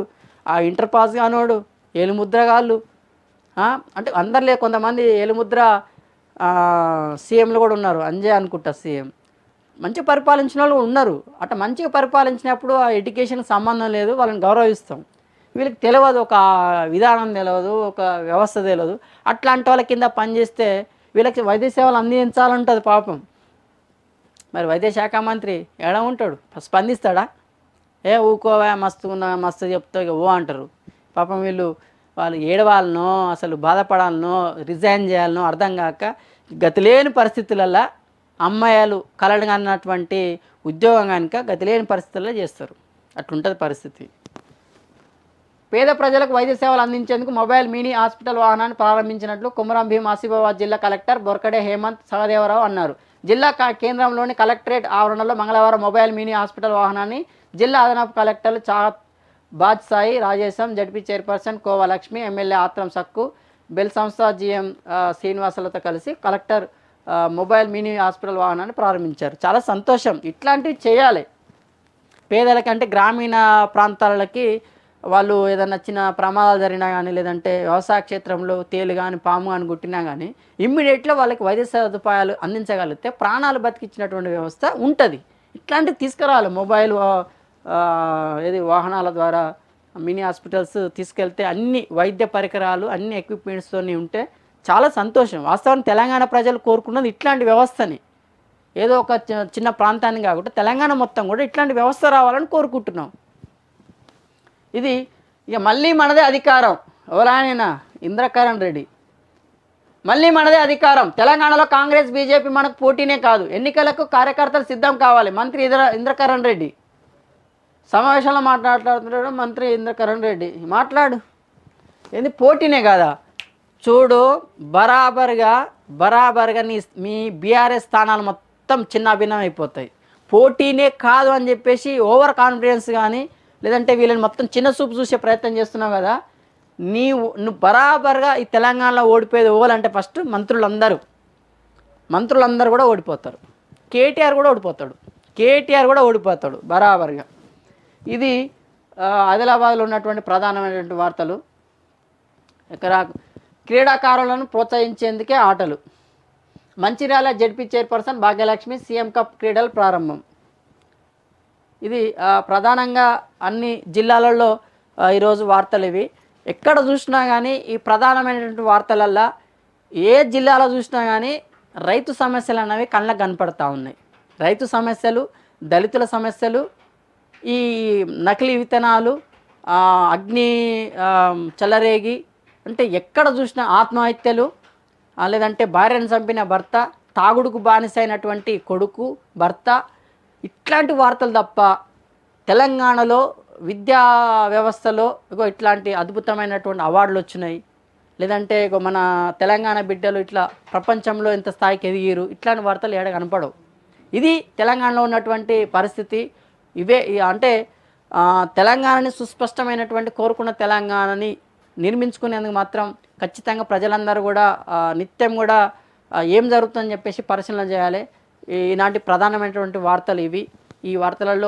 ఆ ఇంటర్ పాస్ కానోడు కాళ్ళు అంటే అందరిలే కొంతమంది ఏలుముద్ర సీఎంలు కూడా ఉన్నారు అంజయ్ అనుకుంటా సీఎం మంచి పరిపాలించిన వాళ్ళు ఉన్నారు అట్లా మంచిగా పరిపాలించినప్పుడు ఆ ఎడ్యుకేషన్కి సంబంధం లేదు వాళ్ళని గౌరవిస్తాం వీళ్ళకి తెలియదు ఒక విధానం తెలియదు ఒక వ్యవస్థ తెలియదు అట్లాంటి వాళ్ళ కింద పనిచేస్తే వీళ్ళకి వైద్య సేవలు అందించాలంటుంది పాపం మరి వైద్య శాఖ మంత్రి ఎలా ఉంటాడు స్పందిస్తాడా ఏ ఊకోవా మస్తు ఉన్నా మస్తు చెప్తా ఓ అంటారు పాపం వీళ్ళు వాళ్ళు ఏడవాలనో అసలు బాధపడాలనో రిజైన్ చేయాలనో అర్థం కాక గతిలేని పరిస్థితులలో అమ్మాయిలు అన్నటువంటి ఉద్యోగం కనుక గతిలేని పరిస్థితుల్లో చేస్తారు అట్లుంటుంది పరిస్థితి పేద ప్రజలకు వైద్య సేవలు అందించేందుకు మొబైల్ మినీ హాస్పిటల్ వాహనాన్ని ప్రారంభించినట్లు కుమరంభీం ఆసిఫాబాద్ జిల్లా కలెక్టర్ బొర్కడే హేమంత్ సహదేవరావు అన్నారు జిల్లా కేంద్రంలోని కలెక్టరేట్ ఆవరణలో మంగళవారం మొబైల్ మినీ హాస్పిటల్ వాహనాన్ని జిల్లా అదనపు కలెక్టర్లు చా బాద్సాయి Rajesham ZP chairperson Kova Lakshmi MLA Athram Sakku బెల్ సంస్థ జిఎం శ్రీనివాసులతో కలిసి కలెక్టర్ మొబైల్ మినీ హాస్పిటల్ వాహనాన్ని ప్రారంభించారు చాలా సంతోషం ఇట్లాంటివి చేయాలి పేదలకంటే గ్రామీణ ప్రాంతాలకి వాళ్ళు ఏదైనా చిన్న ప్రమాదాలు జరిగినా కానీ లేదంటే వ్యవసాయ క్షేత్రంలో తేలు కానీ పాము కానీ కొట్టినా కానీ ఇమ్మీడియట్లో వాళ్ళకి వైద్య సదుపాయాలు అందించగలిగితే ప్రాణాలు బతికించినటువంటి వ్యవస్థ ఉంటుంది ఇట్లాంటివి తీసుకురావాలి మొబైల్ ఏది వాహనాల ద్వారా మినీ హాస్పిటల్స్ తీసుకెళ్తే అన్ని వైద్య పరికరాలు అన్ని ఎక్విప్మెంట్స్తో ఉంటే చాలా సంతోషం వాస్తవం తెలంగాణ ప్రజలు కోరుకున్నది ఇట్లాంటి వ్యవస్థని ఏదో ఒక చిన్న ప్రాంతాన్ని కాకుండా తెలంగాణ మొత్తం కూడా ఇట్లాంటి వ్యవస్థ రావాలని కోరుకుంటున్నాం ఇది ఇక మళ్ళీ మనదే అధికారం ఎవరానైనా ఇంద్రకరణ్ రెడ్డి మళ్ళీ మనదే అధికారం తెలంగాణలో కాంగ్రెస్ బీజేపీ మనకు పోటీనే కాదు ఎన్నికలకు కార్యకర్తలు సిద్ధం కావాలి మంత్రి ఇంద్ర ఇంద్రకరణ్ రెడ్డి సమావేశంలో మాట్లాడుతున్నాడు మంత్రి ఇంద్రకరణ్ రెడ్డి మాట్లాడు ఏంది పోటీనే కదా చూడు బరాబర్గా బరాబర్గా నీ మీ బీఆర్ఎస్ స్థానాలు మొత్తం చిన్న అయిపోతాయి పోటీనే కాదు అని చెప్పేసి ఓవర్ కాన్ఫిడెన్స్ కానీ లేదంటే వీళ్ళని మొత్తం చిన్న చూపు చూసే ప్రయత్నం చేస్తున్నావు కదా నీవు నువ్వు బరాబర్గా ఈ తెలంగాణలో ఓడిపోయేది ఓవాలంటే ఫస్ట్ మంత్రులందరూ మంత్రులందరూ కూడా ఓడిపోతారు కేటీఆర్ కూడా ఓడిపోతాడు కేటీఆర్ కూడా ఓడిపోతాడు బరాబర్గా ఇది ఆదిలాబాద్లో ఉన్నటువంటి ప్రధానమైనటువంటి వార్తలు ఇక్కడ క్రీడాకారులను ప్రోత్సహించేందుకే ఆటలు Mancherial ZP chairperson Bhagyalakshmi CM cup క్రీడలు ప్రారంభం ఇది ప్రధానంగా అన్ని జిల్లాలలో ఈరోజు వార్తలు ఇవి ఎక్కడ చూసినా కానీ ఈ ప్రధానమైనటువంటి వార్తలల్లో ఏ జిల్లాలో చూసినా కానీ రైతు సమస్యలు అనేవి కళ్ళకు కనపడతా ఉన్నాయి రైతు సమస్యలు దళితుల సమస్యలు ఈ నకిలీ విత్తనాలు అగ్ని చల్లరేగి అంటే ఎక్కడ చూసినా ఆత్మహత్యలు లేదంటే భార్యను చంపిన భర్త తాగుడుకు అయినటువంటి కొడుకు భర్త ఇట్లాంటి వార్తలు తప్ప తెలంగాణలో విద్యా వ్యవస్థలో ఇగో ఇట్లాంటి అద్భుతమైనటువంటి అవార్డులు వచ్చినాయి లేదంటే ఇగో మన తెలంగాణ బిడ్డలు ఇట్లా ప్రపంచంలో ఇంత స్థాయికి ఎదిగిరు ఇట్లాంటి వార్తలు ఏడ కనపడవు ఇది తెలంగాణలో ఉన్నటువంటి పరిస్థితి ఇవే అంటే తెలంగాణని సుస్పష్టమైనటువంటి కోరుకున్న తెలంగాణని నిర్మించుకునేందుకు మాత్రం ఖచ్చితంగా ప్రజలందరూ కూడా నిత్యం కూడా ఏం జరుగుతుందని చెప్పేసి పరిశీలన చేయాలి ఈనాటి ప్రధానమైనటువంటి వార్తలు ఇవి ఈ వార్తలలో